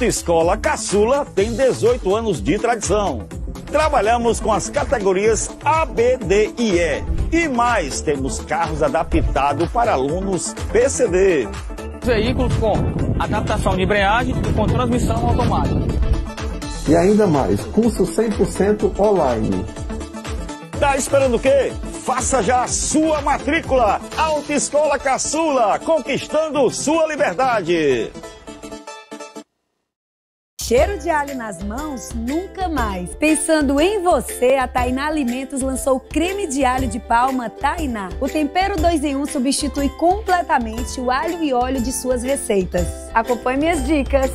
Autoescola Caçula tem 18 anos de tradição. Trabalhamos com as categorias A, B, D e E. E mais, temos carros adaptados para alunos PCD. Veículos com adaptação de embreagem e com transmissão automática. E ainda mais, curso 100% online. Tá esperando o quê? Faça já a sua matrícula. Autoescola Caçula, conquistando sua liberdade cheiro de alho nas mãos, nunca mais. Pensando em você, a Tainá Alimentos lançou o creme de alho de palma Tainá. O tempero 2 em 1 um substitui completamente o alho e óleo de suas receitas. Acompanhe minhas dicas.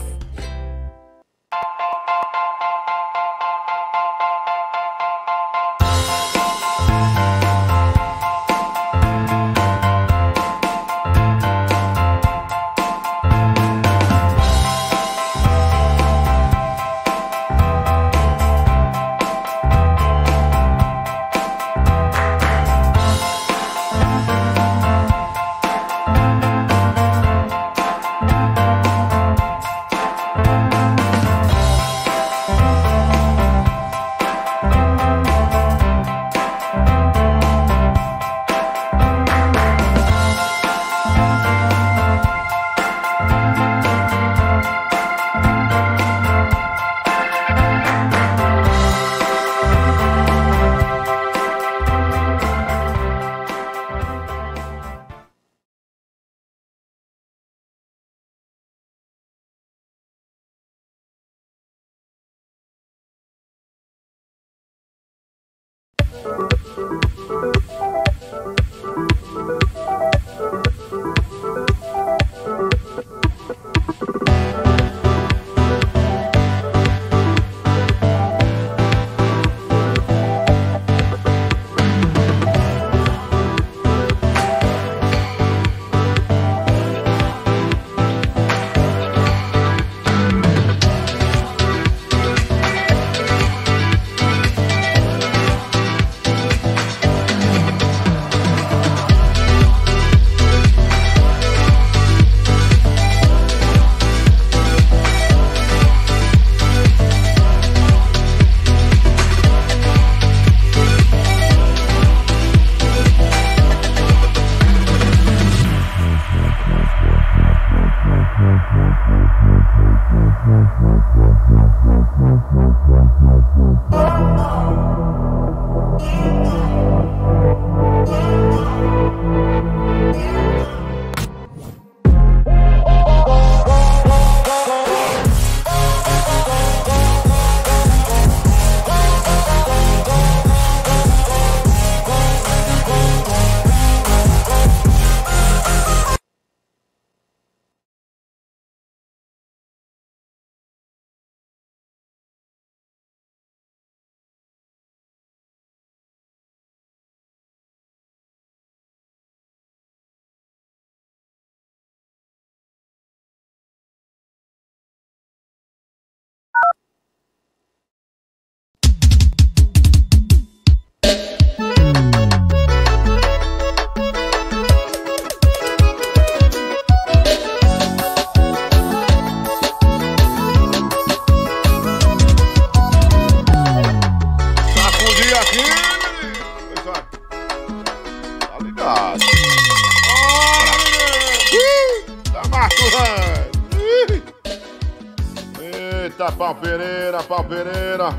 Capão Pereira.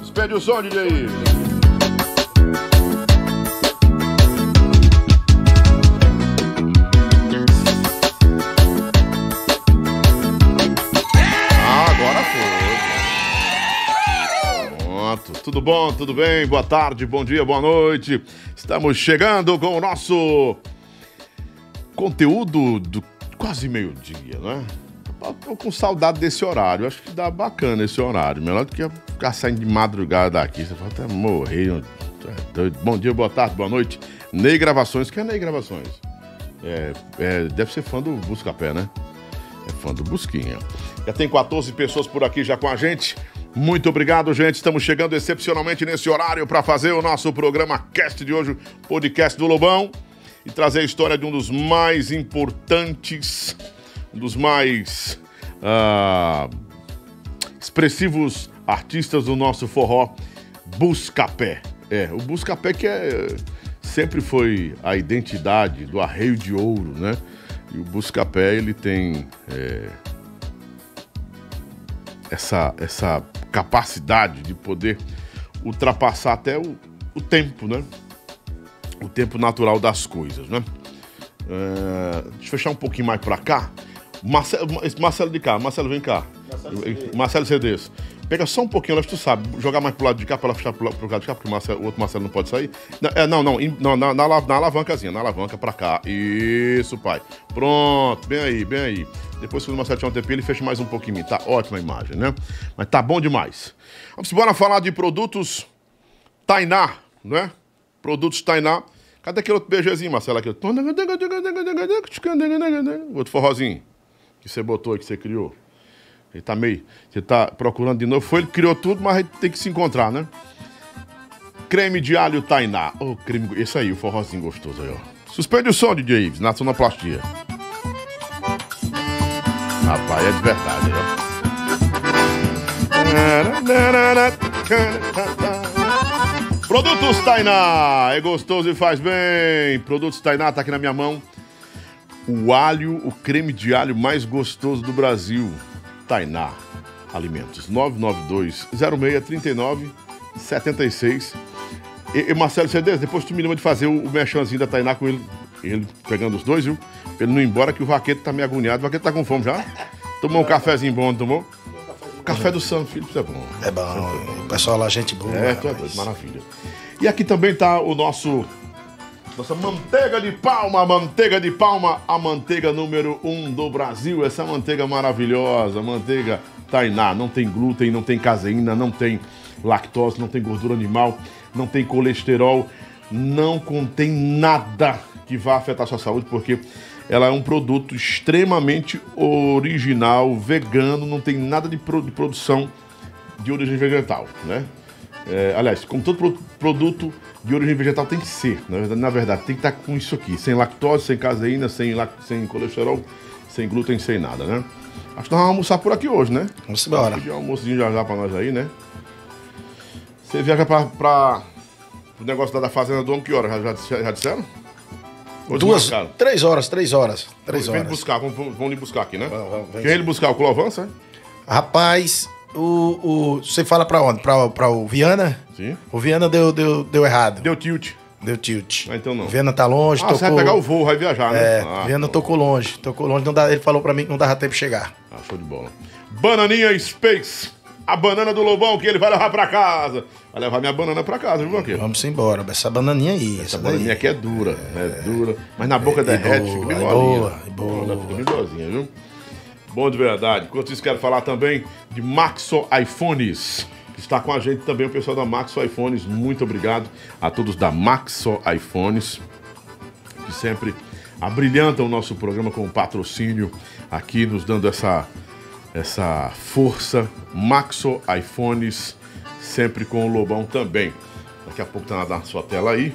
Despede o som, DJ. Ah, Tudo bom? Tudo bem? Boa tarde, bom dia, boa noite. Estamos chegando com o nosso conteúdo do quase meio-dia, não é? Tô com saudade desse horário. Acho que dá bacana esse horário. Melhor do que ficar saindo de madrugada daqui. Você fala até tá morrer. É Bom dia, boa tarde, boa noite. Ney Gravações. Quem é Ney Gravações? É, é, deve ser fã do Buscapé, né? É fã do Busquinha. Já tem 14 pessoas por aqui já com a gente. Muito obrigado, gente. Estamos chegando excepcionalmente nesse horário para fazer o nosso programa Cast de hoje, podcast do Lobão, e trazer a história de um dos mais importantes um dos mais uh, expressivos artistas do nosso forró, Buscapé. É, o Buscapé que é, sempre foi a identidade do arreio de ouro, né? E o Buscapé, ele tem é, essa, essa capacidade de poder ultrapassar até o, o tempo, né? O tempo natural das coisas, né? Uh, deixa eu fechar um pouquinho mais para cá. Marcelo, Marcelo de cá, Marcelo, vem cá. Marcelo Cedeiro. Pega só um pouquinho, acho que tu sabe, jogar mais pro lado de cá, pra ela fechar pro, pro lado de cá, porque o, Marcelo, o outro Marcelo não pode sair. é, não, não, não na, na, na, alavancazinha, na alavanca pra cá. Isso, pai. Pronto, bem aí, bem aí. Depois que o Marcelo tiver um TP, ele fecha mais um pouquinho. Tá ótima a imagem, né? Mas tá bom demais. Vamos embora falar de produtos Tainá, né? Produtos Tainá. Cadê aquele outro beijezinho, Marcelo? Aquele... Outro forrozinho que você botou, que você criou. Ele tá meio. Você tá procurando de novo. Foi ele que criou tudo, mas a gente tem que se encontrar, né? Creme de alho Tainá. Ô, oh, creme. Esse aí, o forrozinho gostoso aí, ó. Suspende o som, DJ Ives, na sonoplastia. Rapaz, é de verdade, ó. Né? Produtos Tainá. É gostoso e faz bem. Produtos Tainá tá aqui na minha mão o alho, o creme de alho mais gostoso do Brasil. Tainá Alimentos, 992-06-39-76. E, e Marcelo Cedes, depois tu me lembra de fazer o, o da Tainá com ele, ele pegando os dois, viu? Pra ele não ir embora, que o vaqueiro tá meio agoniado. O vaqueiro tá com fome já? Tomou um cafezinho bom, não tomou? Café do Santo, filho, é bom. É bom. O pessoal lá, gente boa. É, tu é maravilha. E aqui também tá o nosso nossa manteiga de palma, manteiga de palma, a manteiga número um do Brasil. Essa manteiga maravilhosa, manteiga Tainá. Não tem glúten, não tem caseína, não tem lactose, não tem gordura animal, não tem colesterol, não contém nada que vá afetar a sua saúde, porque ela é um produto extremamente original, vegano, não tem nada de produção de origem vegetal, né? É, aliás, como todo produto de origem vegetal tem que ser, na verdade, na verdade, tem que estar tá com isso aqui, sem lactose, sem caseína, sem, sem colesterol, sem glúten, sem nada, né? Acho que nós vamos almoçar por aqui hoje, né? Vamos embora. Pedir um almoçozinho já já pra nós aí, né? Você viaja pra, pra o negócio lá da fazenda do homem, que horas? Já, já, já disseram? Duas, três horas, três horas, três horas. Vem buscar, vamos vão, lhe buscar aqui, né? vem. Quem ele buscar? O Clovança, é? Rapaz, o, o, você fala pra onde? Pra, pra o Viana? Sim. O Viana deu, deu, deu errado. Deu tilt. Deu tilt. Ah, então não. Viana tá longe, ah, tocou... você vai pegar o voo, vai viajar, né? É, ah, Viana não. Tá. tocou longe, tocou longe. Não dá, ele falou pra mim que não dava tempo de chegar. Ah, show de bola. Bananinha Space. A banana do Lobão que ele vai levar pra casa. Vai levar minha banana pra casa, viu, aqui Vamos embora. Essa bananinha aí. Essa, essa bananinha daí. aqui é dura, é, é dura. Mas na boca é, derrete, boa, fica bem Boa, boa. Fica bem boazinha, viu? Bom de verdade. Enquanto isso, quero falar também de Maxo iPhones. Que está com a gente também o pessoal da Maxo iPhones. Muito obrigado a todos da Maxo iPhones, que sempre abrilhantam o nosso programa com patrocínio aqui, nos dando essa, essa força. Maxo iPhones, sempre com o Lobão também. Daqui a pouco tá na sua tela aí.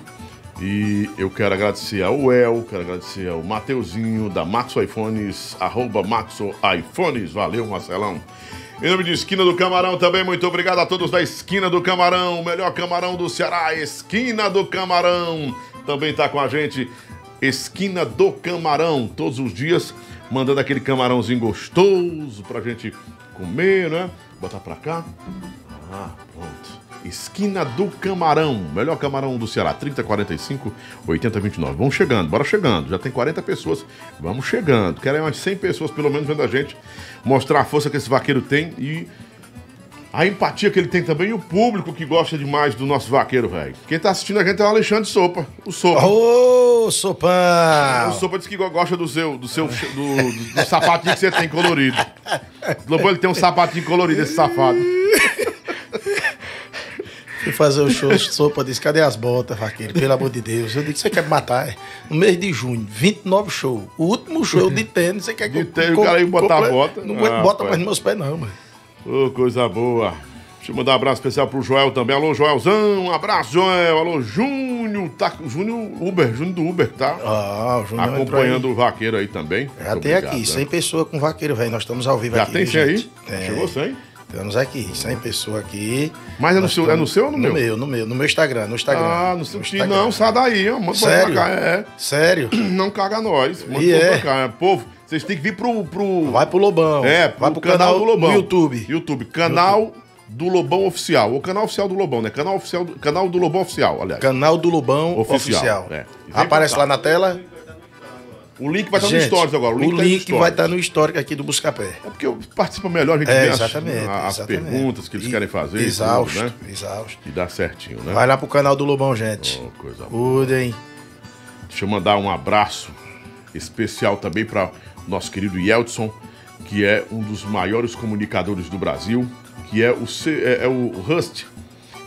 E eu quero agradecer ao El, quero agradecer ao Mateuzinho da Maxo iPhones, arroba Maxo iPhones. Valeu, Marcelão. Em nome de Esquina do Camarão também, muito obrigado a todos da Esquina do Camarão, melhor camarão do Ceará, Esquina do Camarão. Também está com a gente Esquina do Camarão, todos os dias, mandando aquele camarãozinho gostoso pra gente comer, né? Botar pra cá. Ah, pronto. Esquina do Camarão, melhor camarão do Ceará, 80, 29. Vamos chegando, bora chegando. Já tem 40 pessoas, vamos chegando. Querem mais 100 pessoas pelo menos vendo a gente, mostrar a força que esse vaqueiro tem e a empatia que ele tem também e o público que gosta demais do nosso vaqueiro, velho. Quem tá assistindo a gente é o Alexandre Sopa, o Sopa. Ô, Sopa! o Sopa disse que gosta do seu, do seu, do, do, do sapatinho que você tem colorido. Lobão, ele tem um sapatinho colorido, esse safado. Fui fazer o show de sopa, disse, cadê as botas, vaqueiro? Pelo amor de Deus. Eu disse, você quer me matar? É? No mês de junho, 29 shows. O último show de tênis, você quer que eu... De tênis, o cara ia botar a bota. Não ah, bota pai. mais nos meus pés, não, mano. Ô, oh, coisa boa. Deixa eu mandar um abraço especial pro Joel também. Alô, Joelzão. Um abraço, Joel. Alô, Júnior. Tá, Júnior Uber, Júnior do Uber, tá? Ah, o Júnior. Acompanhando o vaqueiro aí também. Já tem aqui, 100 né? pessoas com vaqueiro, velho. Nós estamos ao vivo Já aqui. Já tem 100 aí? Tem. Chegou 100? É. Temos aqui, 100 pessoas aqui. Mas é no, seu, é no seu ou no, no meu? meu? No meu, no meu Instagram, no Instagram. Ah, no seu no Instagram. Não, sai daí, manda Sério? pra cá. É. Sério? Não caga nós. Manda e é. pra cá. É. Povo, vocês têm que vir pro, pro. Vai pro Lobão. É, pro vai pro canal, canal do Lobão. No YouTube. YouTube. Canal. YouTube do Lobão Oficial. O canal oficial do Lobão, né? Canal, oficial do, canal do Lobão Oficial, aliás. Canal do Lobão Oficial. oficial. É. Aparece lá na tela o link vai estar tá gente, no Stories agora. O link, o tá link vai estar tá no histórico aqui do Buscapé. É porque eu participo melhor, a gente é, vê as, as, perguntas que eles e, querem fazer. Exausto, tudo, né? exausto. E dá certinho, né? Vai lá pro canal do Lobão, gente. Oh, coisa Udem. Deixa eu mandar um abraço especial também para nosso querido Yeldson, que é um dos maiores comunicadores do Brasil, que é o, C, é, é o Rust,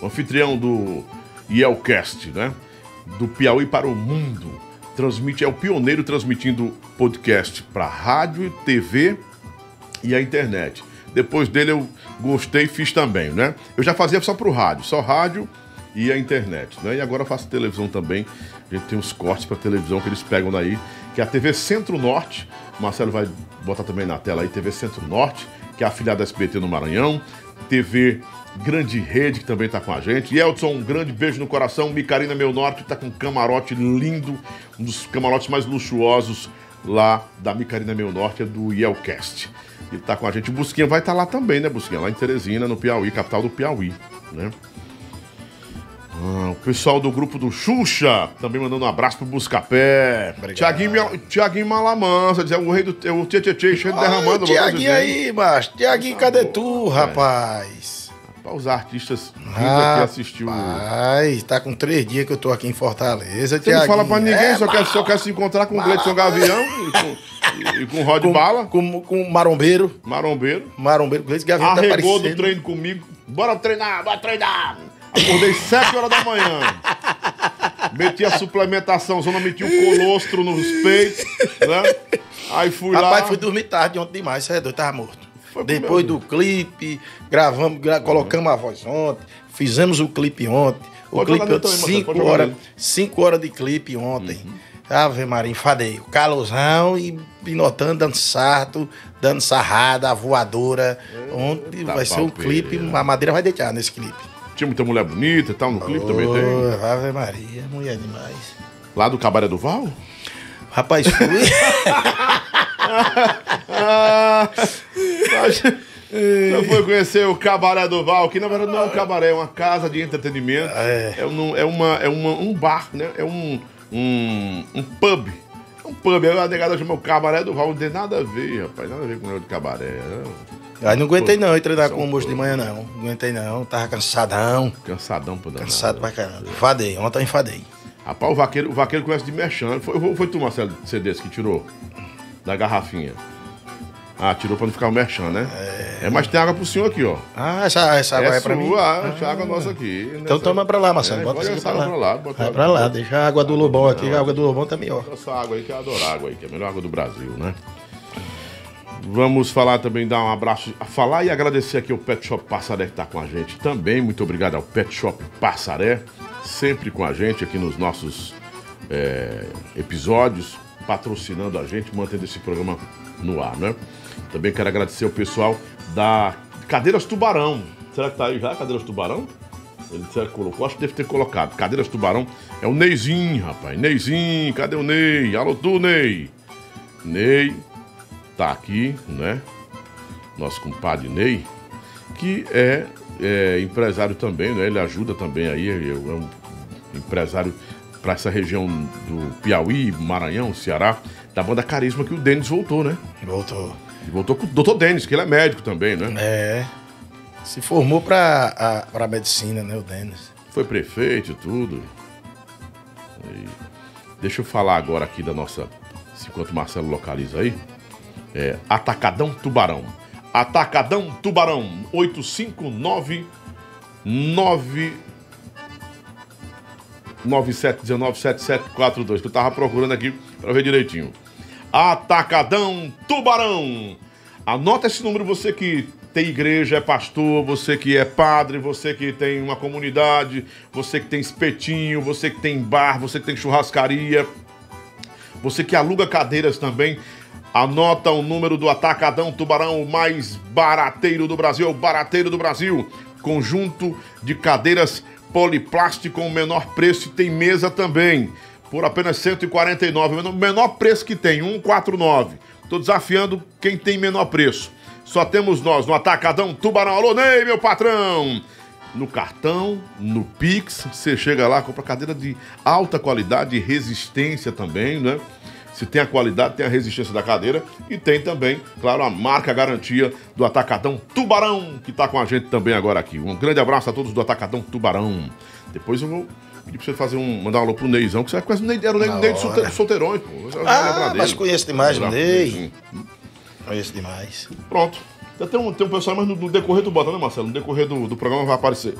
o anfitrião do Yelcast, né? Do Piauí para o mundo transmite, é o pioneiro transmitindo podcast para rádio, TV e a internet. Depois dele eu gostei e fiz também, né? Eu já fazia só para o rádio, só rádio e a internet, né? E agora eu faço televisão também. A gente tem uns cortes para televisão que eles pegam daí, que é a TV Centro-Norte. Marcelo vai botar também na tela aí, TV Centro-Norte, que é afiliada da SBT no Maranhão. TV Grande Rede, que também está com a gente. E Elton, um grande beijo no coração. Micarina Meu Norte está com um camarote lindo, um dos camarotes mais luxuosos lá da Micarina Meu Norte, é do Yelcast. Ele está com a gente. O Busquinha vai estar tá lá também, né, Busquinha? Lá em Teresina, no Piauí, capital do Piauí, né? Ah, o pessoal do grupo do Xuxa também mandando um abraço pro Buscapé. Tiaguinho, Malamança, Malamansa, é o rei do é o tchê tchê cheio derramando. Tiaguinho aí, macho. Tiaguinho, cadê tá tu, rapaz? Para os artistas vindo ah, aqui assistir tá com três dias que eu tô aqui em Fortaleza. Você Thiaguinho. não fala pra ninguém, é, só, quer, só quer se encontrar com o Gleison Gavião e com, e, com o Rod com, Bala. Com, com o Marombeiro. Marombeiro. Marombeiro. Gleison Gavião tá Arregou tá do treino comigo. Bora treinar, bora treinar. Acordei 7 horas da manhã. Meti a suplementação, zona meti o colostro nos peitos, né? Aí fui Rapaz, lá. Rapaz, fui dormir tarde ontem demais, você é doido, tava morto. Foi Depois do clipe, gravamos, gra colocamos a voz ontem, fizemos o clipe ontem. O pode clipe ontem, 5 horas, cinco horas de clipe ontem. Uhum. Ave Maria, enfadei. O calosão e pinotando, dando sarto, dando sarrada, voadora. Ontem vai ser o um clipe, a madeira vai deitar nesse clipe. Tinha muita mulher bonita e tal, no clipe também tem. Ave Maria, mulher demais. Lá do Cabaré do Val? Rapaz, fui. Você foi conhecer o Cabaré do Val, que na verdade não é um cabaré, é uma casa de entretenimento. É, é, um, é, uma, é uma, um bar, né? É um, um, um pub. É um pub. Aí a negada chama o Cabaré do Val, não tem nada a ver, rapaz. Nada a ver com o de cabaré. Não. Aí não aguentei não, eu treinar é com o moço de manhã não. Não aguentei não, tava cansadão. Cansadão, pô. Cansado pra caramba. É. Fadei, ontem eu enfadei. Rapaz, o vaqueiro, o vaqueiro conhece de mexendo. Foi, foi tu, Marcelo, desse que tirou? Da garrafinha. Ah, tirou pra não ficar mexendo, né? É... é. mas tem água pro senhor aqui, ó. Ah, essa, essa água é, é sua, pra mim? Ah, essa água é nossa ah. aqui. Nessa... Né, então toma pra lá, Marcelo. É, bota essa água pra lá. Bota Vai pra lá, deixa a água do Lobão aqui. A água do Lobão tá melhor. Essa água aí que eu é adoro água aí, que é a melhor água do Brasil, né? Vamos falar também, dar um abraço, falar e agradecer aqui ao Pet Shop Passaré que está com a gente também. Muito obrigado ao Pet Shop Passaré, sempre com a gente aqui nos nossos é, episódios, patrocinando a gente, mantendo esse programa no ar, né? Também quero agradecer ao pessoal da Cadeiras Tubarão. Será que tá aí já Cadeiras Tubarão? Ele será que colocou? Acho que deve ter colocado. Cadeiras Tubarão é o Neizinho, rapaz. Neizinho, cadê o Ney? Alô, tu, Ney? Ney está aqui, né? Nosso compadre Ney, que é, é, empresário também, né? Ele ajuda também aí, é um empresário para essa região do Piauí, Maranhão, Ceará, da banda Carisma que o Denis voltou, né? Voltou. E voltou com o doutor Denis, que ele é médico também, né? É. Se formou para a pra medicina, né, o Denis? Foi prefeito tudo. e tudo. Deixa eu falar agora aqui da nossa. Enquanto o Marcelo localiza aí. É, Atacadão Tubarão. Atacadão Tubarão 859 9 97197742, que eu tava procurando aqui para ver direitinho. Atacadão Tubarão. Anota esse número você que tem igreja, é pastor, você que é padre, você que tem uma comunidade, você que tem espetinho, você que tem bar, você que tem churrascaria, você que aluga cadeiras também. Anota o número do Atacadão Tubarão, o mais barateiro do Brasil, o barateiro do Brasil. Conjunto de cadeiras poliplástico com o menor preço e tem mesa também. Por apenas 149, o menor preço que tem, 149. Tô desafiando quem tem menor preço. Só temos nós no Atacadão Tubarão. Alô, Ney, meu patrão! No cartão, no Pix, você chega lá, compra cadeira de alta qualidade, resistência também, né? Se tem a qualidade, tem a resistência da cadeira e tem também, claro, a marca garantia do Atacadão Tubarão, que está com a gente também agora aqui. Um grande abraço a todos do Atacadão Tubarão. Depois eu vou pedir pra você fazer um, mandar um alô pro Neizão, que você conhece o Ney, era o Ney, Ney de Solteirões, pô. Ah, mas conheço demais o Ney. Conheço demais. Pronto. tem um, tem um pessoal, mas no, no decorrer do botão, né, Marcelo? No decorrer do, do programa vai aparecer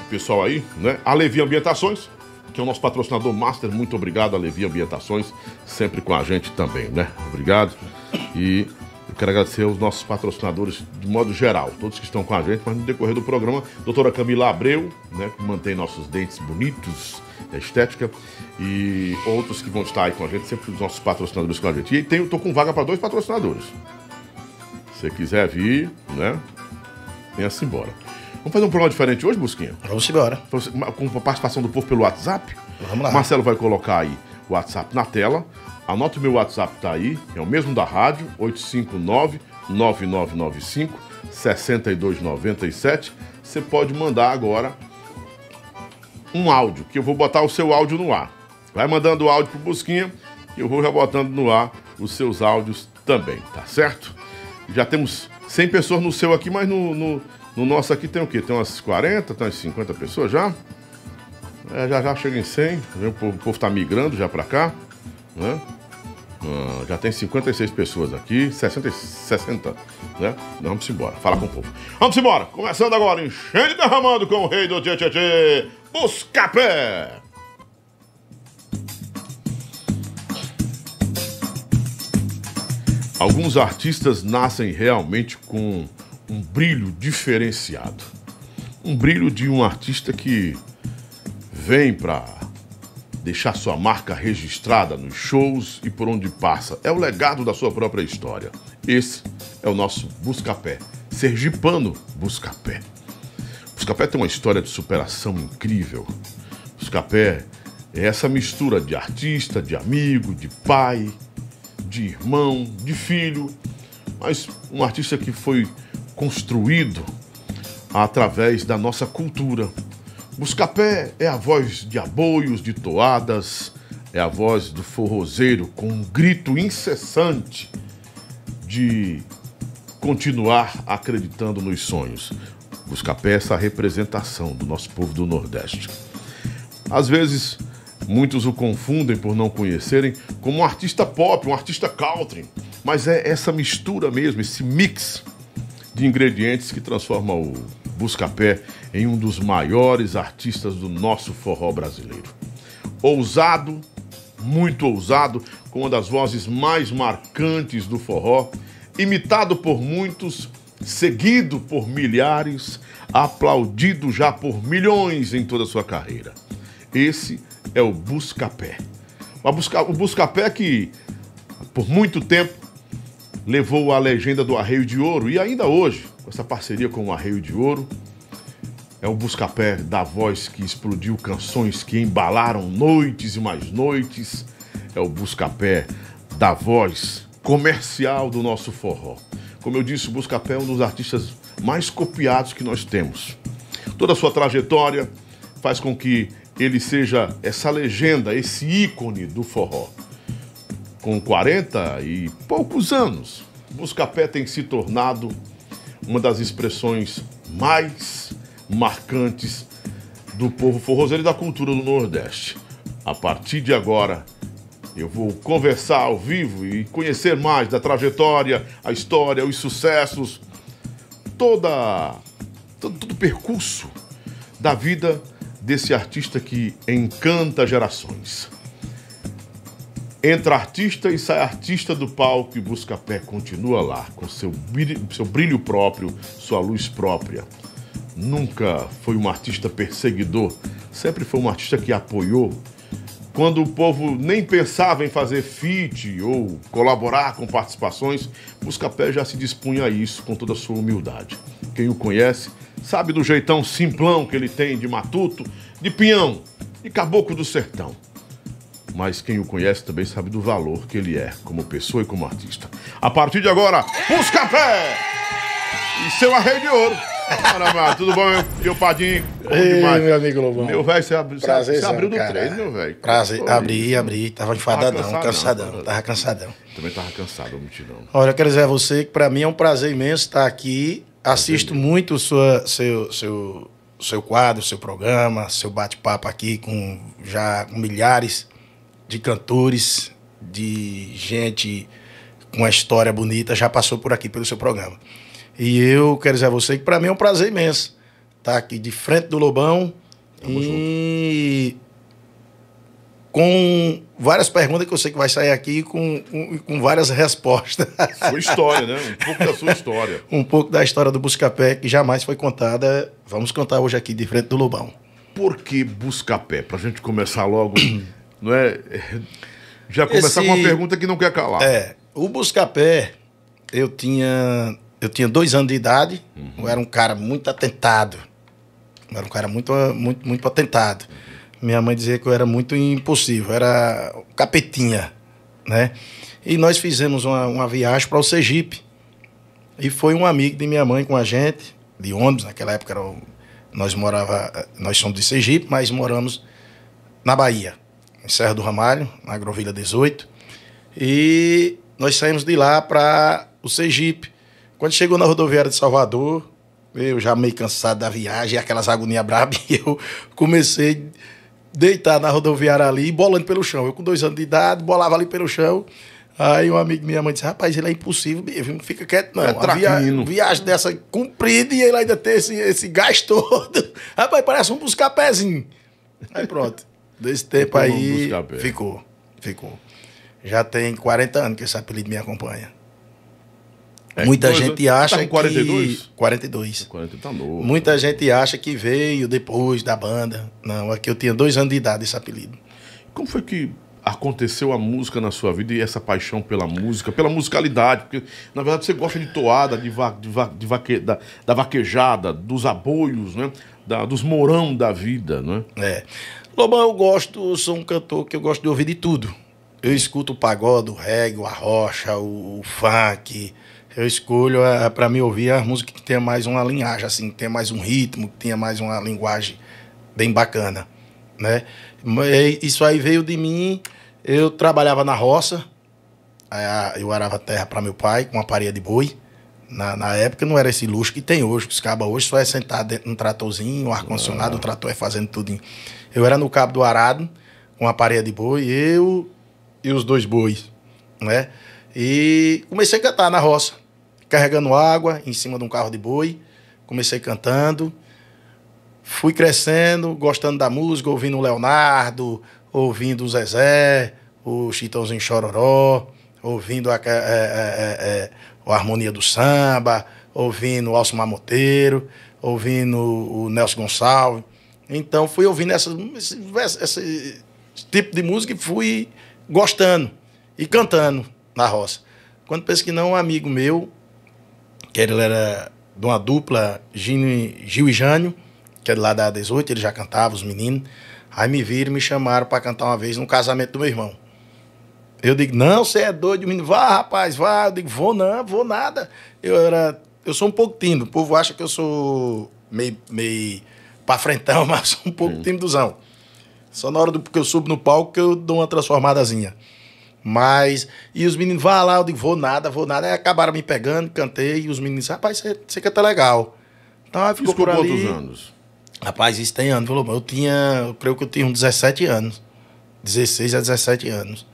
o pessoal aí, né? A Levi Ambientações, que é o nosso patrocinador master. Muito obrigado, a Levi Ambientações, sempre com a gente também, né? Obrigado. E eu quero agradecer aos nossos patrocinadores de modo geral, todos que estão com a gente, mas no decorrer do programa, doutora Camila Abreu, né, que mantém nossos dentes bonitos, é estética, e outros que vão estar aí com a gente, sempre os nossos patrocinadores com a gente. E tem, eu tô com vaga para dois patrocinadores. Se você quiser vir, né? Venha-se embora. Vamos fazer um programa diferente hoje, Busquinho? Vamos embora. Com a participação do povo pelo WhatsApp. Vamos lá. Marcelo vai colocar aí o WhatsApp na tela. Anota o meu WhatsApp, tá aí. É o mesmo da rádio, 859 9995 6297. Você pode mandar agora um áudio, que eu vou botar o seu áudio no ar. Vai mandando o áudio pro Busquinha e eu vou já botando no ar os seus áudios também, tá certo? Já temos 100 pessoas no seu aqui, mas no, no, no nosso aqui tem o quê? Tem umas 40, tem umas 50 pessoas já. É, já já chega em 100. O povo, o povo tá migrando já para cá. Né? Ah, já tem 56 pessoas aqui, 60, 60 né? vamos embora, falar com o povo. Vamos embora, começando agora, enchendo e derramando com o rei do Tchê Busca Pé! Alguns artistas nascem realmente com um brilho diferenciado. Um brilho de um artista que vem para deixar sua marca registrada nos shows e por onde passa. É o legado da sua própria história. Esse é o nosso Buscapé. Sergipano Buscapé. Buscapé tem uma história de superação incrível. Buscapé é essa mistura de artista, de amigo, de pai, de irmão, de filho, mas um artista que foi construído através da nossa cultura. Buscapé é a voz de aboios, de toadas, é a voz do forrozeiro com um grito incessante de continuar acreditando nos sonhos. Buscapé é essa representação do nosso povo do Nordeste. Às vezes, muitos o confundem por não conhecerem como um artista pop, um artista country, mas é essa mistura mesmo, esse mix de ingredientes que transforma o Buscapé em um dos maiores artistas do nosso forró brasileiro. Ousado, muito ousado, com uma das vozes mais marcantes do forró, imitado por muitos, seguido por milhares, aplaudido já por milhões em toda a sua carreira. Esse é o Buscapé. O Buscapé que, por muito tempo, levou a legenda do Arreio de Ouro e ainda hoje, com essa parceria com o Arreio de Ouro, é o buscapé da voz que explodiu canções que embalaram noites e mais noites. É o buscapé da voz comercial do nosso forró. Como eu disse, o Buscapé é um dos artistas mais copiados que nós temos. Toda a sua trajetória faz com que ele seja essa legenda, esse ícone do forró com 40 e poucos anos, Buscapé tem se tornado uma das expressões mais marcantes do povo forrozeiro e da cultura do Nordeste. A partir de agora, eu vou conversar ao vivo e conhecer mais da trajetória, a história, os sucessos, toda todo, todo o percurso da vida desse artista que encanta gerações. Entra artista e sai artista do palco e busca pé continua lá, com seu brilho, seu brilho próprio, sua luz própria. Nunca foi um artista perseguidor, sempre foi um artista que apoiou. Quando o povo nem pensava em fazer feat ou colaborar com participações, Buscapé já se dispunha a isso com toda a sua humildade. Quem o conhece sabe do jeitão simplão que ele tem de matuto, de pinhão, de caboclo do sertão mas quem o conhece também sabe do valor que ele é como pessoa e como artista. A partir de agora, busca pé e seu arreio de ouro. tudo bom, meu padinho? Ei, meu amigo Lobão. Meu velho, você, ab... Prazer, você abriu do treino, meu velho. Prazer, Pô, abri, abri. Tava enfadadão, tava cansadão, Tava cansadão. Também tava cansado, vou mentir não. Olha, eu quero dizer a você que para mim é um prazer imenso estar aqui. Assisto Entendi. muito sua, seu, seu, seu quadro, seu programa, seu bate-papo aqui com já com milhares de cantores, de gente com uma história bonita já passou por aqui pelo seu programa. E eu quero dizer a você que para mim é um prazer imenso estar tá aqui de frente do Lobão Tamo e junto. com várias perguntas que eu sei que vai sair aqui com, com, com várias respostas. Sua história, né? Um pouco da sua história. um pouco da história do Buscapé que jamais foi contada. Vamos contar hoje aqui de frente do Lobão. Por que Buscapé? Para a gente começar logo não é? Já começar Esse... com uma pergunta que não quer calar. É, o Buscapé, eu tinha, eu tinha dois anos de idade, uhum. eu era um cara muito atentado. Eu era um cara muito, muito, muito atentado. Minha mãe dizia que eu era muito impulsivo, era capetinha, né? E nós fizemos uma, uma viagem para o Sergipe. E foi um amigo de minha mãe com a gente, de ônibus, naquela época era o, nós morava, nós somos de Sergipe, mas moramos na Bahia em Serra do Ramalho, na Agrovilha 18. E nós saímos de lá para o Sergipe. Quando chegou na rodoviária de Salvador, eu já meio cansado da viagem, aquelas agonias brabas, e eu comecei a deitar na rodoviária ali, bolando pelo chão. Eu com dois anos de idade, bolava ali pelo chão. Aí um amigo minha mãe disse, rapaz, ele é impossível mesmo, não fica quieto não. É traquino. viagem dessa comprida e ele ainda tem esse, esse gás todo. Rapaz, parece um buscar pezinho. Aí pronto. Desse tempo aí, ficou. Ficou. Já tem 40 anos que esse apelido me acompanha. É, Muita gente tá acha tá com 42? que... 42. 40 tá Muita tá gente acha que veio depois da banda. Não, aqui eu tinha dois anos de idade esse apelido. Como foi que aconteceu a música na sua vida e essa paixão pela música, pela musicalidade? Porque, na verdade, você gosta de toada, de, va, de, va, de vaque, da, da, vaquejada, dos aboios, né? Da, dos morão da vida, né? É. Lobão, eu gosto, eu sou um cantor que eu gosto de ouvir de tudo. Eu escuto o pagode, o reggae, a rocha, o, o funk. Eu escolho é, é para me ouvir a música que tenha mais uma linhagem, assim, que tenha mais um ritmo, que tenha mais uma linguagem bem bacana, né? Isso aí veio de mim. Eu trabalhava na roça, eu arava terra para meu pai com uma paria de boi. Na, na, época não era esse luxo que tem hoje, que os cabas hoje só é sentado dentro de um tratorzinho, um ar-condicionado, ah. o trator é fazendo tudo em, eu era no cabo do arado, com a pareia de boi, eu e os dois bois, né? E comecei a cantar na roça, carregando água em cima de um carro de boi. Comecei cantando, fui crescendo, gostando da música, ouvindo o Leonardo, ouvindo o Zezé, o Chitãozinho Chororó, ouvindo a, é, é, é, a harmonia do samba, ouvindo o Alcio Mamoteiro, ouvindo o Nelson Gonçalves. Então fui ouvindo essa, esse, esse, tipo de música e fui gostando e cantando na roça. Quando penso que não, um amigo meu, que ele era de uma dupla, Gino, Gil e Jânio, que é de lá da 18, ele já cantava, os meninos. Aí me viram me chamaram para cantar uma vez no casamento do meu irmão. Eu digo, não, você é doido, menino, vá, rapaz, vá. Eu digo, vou não, vou nada. Eu era. Eu sou um pouco tímido, o povo acha que eu sou meio, meio para frentão, mas um pouco hum. timidozão. Só na hora do, que eu subo no palco que eu dou uma transformadazinha. Mas, e os meninos, vá lá, eu digo, vou nada, vou nada. Aí acabaram me pegando, cantei, e os meninos, rapaz, você, você canta legal. Então, aí ficou por ali. quantos anos? Rapaz, isso tem anos. Falou, eu tinha, eu creio que eu tinha uns 17 anos. 16 a 17 anos.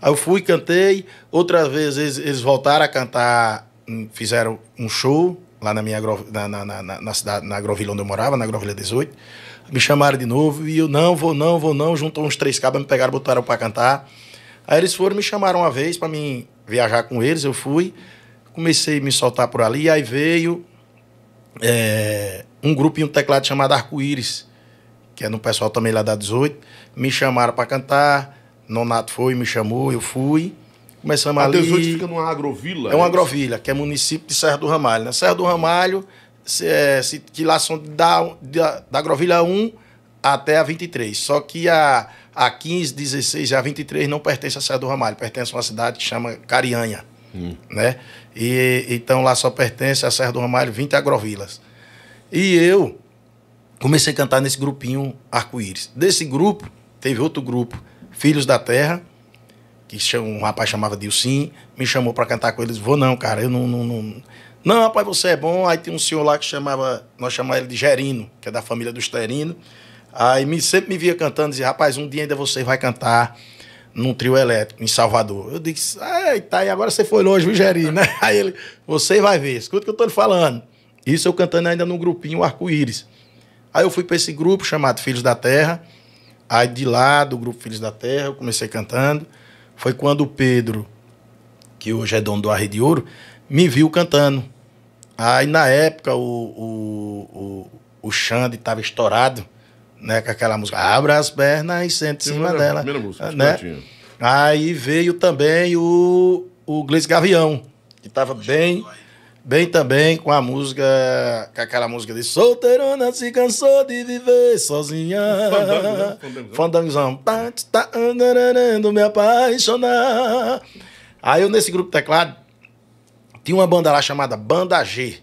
Aí eu fui, cantei. Outra vez eles, eles voltaram a cantar, fizeram um show lá na minha agro, na, na, na, na, cidade, na agrovila onde eu morava, na agrovila 18. Me chamaram de novo e eu não, vou não, vou não. Juntou uns três cabas, me pegaram, botaram para cantar. Aí eles foram, me chamaram uma vez para mim viajar com eles, eu fui. Comecei a me soltar por ali, aí veio é, um grupo e um teclado chamado Arco-Íris, que é no pessoal também lá da 18. Me chamaram para cantar, Nonato foi, me chamou, eu fui. Começamos Adeus ali. hoje fica numa agrovila? É uma é agrovila, que é município de Serra do Ramalho. Na né? Serra do Ramalho, se, é, se, que lá são da, da, da agrovila 1 até a 23. Só que a, a 15, 16 e a 23 não pertence à Serra do Ramalho, pertence a uma cidade que chama Carianha. Hum. Né? E, então lá só pertence à Serra do Ramalho 20 agrovilas. E eu comecei a cantar nesse grupinho Arco-Íris. Desse grupo, teve outro grupo, Filhos da Terra que um rapaz chamava Dilcim, me chamou para cantar com eles. Vou não, cara, eu não, não, não. Não, rapaz, você é bom. Aí tem um senhor lá que chamava, nós chamávamos ele de Gerino, que é da família dos Terino. Aí me, sempre me via cantando, dizia, rapaz, um dia ainda você vai cantar num trio elétrico em Salvador. Eu disse, eita, e agora você foi longe, viu, Gerino? Né? Aí ele, você vai ver, escuta o que eu tô lhe falando. Isso eu cantando ainda num grupinho Arco-Íris. Aí eu fui para esse grupo chamado Filhos da Terra. Aí de lá, do grupo Filhos da Terra, eu comecei cantando. Foi quando o Pedro, que hoje é dono do Arre de Ouro, me viu cantando. Aí na época o, o, o, o Xande estava estourado, né? Com aquela música Abra as pernas e sente em cima é dela. Primeira música, né? Aí veio também o, o Gleice Gavião, que estava bem. Vai. Bem também com a música, com aquela música de Solteirona se cansou de viver sozinha. Fandangzão. Fandangzão. Tá me apaixonar. Aí eu nesse grupo teclado, tinha uma banda lá chamada Banda G.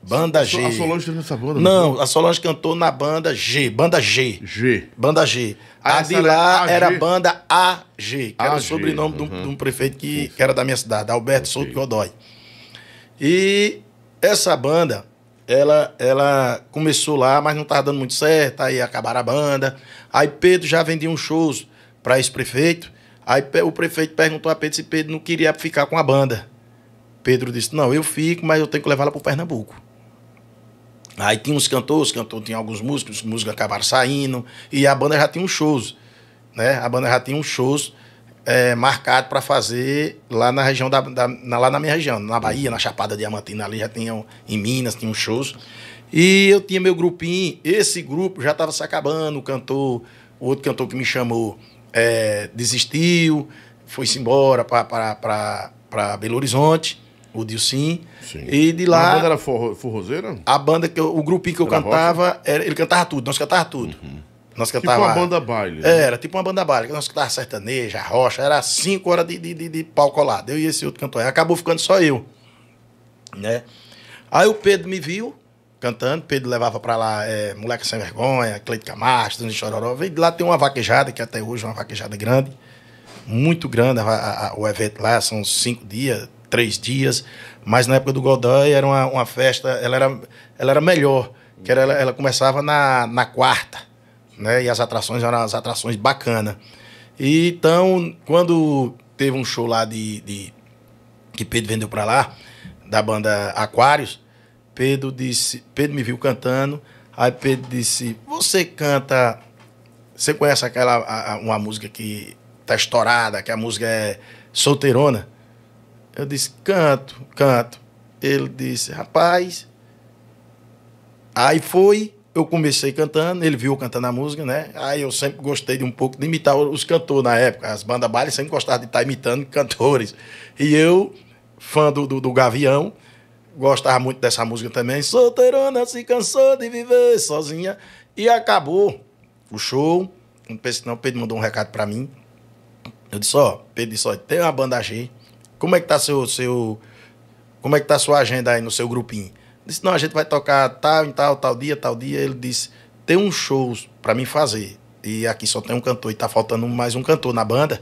Banda G. A Solange teve essa banda? Não, a Solange cantou na banda G. Banda G. G. Banda G. a de é lá era, a banda AG, que era o sobrenome de, um, prefeito que, era da minha cidade, Alberto Souto Godoy. E essa banda, ela, ela começou lá, mas não estava dando muito certo, aí acabaram a banda. Aí Pedro já vendia uns shows para esse prefeito. Aí o prefeito perguntou a Pedro se Pedro não queria ficar com a banda. Pedro disse: Não, eu fico, mas eu tenho que levar la para Pernambuco. Aí tinha uns cantores, cantor tinha alguns músicos, os músicos acabaram saindo, e a banda já tinha uns shows. Né? A banda já tinha uns shows é, marcado para fazer lá na região da, da na, lá na minha região, na Bahia, na Chapada Diamantina ali já tinham em Minas tinham shows e eu tinha meu grupinho, esse grupo já estava se acabando, o cantor, o outro cantor que me chamou é, desistiu, foi-se embora para Belo Horizonte, o Dilcim. Sim. E de lá. A banda era forrozeira? A banda, que eu, o grupinho que eu era cantava, era, ele cantava tudo, nós cantávamos tudo. Uhum. Nós cantava. Tipo uma banda baile. Né? É, era, tipo uma banda baile. Nós cantava sertaneja, rocha. Era cinco horas de, de, de, de pau colado. Eu e esse outro cantor. Acabou ficando só eu. Né? Aí o Pedro me viu cantando. Pedro levava pra lá é, Moleque Sem Vergonha, Cleide Camacho, de Chororó. vem de lá tem uma vaquejada, que até hoje é uma vaquejada grande. Muito grande a, a, a, o evento lá. São cinco dias, três dias. Mas na época do Godoy era uma, uma festa... Ela era, ela era melhor. Que era, ela, ela começava na, na quarta né? E as atrações eram as atrações bacanas. então, quando teve um show lá de, de que Pedro vendeu para lá, da banda Aquários, Pedro disse, Pedro me viu cantando, aí Pedro disse: "Você canta, você conhece aquela a, uma música que tá estourada, que a música é solteirona?" Eu disse: "Canto, canto." Ele disse: "Rapaz, Aí foi eu comecei cantando, ele viu cantando a música, né? Aí eu sempre gostei de um pouco de imitar os cantores na época. As bandas baile sempre gostavam de estar imitando cantores. E eu, fã do, do, do Gavião, gostava muito dessa música também. Solteirona se cansou de viver sozinha. E acabou o show. Não pense não, Pedro mandou um recado para mim. Eu disse, ó, oh, Pedro disse, ó, tem uma banda G. Como é que tá seu, seu. Como é que tá sua agenda aí no seu grupinho? Disse, não, a gente vai tocar tal, em tal, tal dia, tal dia. Ele disse, tem um show para mim fazer. E aqui só tem um cantor e tá faltando mais um cantor na banda.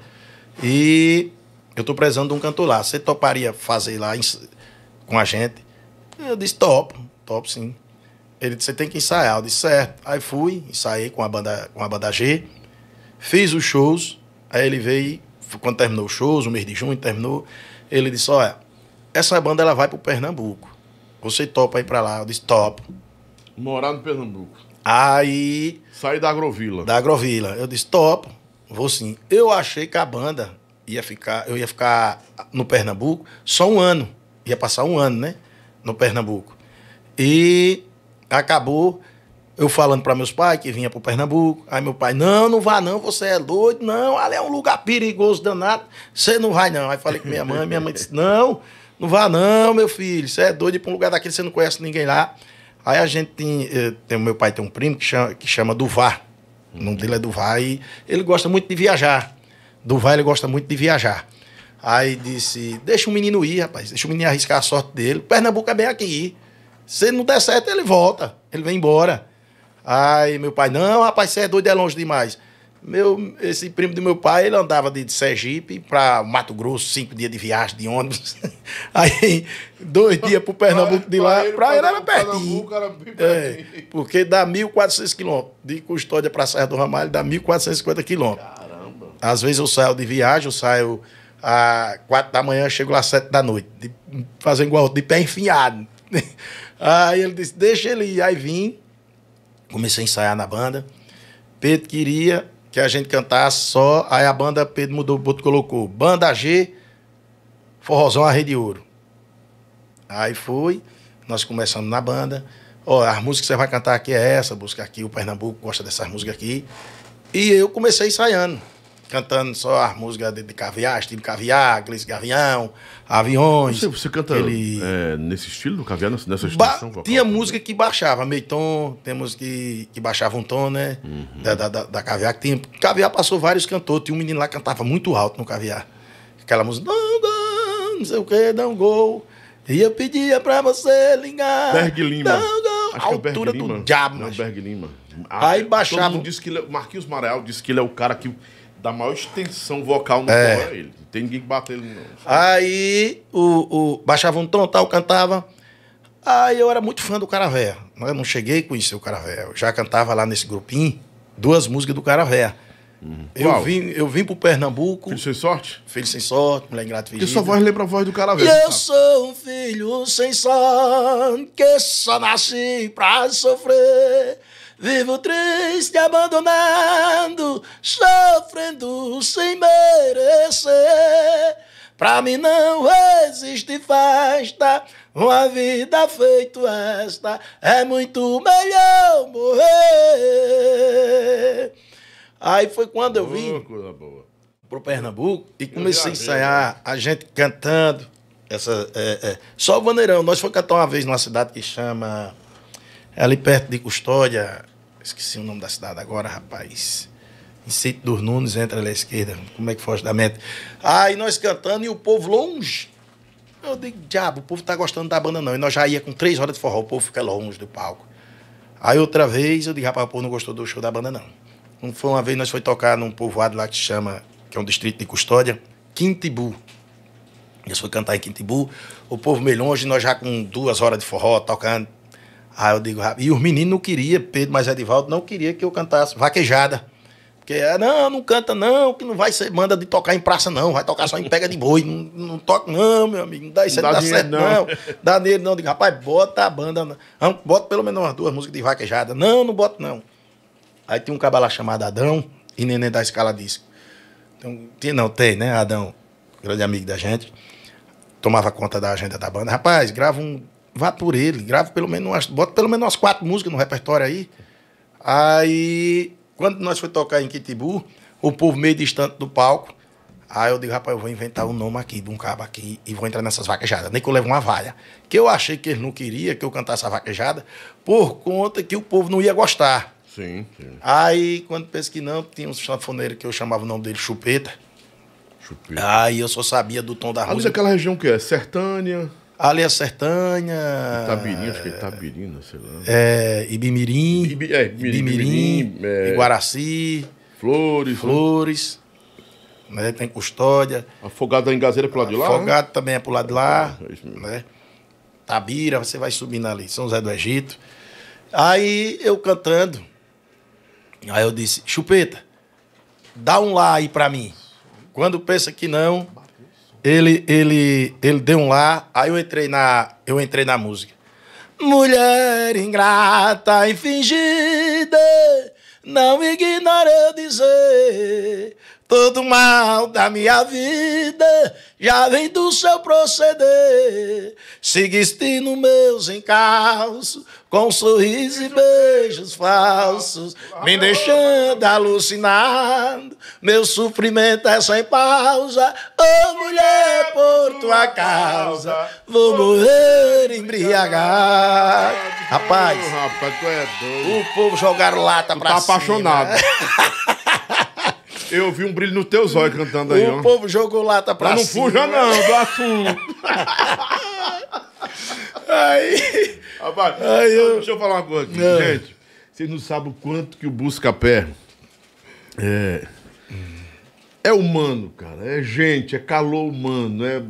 E eu tô precisando de um cantor lá. Você toparia fazer lá em, com a gente? Eu disse, top, top sim. Ele disse, você tem que ensaiar. Eu disse, certo. Aí fui, ensaiei com a banda, com a banda G. Fiz os shows. Aí ele veio, quando terminou os shows, o mês de junho terminou, ele disse, olha, essa banda ela vai pro Pernambuco. Você topa ir pra lá? Eu disse, topo. Morar no Pernambuco. Aí. Saí da Agrovila. Da Agrovila. Eu disse, topo. Vou sim. Eu achei que a banda ia ficar. Eu ia ficar no Pernambuco só um ano. Ia passar um ano, né? No Pernambuco. E acabou eu falando para meus pais que vinha pro Pernambuco. Aí meu pai, não, não vá não, você é doido, não, ali é um lugar perigoso, danado, você não vai não. Aí falei com minha mãe, minha mãe disse, não, não vá não, meu filho. Você é doido ir pra um lugar daquele, você não conhece ninguém lá. Aí a gente tem. Eh, tem meu pai tem um primo que chama, que chama Duvar. O nome dele é Duvar e ele gosta muito de viajar. Duvar, ele gosta muito de viajar. Aí disse: deixa o menino ir, rapaz, deixa o menino arriscar a sorte dele. Pernambuco é bem aqui. Se não der certo, ele volta, ele vem embora. Aí meu pai: não, rapaz, você é doido, é longe demais. Meu, esse primo do meu pai, ele andava de Sergipe para Mato Grosso, cinco dias de viagem de ônibus. Aí, dois dias para o Pernambuco de lá. Para ele era pertinho. É, porque dá 1.400 quilômetros. De Custódia para Serra do Ramalho dá 1.450 quilômetros. Caramba. Às vezes eu saio de viagem, eu saio às quatro da manhã, chego lá às sete da noite. De, fazendo igual, de pé enfiado. Aí ele disse, deixa ele ir. Aí vim, comecei a ensaiar na banda. Pedro queria que a gente cantasse só. Aí a banda Pedro mudou, botou, colocou Banda G, Forrozão a Rede Ouro. Aí foi, nós começamos na banda. Ó, as músicas que você vai cantar aqui é essa, busca aqui, o Pernambuco gosta dessas músicas aqui. E eu comecei ensaiando cantando só as músicas de, de caviar, estilo caviar, Gleice Gavião, Aviões. Você, você canta ele... é, nesse estilo do caviar, nessa extensão vocal? Tinha música que baixava meio tom, temos que, que baixava um tom, né? Uhum. Da, da, da, caviar que tinha. Caviar passou vários cantores, tinha um menino lá que cantava muito alto no caviar. Aquela música, não, não, não sei o que, dá um gol. E eu pedia pra você ligar. Berg Lima. Não, não. Acho é altura do diabo. Não, Berg Lima. Aí ah, é, baixava. Todo mundo disse que ele, é, Marquinhos Mareal disse que ele é o cara que da maior extensão vocal no é. coro ele. Não tem ninguém que bater ele, não. Aí o, o, baixava um tom, tal, cantava. Aí eu era muito fã do Caravé. Eu não cheguei a conhecer o Caravé. Eu já cantava lá nesse grupinho duas músicas do Caravé. Hum. Eu, vim, eu vim pro Pernambuco. Filho sem sorte? Filho sem sorte, mulher ingrata Que sua voz lembra a voz do Caravé. Eu sou um filho sem sorte que só nasci pra sofrer. Vivo triste, abandonado, sofrendo sem merecer. Pra mim não existe festa, uma vida feito esta é muito melhor morrer. Aí foi quando eu vim pro Pernambuco e comecei a ensaiar né? a gente cantando. Essa, é, é. Só o Vaneirão, nós fomos cantar uma vez numa cidade que chama é ali perto de Custódia, esqueci o nome da cidade agora, rapaz. Em Sítio dos Nunes, entra ali à esquerda. Como é que foge da meta? Aí ah, nós cantando e o povo longe. Eu digo, diabo, o povo tá gostando da banda não. E nós já ia com três horas de forró, o povo fica longe do palco. Aí outra vez eu digo, rapaz, o povo não gostou do show da banda não. Não foi uma vez, nós foi tocar num povoado lá que chama, que é um distrito de Custódia, Quintibu. Nós foi cantar em Quintibu, o povo meio longe, nós já com duas horas de forró tocando Aí eu digo, e os meninos não queriam, Pedro mas Edivaldo não queria que eu cantasse vaquejada. Porque, ah, não, não canta não, que não vai ser, manda de tocar em praça não, vai tocar só em pega de boi, não, não toca não, meu amigo, não dá isso não dá, dá certo não. não, dá nele não. Digo, rapaz, bota a banda, não. bota pelo menos umas duas músicas de vaquejada. Não, não bota não. Aí tem um cabala chamado Adão e Neném da Escala Disco. Então, tem, não, tem, né, Adão, grande amigo da gente, tomava conta da agenda da banda. Rapaz, grava um vá por ele, grave pelo menos umas, bota pelo menos umas quatro músicas no repertório aí. Aí, quando nós foi tocar em Kitibu, o povo meio distante do palco, aí eu digo, rapaz, eu vou inventar um nome aqui, de um cabo aqui, e vou entrar nessas vaquejadas, nem que eu levo uma valha. Que eu achei que eles não queria que eu cantasse a vaquejada, por conta que o povo não ia gostar. Sim, sim. Aí, quando pensei que não, tinha um sanfoneiro que eu chamava o nome dele Chupeta. Chupeta. Aí eu só sabia do tom da música. Mas é aquela região que é? Sertânia? Ali a é Sertanha. Itabirim, acho que é Itabirim, não sei lá. É, Ibimirim. Ibi, é, Ibimirim. Ibimirim é, Iguaraci. Flores. Né? Flores. Né? né? Tem custódia. Afogado da Engazeira é pro lado de lá? Afogado né? também é pro lado de lá. É, é, isso mesmo. Né? Tabira, você vai subindo ali, São José do Egito. Aí eu cantando. Aí eu disse, Chupeta, dá um lá aí pra mim. Quando pensa que não, ele, ele, ele deu um lá, aí eu entrei na, eu entrei na música. Mulher ingrata e fingida, não ignora eu dizer. Todo mal da minha vida já vem do seu proceder. Seguiste nos meus encalços, com sorriso e beijos falsos, me deixando alucinado. Meu sofrimento é sem pausa, ô oh, mulher, por tua causa, vou morrer embriagado. Rapaz, rapaz, tu é doido. O povo jogaram lata pra tá cima. tá apaixonado. Eu vi um brilho nos teus olhos cantando aí, O ó. povo jogou lata pra cima. Mas não fuja não, do assunto. Aí. Rapaz, aí eu... deixa eu falar uma coisa aqui. É. Gente, vocês não sabem o quanto que o busca-pé é. É humano, cara. É gente, é calor humano, é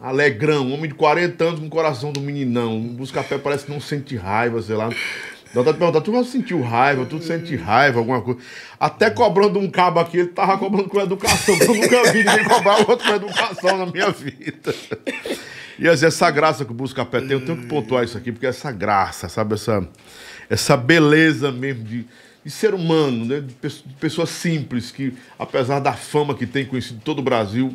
alegrão. Homem de 40 anos com o coração do meninão. O busca-pé parece que não sente raiva, sei lá. Dá vontade perguntar, tu não sentiu raiva, tu sente raiva, alguma coisa. Até cobrando um cabo aqui, ele tava cobrando com educação. Eu nunca vi ninguém cobrar outro com educação na minha vida. E essa graça que o Buscapé tem, eu tenho que pontuar isso aqui, porque é essa graça, sabe? Essa, essa beleza mesmo de, de ser humano, né? de, de pessoa simples, que apesar da fama que tem conhecido todo o Brasil,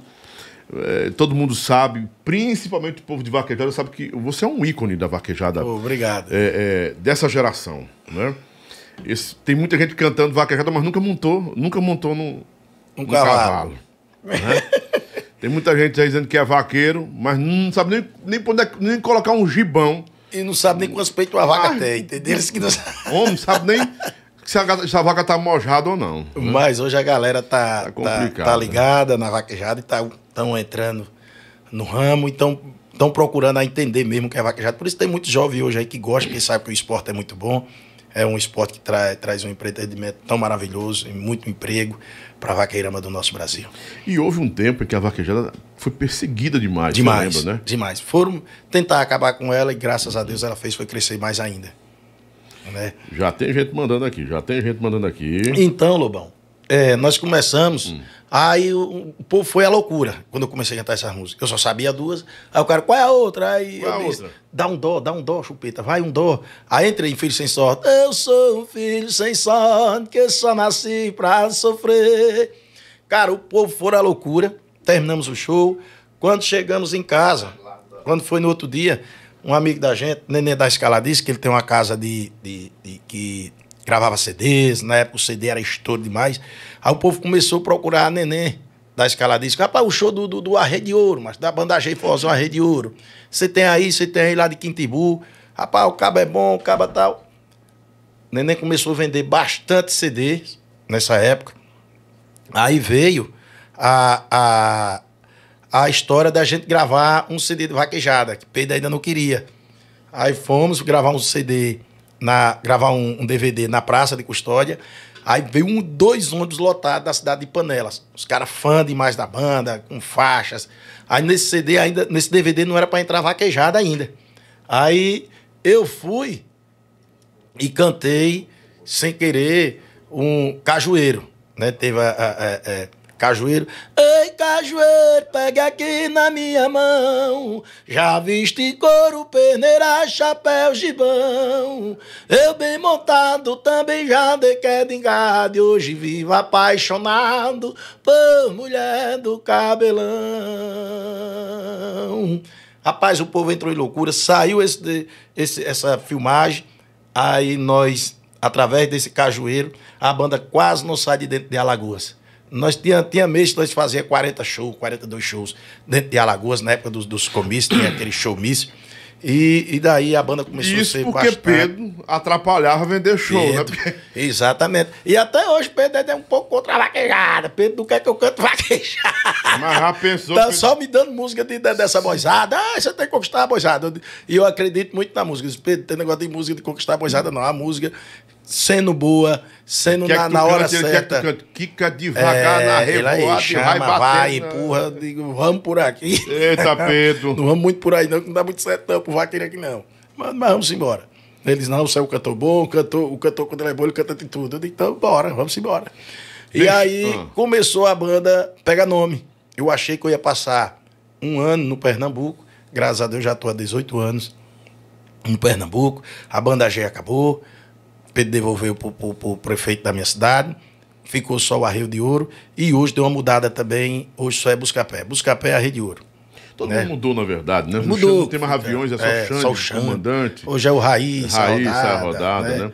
é, todo mundo sabe, principalmente o povo de vaquejada, sabe que você é um ícone da vaquejada. Obrigado. É, é, dessa geração, né? Esse, tem muita gente cantando vaquejada, mas nunca montou, nunca montou num, um cavalo. cavalo. Né? Tem muita gente aí dizendo que é vaqueiro, mas não sabe nem, nem, poder, é nem colocar um gibão. E não sabe nem quantos peitos uma vaca ah, tem, entendeu? Eles que não sabe. Homem, sabe nem se a, se a vaca tá mojada ou não. Né? Mas hoje a galera tá, tá, tá, tá né? ligada na vaquejada e estão tá, tão entrando no ramo, então estão procurando a entender mesmo que é vaquejada. Por isso tem muito jovem hoje aí que gosta, que sabe que o esporte é muito bom. É um esporte que tra traz um empreendimento tão maravilhoso, e muito emprego para a vaqueirama do nosso Brasil. E houve um tempo em que a vaquejada foi perseguida demais. Demais, lembra, né? demais. Foram tentar acabar com ela e graças a Deus ela fez foi crescer mais ainda. Né? Já tem gente mandando aqui, já tem gente mandando aqui. Então, Lobão, é, nós começamos hum. Aí o, o povo foi à loucura quando eu comecei a cantar essas músicas. Eu só sabia duas. Aí o cara, qual é a outra? Aí qual eu a disse, outra? dá um dó, dá um dó, chupeta, vai um dó. Aí entrei em Filho Sem Sorte. Eu sou um filho sem sorte, que só nasci pra sofrer. Cara, o povo foi à loucura. Terminamos o show. Quando chegamos em casa, quando foi no outro dia, um amigo da gente, Nenê da Escala, disse que ele tem uma casa de, de, de que gravava CDs, na época o CD era estouro demais. Aí o povo começou a procurar a neném da escalada. Disse, rapaz, o show do, do, do Arre de Ouro, mas da banda Achei o Arre de Ouro. Você tem aí, você tem aí lá de Quintibu. Rapaz, o cabo é bom, o cabo é tal. neném começou a vender bastante CDs nessa época. Aí veio a, a, a história da gente gravar um CD de vaquejada, que Pedro ainda não queria. Aí fomos gravar um CD na, gravar um, um, DVD na Praça de Custódia. Aí veio um, dois ônibus lotados da cidade de Panelas. Os caras fã demais da banda, com faixas. Aí nesse CD ainda, nesse DVD não era para entrar vaquejada ainda. Aí eu fui e cantei sem querer um cajueiro, né? Teve a, a, a, é, Cajueiro. Ei, cajueiro, pega aqui na minha mão. Já viste couro, peneira, chapéu, gibão. Eu bem montado também já dei queda e hoje vivo apaixonado por mulher do cabelão. Rapaz, o povo entrou em loucura. Saiu esse, esse, essa filmagem. Aí nós, através desse cajueiro, a banda quase não sai de dentro de Alagoas. Nós tinha, tinha mês que nós fazia 40 shows, 42 shows dentro de Alagoas, na época dos, dos comícios, tinha aquele showmício. E, e daí a banda começou Isso a ser porque bastante... Pedro atrapalhava vender show, né, Pedro, né? Exatamente. E até hoje Pedro é um pouco contra a vaquejada. Pedro não quer é que eu canto vaquejada. Mas já pensou... Tá Pedro... só me dando música de, de, dessa boizada. Ah, você tem que conquistar a boizada. E eu acredito muito na música. Pedro, tem negócio de música de conquistar a boizada, não. A música sendo boa, sendo na, na, hora certa. Quer que Quica devagar é, na é é, revoada aí, chama, vai, vai empurra, digo, vamos por aqui. Eita, Pedro. não vamos muito por aí não, que não dá muito certo não pro vaqueiro aqui não. Mas, mas vamos embora. Eles, não, você é o cantor bom, o cantor, o cantor quando ele é bom, ele canta de tudo. Digo, então, bora, vamos embora. Vixe. E aí ah. começou a banda Pega Nome. Eu achei que eu ia passar um ano no Pernambuco. Graças a Deus já estou há 18 anos no Pernambuco. A banda G acabou. Pedro devolveu para o prefeito da minha cidade, ficou só o Arreio de Ouro, e hoje deu uma mudada também, hoje só é Buscapé. Buscapé é a de Ouro. Todo né? mundo mudou, na verdade, né? Mudou. Não tem mais aviões, é só, é, Xande, só o Xande, comandante. Hoje é o Raiz, Raiz a rodada, é a rodada né? né?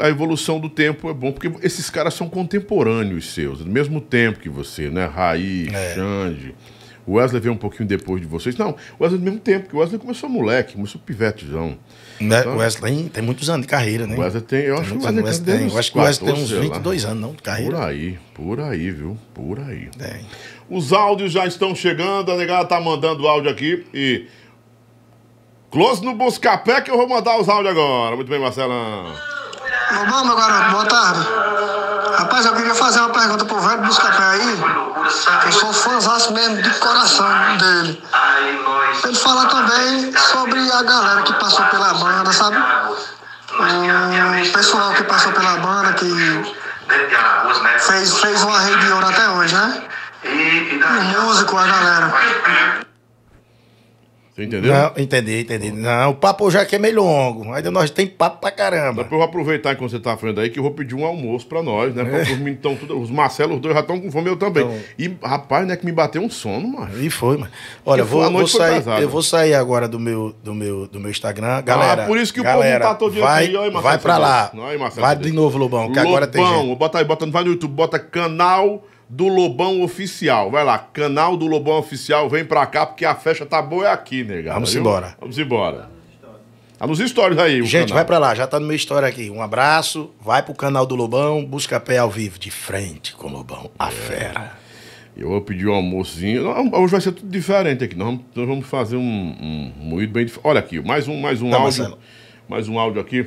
É, a evolução do tempo é bom, porque esses caras são contemporâneos seus, do mesmo tempo que você, né? Raiz, é. Xande. O Wesley veio um pouquinho depois de vocês. Não, o Wesley do mesmo tempo, que o Wesley começou moleque, começou pivetezão. Então, né? o Wesley tem muitos anos de carreira, né? O Wesley tem, eu acho que o Wesley, tem, eu acho que o Wesley tem uns 22 anos, não, de carreira. Por aí, por aí, viu? Por aí. Os áudios já estão chegando, a negada tá mandando áudio aqui e close no Buscapé que eu vou mandar os áudios agora. Muito bem, Marcelão bom, meu garoto, boa tarde. Rapaz, eu queria fazer uma pergunta pro velho Pé aí. Eu sou fãzão mesmo de coração dele. Pra ele falar também sobre a galera que passou pela banda, sabe? O pessoal que passou pela banda, que fez, fez uma rede de ouro até hoje, né? O músico, a galera. Você entendeu? Não, entendi, entendi. Não, o papo já que é meio longo. Ainda nós tem papo pra caramba. Depois eu vou aproveitar enquanto você tá falando aí que eu vou pedir um almoço pra nós, né? É. Os meninos tudo, os Marcelo, os dois já estão com fome, eu também. Então... E, rapaz, né, que me bateu um sono, mano. E foi, mano. Olha, vou, vou sair, eu vou sair agora do meu, do meu, do meu Instagram. Galera, ah, por isso que galera, o povo tá todo dia vai, aqui. Olha, Marcelo, vai pra lá. Olha, Marcelo, vai de novo, Lobão, que Lobão, agora tem gente. Bota aí, bota, vai no YouTube, bota canal do Lobão Oficial. Vai lá, canal do Lobão Oficial, vem pra cá, porque a festa tá boa é aqui, nega. Vamos viu? embora. Vamos embora. Tá nos stories aí, Gente, canal. vai pra lá, já tá no meu história aqui. Um abraço, vai pro canal do Lobão, busca pé ao vivo, de frente com o Lobão, a é. fera. Eu vou pedir um almocinho. Hoje vai ser tudo diferente aqui. Nós vamos, fazer um, moído um, bem diferente. Olha aqui, mais um, mais um Não, tá áudio. Marcelo. Mais um áudio aqui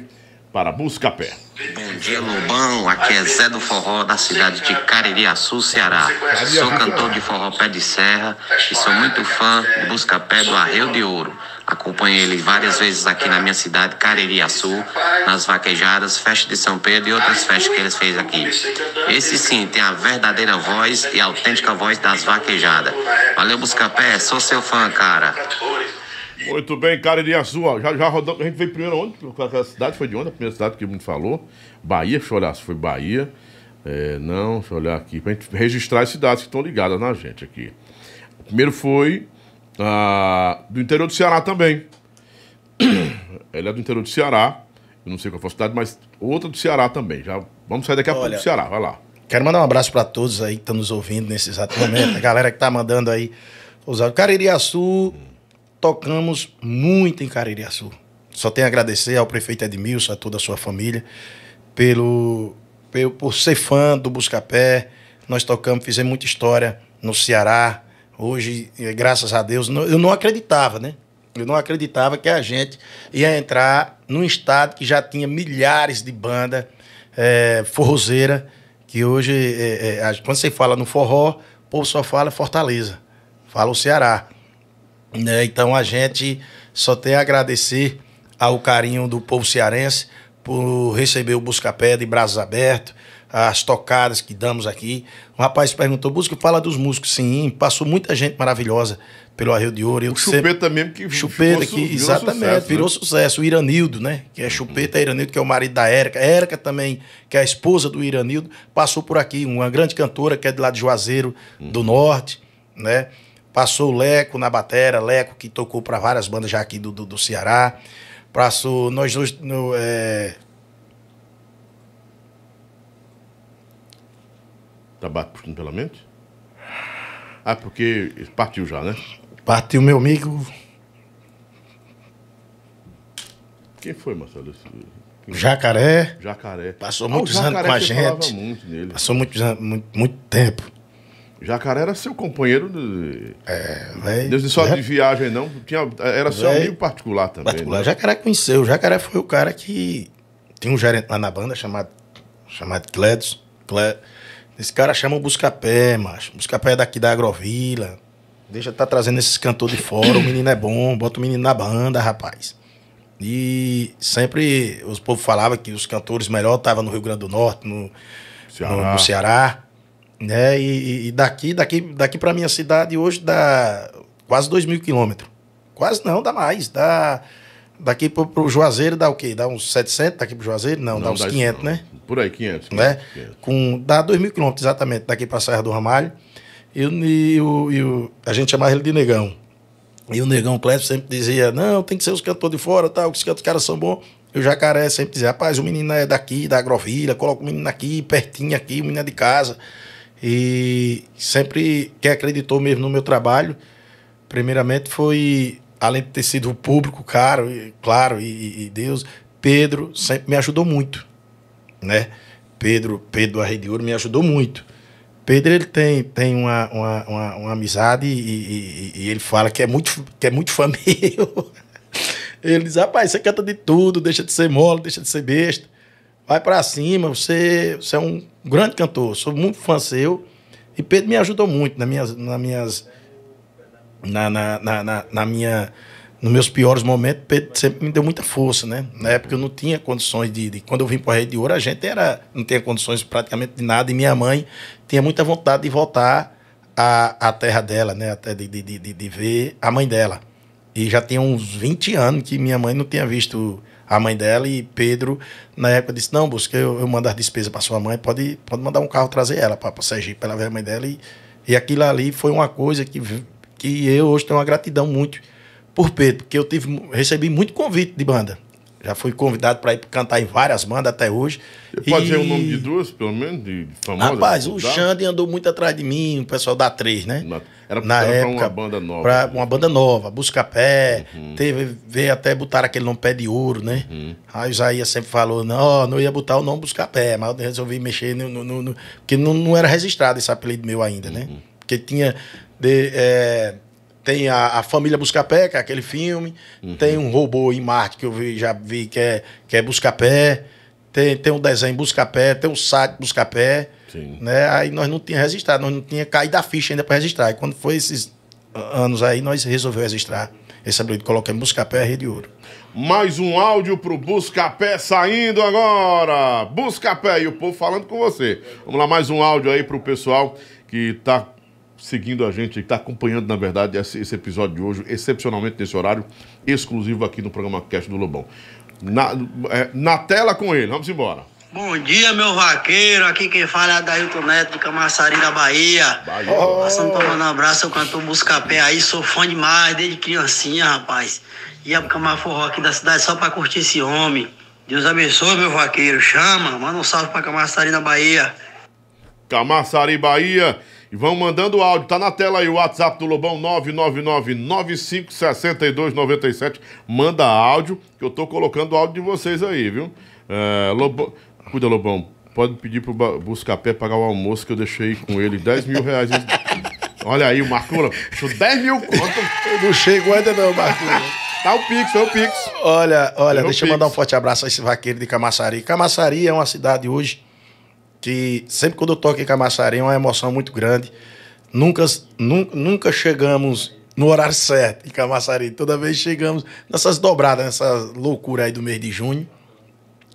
para Buscapé. Bom dia, Lobão. Aqui é Zé do Forró, da cidade de Caririaçu, Ceará. Sou cantor de forró pé de serra e sou muito fã de Buscapé do Arreio de Ouro. Acompanhei ele várias vezes aqui na minha cidade, Caririaçu, nas vaquejadas, festa de São Pedro e outras festas que eles fez aqui. Esse sim tem a verdadeira voz e autêntica voz das vaquejadas. Valeu, Buscapé. Sou seu fã, cara. Muito bem, cara Iriaçu, já, já rodamos. A gente veio primeiro onde? Aquela cidade foi de onde? A primeira cidade que a gente falou. Bahia, deixa eu olhar se foi Bahia. É, não, deixa eu olhar aqui. Pra gente registrar as cidades que estão ligadas na gente aqui. O primeiro foi ah, do interior do Ceará também. Ele é do interior do Ceará. Eu não sei qual foi a cidade, mas outra do Ceará também. Já vamos sair daqui a Olha, pouco do Ceará, vai lá. Quero mandar um abraço para todos aí que estão nos ouvindo nesse exato momento. A galera que tá mandando aí. Cara Iriaçu tocamos muito em Caririaçu. Só tenho a agradecer ao prefeito Edmilson, a toda a sua família, pelo, pelo por ser fã do Buscapé. Nós tocamos, fizemos muita história no Ceará. Hoje, eh, graças a Deus, eu não acreditava, né? Eu não acreditava que a gente ia entrar num estado que já tinha milhares de banda é, forrozeira, que hoje, é, é, quando você fala no forró, o povo só fala Fortaleza, fala o Ceará. Né? Então a gente só tem a agradecer ao carinho do povo cearense por receber o Buscapé de braços abertos, as tocadas que damos aqui. O rapaz perguntou, Busca, fala dos músicos. Sim, passou muita gente maravilhosa pelo Arreio de Ouro. o Chupeta sempre... mesmo que Chupeta, que exatamente, né? virou sucesso. Virou né? sucesso. O Iranildo, né? Que é Chupeta, Iranildo, que é o marido da Érica. Érica também, que é a esposa do Iranildo, passou por aqui. Uma grande cantora que é de lá de Juazeiro uhum. do Norte, né? Passou o Leco na batera, Leco que tocou para várias bandas já aqui do, do, do Ceará. Passou nós dois no. É... Tá batendo pela mente? Ah, porque partiu já, né? Partiu meu amigo. Quem foi, Marcelo? Jacaré. Jacaré. Passou ah, muitos anos com a gente. Muito Passou muito, muito, muito tempo. Jacaré era seu companheiro de. É, véio, Deus só de viagem, não. Tinha, era seu véio, amigo particular também. Particular. Né? Jacaré conheceu. O Jacaré foi o cara que. Tinha um gerente lá na banda chamado, chamado Cledes. Cled... Esse cara chama o Buscapé, macho. Buscapé é daqui da Agrovila. Deixa tá trazendo esses cantores de fora. O menino é bom, bota o menino na banda, rapaz. E sempre os povos falavam que os cantores melhor estavam no Rio Grande do Norte, no Ceará. No, no Ceará. Né? E, e daqui, daqui, daqui para minha cidade hoje dá quase 2 mil quilômetros. Quase não, dá mais. Dá, daqui pro, pro Juazeiro dá o quê? Dá uns 700 daqui pro Juazeiro? Não, não dá uns dá 500, isso, né? Por aí, 500. né? 500. Com, dá 2 mil quilômetros exatamente daqui pra Serra do Ramalho. E, e, e, a gente chamava ele de negão. E o negão Clécio sempre dizia: não, tem que ser os cantores de fora, tal, que os cantos caras são bons. E o jacaré sempre dizia: rapaz, o menino é daqui, da Agrovilha, coloca o menino aqui, pertinho aqui, o menino é de casa. E sempre quem acreditou mesmo no meu trabalho, primeiramente foi, além de ter sido o público, caro, e, claro, e, e Deus, Pedro sempre me ajudou muito, né? Pedro, Pedro Ouro me ajudou muito. Pedro ele tem, tem uma, uma, uma, uma amizade e, e, e, ele fala que é muito, que é muito família. ele diz, rapaz, você canta de tudo, deixa de ser mole, deixa de ser besta vai para cima, você, você é um grande cantor, sou muito fã seu. E Pedro me ajudou muito nas minhas. Nas minhas na, na, na, na, na minha nos meus piores momentos, Pedro sempre me deu muita força, né? Na época eu não tinha condições de. de quando eu vim para Rede de Ouro, a gente era, não tinha condições praticamente de nada. E minha mãe tinha muita vontade de voltar à, à terra dela, né? Até de, de, de, de ver a mãe dela. E já tinha uns 20 anos que minha mãe não tinha visto a mãe dela e Pedro, na época, disse: Não, Busca, eu, eu mando as despesas para sua mãe, pode, pode mandar um carro trazer ela para Sergipe, para ela ver a mãe dela. E, e aquilo ali foi uma coisa que, que eu hoje tenho uma gratidão muito por Pedro, porque eu tive, recebi muito convite de banda. Já fui convidado para ir cantar em várias bandas até hoje. Você pode dizer o nome de duas, pelo menos, de, de famosa? Rapaz, o Xande andou muito atrás de mim, o pessoal da Três, né? Na, era pra, Na era época, pra né? uma banda nova. Pra uma banda nova, Busca-Pé, uhum. teve, veio até botar aquele nome Pé de Ouro, né? Uhum. Aí o Isaías sempre falou, não, não ia botar o nome Busca-Pé, mas eu resolvi mexer no... no, no, no porque não, não, era registrado esse apelido meu ainda, né? uhum. né? Porque tinha... De, é, tem a, a Família Buscapé, que é aquele filme. Uhum. Tem um robô em Marte que eu vi, já vi que é, que é Buscapé. Tem, tem um desenho Buscapé, tem um site Buscapé. Né? Aí nós não tínhamos registrado, nós não tínhamos caído a ficha ainda para registrar. E quando foi esses anos aí, nós resolvemos registrar esse abrigo. Coloquei Buscapé Rede Ouro. Mais um áudio pro Buscapé saindo agora. Buscapé e o povo falando com você. Vamos lá, mais um áudio aí pro pessoal que tá seguindo a gente, está acompanhando, na verdade, esse, esse, episódio de hoje, excepcionalmente nesse horário, exclusivo aqui no programa Cast do Lobão. Na, é, na tela com ele, vamos embora. Bom dia, meu vaqueiro. Aqui quem fala é Adailton Neto, de Camaçari, da Bahia. Bahia. Oh. Passando tomando um abraço, eu cantor Buscapé aí, sou fã demais, desde criancinha, rapaz. Ia pro Camar Forró aqui da cidade só pra curtir esse homem. Deus abençoe, meu vaqueiro. Chama, manda um salve pra Camaçari, da Bahia. Camaçari, Bahia. E vão mandando o áudio. Tá na tela aí o WhatsApp do Lobão 999-956297. Manda áudio, que eu tô colocando o áudio de vocês aí, viu? É, Lobão... Cuida, Lobão. Pode pedir pro pé pagar o almoço que eu deixei com ele 10 mil reais. Olha aí, o Marcula. 10 mil conto. Eu não chego ainda não, Marcula. Tá o Pix, foi é o Pix. Olha, olha, é deixa eu mandar um forte abraço a esse vaqueiro de Camaçari. Camaçari é uma cidade hoje que sempre quando eu toco em Camaçari é uma emoção muito grande. Nunca, nunca, nunca chegamos no horário certo em Camaçari. Toda vez chegamos nessas dobradas, nessa loucura aí do mês de junho.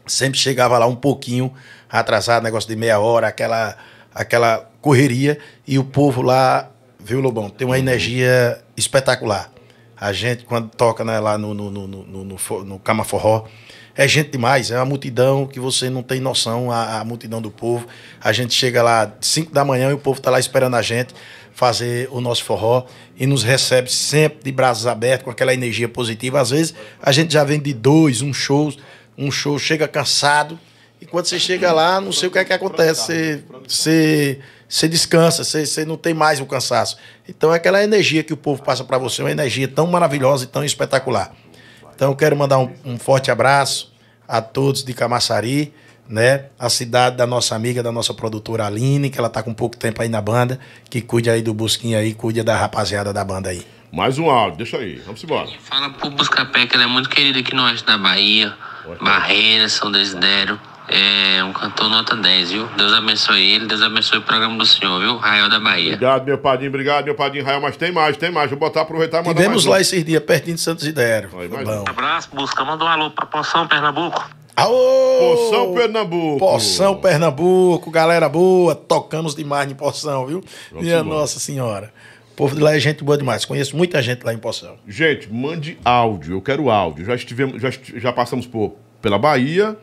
Sempre chegava lá um pouquinho atrasado, negócio de meia hora, aquela, aquela correria. E o povo lá, viu, Lobão, tem uma energia espetacular. A gente, quando toca né, lá no, no, no, no, no, no Cama Forró, é gente demais, é uma multidão que você não tem noção, a, a multidão do povo. A gente chega lá 5 da manhã e o povo está lá esperando a gente fazer o nosso forró e nos recebe sempre de braços abertos, com aquela energia positiva. Às vezes a gente já vem de dois, um show, um show chega cansado e quando você chega lá, não sei o que é que acontece, você, você, você descansa, você, você não tem mais o cansaço. Então é aquela energia que o povo passa para você, uma energia tão maravilhosa e tão espetacular. Então, quero mandar um, um forte abraço a todos de Camaçari, né? A cidade da nossa amiga, da nossa produtora Aline, que ela tá com pouco tempo aí na banda, que cuide aí do Busquinha aí, cuide da rapaziada da banda aí. Mais um áudio, deixa aí, vamos embora. Fala pro Buscapé, que ela é muito querida aqui no oeste da Bahia, Barreiras, São Desidério. É um cantor nota 10, viu? Deus abençoe ele, Deus abençoe o programa do senhor, viu? Rael da Bahia. Obrigado, meu padrinho, obrigado, meu padrinho Rael. Mas tem mais, tem mais. Vou botar, aproveitar e mandar Tivemos mais. lá esses dias, pertinho de Santos Idério. vai vai um abraço, busca. Manda um alô pra Poção, Pernambuco. Alô! Poção Pernambuco. Poção Pernambuco, galera boa. Tocamos demais em Poção, viu? Pronto, Minha bom. Nossa Senhora. O povo de lá é gente boa demais. Conheço muita gente lá em Poção. Gente, mande áudio. Eu quero áudio. Já estivemos, já, já passamos por, pela Bahia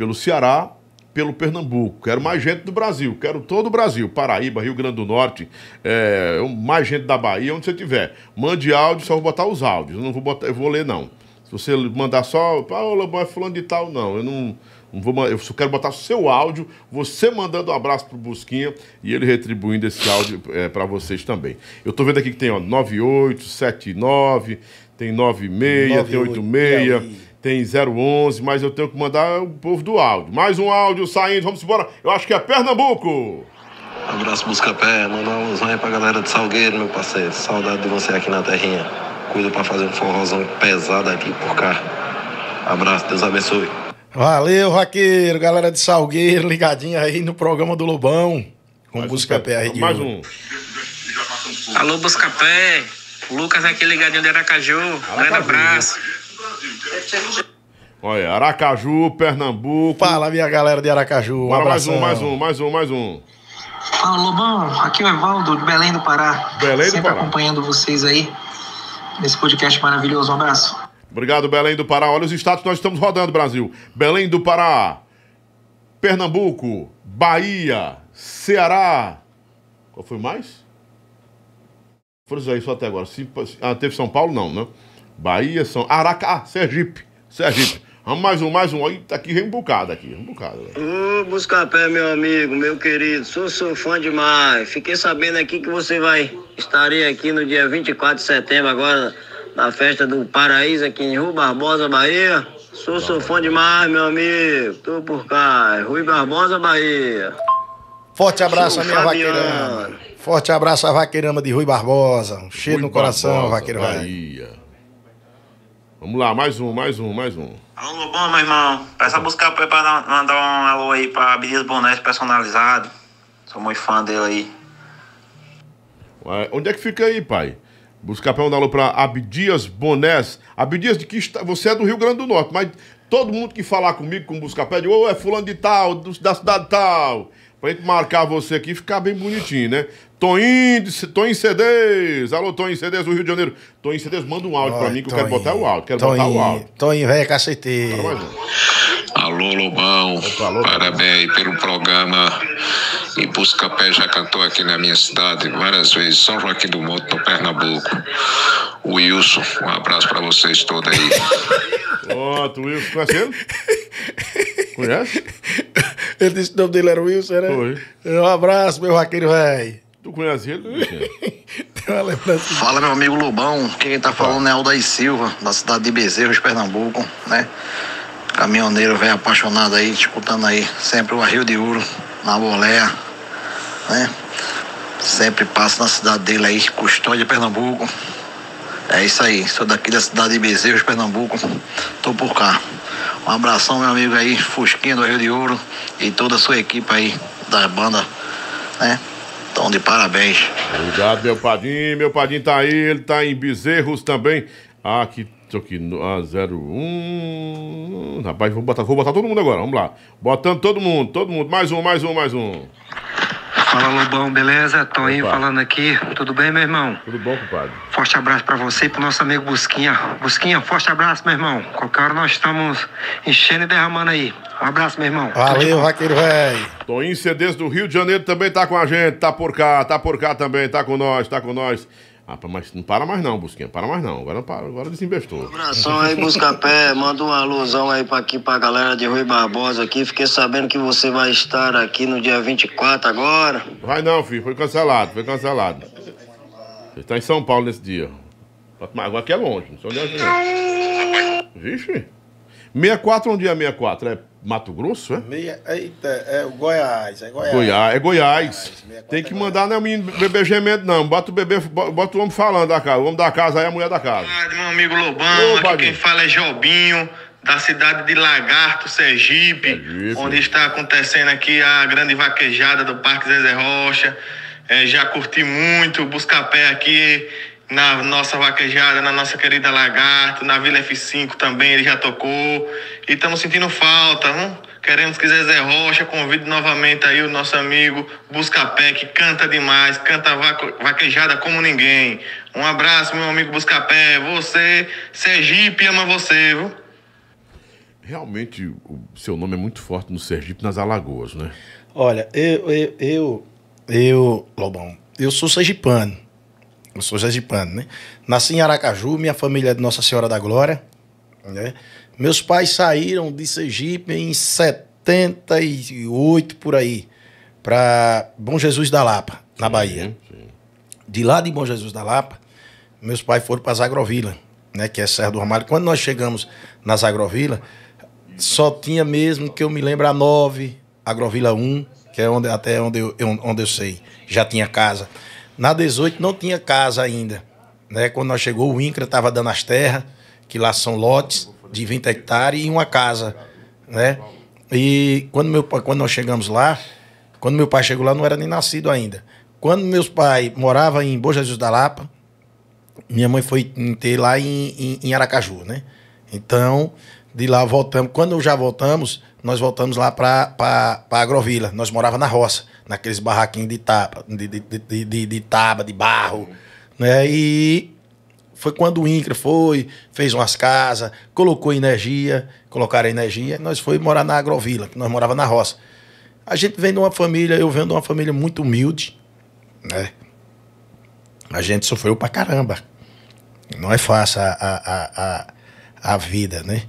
pelo Ceará, pelo Pernambuco. Quero mais gente do Brasil, quero todo o Brasil. Paraíba, Rio Grande do Norte, é, mais gente da Bahia, onde você tiver. Mande áudio, só vou botar os áudios. Eu não vou botar, eu vou ler, não. Se você mandar só, ah, o é fulano de tal, não. Eu não. não vou, eu só quero botar seu áudio, você mandando um abraço pro Busquinha e ele retribuindo esse áudio é, eh, para vocês também. Eu tô vendo aqui que tem, ó, 9879, tem 96, 98, tem 86 tem 011, mas eu tenho que mandar o povo do áudio. Mais um áudio saindo, vamos embora. Eu acho que é Pernambuco. Abraço, busca pé, Mandar um zóio pra galera de Salgueiro, meu parceiro. Saudade de você aqui na terrinha. Cuida pra fazer um forrozão pesado aqui por cá. Abraço, Deus abençoe. Valeu, Raqueiro. Galera de Salgueiro, ligadinha aí no programa do Lobão. Com mais pé. um, aí de Mais um. Alô, busca pé, Lucas aqui ligadinho de Aracaju. Grande abraço. Olha, Aracaju, Pernambuco. Fala, minha galera de Aracaju. Um mais um, mais um, mais um, mais um. Fala, Lobão. Aqui é o Evaldo, de Belém do Pará. Belém do Sempre Pará. acompanhando vocês aí nesse podcast maravilhoso. Um abraço. Obrigado, Belém do Pará. Olha os estados que nós estamos rodando, Brasil. Belém do Pará, Pernambuco, Bahia, Ceará. Qual foi mais? Foram aí só até agora. Ah, teve São Paulo? Não, né? Bahia, São. Aracá, ah, Sergipe. Sergipe. Vamos mais um, mais um. Olha, tá aqui, vem um bocado aqui, um bocado. Ô, Buscapé, meu amigo, meu querido, sou seu fã demais. Fiquei sabendo aqui que você vai estarei aqui no dia 24 de setembro agora, na festa do Paraíso aqui em Rui Barbosa, Bahia. Sou sou seu fã demais, meu amigo. Tô por cá, Rui Barbosa, Bahia. Forte abraço sou minha vaqueirama. Forte abraço à vaqueirama de Rui Barbosa. Um cheiro Rui no coração, Barbosa, vaqueiro Bahia. Vamos lá, mais um, mais um, mais um. Alô, bom, meu irmão. Peça buscar para mandar um alô aí para Abdias Bonés personalizado. Sou muito fã dele aí. Ué, onde é que fica aí, pai? Buscar para mandar um alô para Abdias Bonés. Abdias, de que está... você é do Rio Grande do Norte, mas todo mundo que falar comigo com Buscapé, ou é fulano de tal, da cidade tal. Pra gente marcar você aqui ficar bem bonitinho, né? tô em CDs. Alô, em CDs do Rio de Janeiro. em CDs, manda um áudio Oi, pra mim que eu quero botar o áudio. Quero Toim, botar o áudio. Toim, velho, cacete. Alô, Lobão. Opa, alô, Parabéns cara. pelo programa. E Busca Pé já cantou aqui na minha cidade várias vezes. São Joaquim do Monte, Pernambuco. Wilson, um abraço pra vocês todos aí. Pronto, Wilson, conhece ele? Conhece? Ele disse que o nome dele era Wilson, né? Foi. Um abraço, meu vaqueiro, velho. Tu conhece ele? uma lembrança. Fala, meu amigo Lobão. Quem tá falando é Aldair Silva, da cidade de Bezerros, Pernambuco, né? Caminhoneiro velho apaixonado aí, escutando aí sempre o Rio de Ouro, na boleia, né? Sempre passo na cidade dele aí, Custódia, Pernambuco. É isso aí, sou daqui da cidade de Bezerros, Pernambuco. Tô por cá. Um abração, meu amigo aí, Fusquinha do Rio de Ouro e toda a sua equipe aí da banda, né? Estão de parabéns. Obrigado, meu padinho. Meu padinho tá aí, ele tá em bezerros também. Ah, aqui, aqui, ah, 01. Rapaz, vou botar, vou botar todo mundo agora, vamos lá. Botando todo mundo, todo mundo. Mais um, mais um, mais um. Fala Lobão, beleza? Toninho falando aqui. Tudo bem, meu irmão? Tudo bom, compadre. Forte abraço para você e pro nosso amigo Busquinha. Busquinha, forte abraço, meu irmão. Qualquer hora nós estamos enchendo e derramando aí. Um abraço, meu irmão. Valeu, vaqueiro, velho. Toninho CDs do Rio de Janeiro também tá com a gente, tá por cá, tá por cá também, tá com nós, tá com nós. Ah, mas não para mais não, Busquinha, para mais não. Agora, para, agora desinvestou. Um abração aí, Buscapé. Manda uma alusão aí pra aqui pra galera de Rui Barbosa aqui. Fiquei sabendo que você vai estar aqui no dia 24 agora. Vai não, filho, foi cancelado, foi cancelado. Você está em São Paulo nesse dia. Mas agora aqui é longe, não sei onde é. Vixe. 64, onde é 64? É Mato Grosso, é? Meia, eita, é Goiás, é Goiás. Goiás é Goiás. Goiás Tem que mandar, não é o menino beber gemendo, não. Bota o bebê, bota o homem falando da casa. O homem da casa aí é a mulher da casa. Ah, meu amigo Lobão, Ô, aqui quem fala é Jobinho, da cidade de Lagarto, Sergipe, é Sergipe, onde está acontecendo aqui a grande vaquejada do Parque Zezé Rocha. É, já curti muito, buscar pé aqui na nossa vaquejada, na nossa querida Lagarto, na Vila F5 também ele já tocou. E estamos sentindo falta, não? Hum? Queremos que Zezé Rocha convide novamente aí o nosso amigo Buscapé, que canta demais, canta vaquejada como ninguém. Um abraço, meu amigo Buscapé. Você, Sergipe, ama você, viu? Realmente, o seu nome é muito forte no Sergipe, nas Alagoas, né? Olha, eu, eu, eu, eu Lobão, eu sou sergipano. Eu sou jazipano, né? Nasci em Aracaju, minha família é de Nossa Senhora da Glória, né? Meus pais saíram de Sergipe em 78 por aí, para Bom Jesus da Lapa, na uhum, Bahia. sim. De lá de Bom Jesus da Lapa, meus pais foram para Zagrovila, né, que é Serra do Ramalho. Quando nós chegamos na Zagrovila, só tinha mesmo que eu me lembro a 9, Agrovila 1, que é onde, até onde eu, onde eu sei, já tinha casa. Na 18 não tinha casa ainda. Né? Quando nós chegou, o INCRA estava dando as terras, que lá são lotes de 20 hectares e uma casa. Né? E quando, meu, quando nós chegamos lá, quando meu pai chegou lá, não era nem nascido ainda. Quando meus pais moravam em Boa Jesus da Lapa, minha mãe foi ter lá em, em, em Aracaju, né? Então, de lá voltamos. Quando já voltamos, nós voltamos lá para a Agrovila. Nós morava na roça, naqueles barraquinhos de, tapa, de, de, de, de, de taba, de barro. Né? E foi quando o INCRA foi, fez umas casas, colocou energia, colocaram energia, nós foi morar na Agrovila, que nós morava na roça. A gente vem de uma família, eu venho de uma família muito humilde, né? A gente sofreu pra caramba. Não é fácil a, a, a, a vida, né?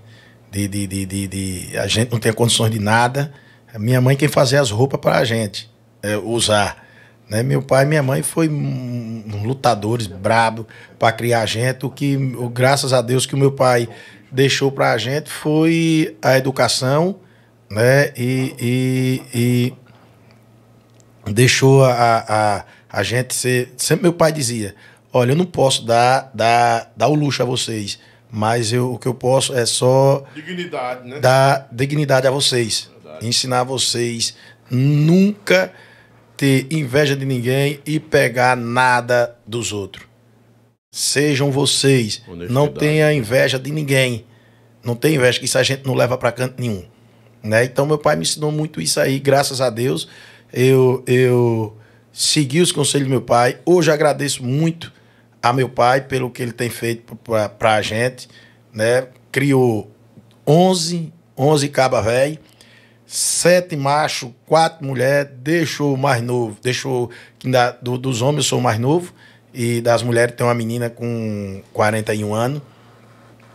de, de, de, de, a gente não tem condições de nada. Minha mãe quem fazia as roupas para a gente é, usar. Né? Meu pai e minha mãe foi um, lutadores brabo para criar a gente. O que, graças a Deus, que o meu pai deixou para a gente foi a educação, né? E, e, e deixou a, a, a gente ser. Sempre meu pai dizia: Olha, eu não posso dar, dar, dar o luxo a vocês mas eu, o que eu posso é só dignidade, né? dar dignidade a vocês. Verdade. Ensinar vocês nunca ter inveja de ninguém e pegar nada dos outros. Sejam vocês. Não tenha inveja de ninguém. Não tem inveja, que isso a gente não leva para canto nenhum. Né? Então, meu pai me ensinou muito isso aí, graças a Deus. Eu, eu segui os conselhos do meu pai. Hoje agradeço muito a meu pai pelo que ele tem feito para a gente, né? Criou 11, 11 caba velho, sete macho, quatro mulher, deixou o mais novo, deixou da, do, dos homens eu sou mais novo e das mulheres tem uma menina com 41 anos.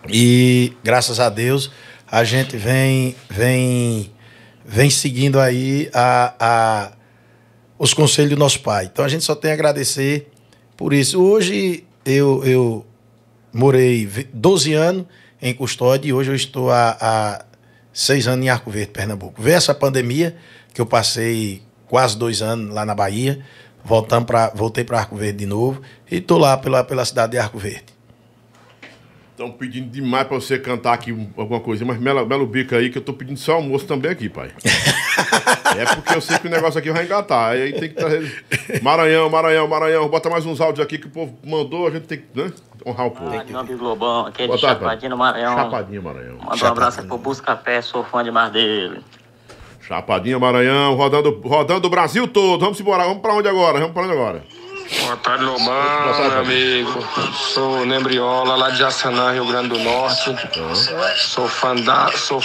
E graças a Deus a gente vem vem vem seguindo aí a, a os conselhos do nosso pai. Então a gente só tem a agradecer por isso, hoje eu, eu morei 12 anos em custódia e hoje eu estou há, há seis anos em Arco Verde, Pernambuco. Vê essa pandemia, que eu passei quase dois anos lá na Bahia, voltando pra, voltei para Arco Verde de novo e estou lá pela, pela cidade de Arco Verde. Estão pedindo demais para você cantar aqui alguma coisinha, mas melo, melo bico aí que eu tô pedindo seu almoço também aqui, pai. é porque eu sei que o negócio aqui vai engatar. Aí tem que trazer. Maranhão, Maranhão, Maranhão, bota mais uns áudios aqui que o povo mandou, a gente tem que né? honrar o povo. Ah, nome Globão, aquele é Boa Chapadinho tá, Maranhão. Chapadinho Maranhão. Manda um abraço aí pro Pé, sou fã demais dele. Chapadinha Maranhão, rodando, rodando o Brasil todo. Vamos embora, vamos para onde agora? Vamos para onde agora? Boa tarde, Lobão, Boa tarde. meu amigo. Sou Nembriola, lá de Jaçanã, Rio Grande do Norte. Sou, fanda, sou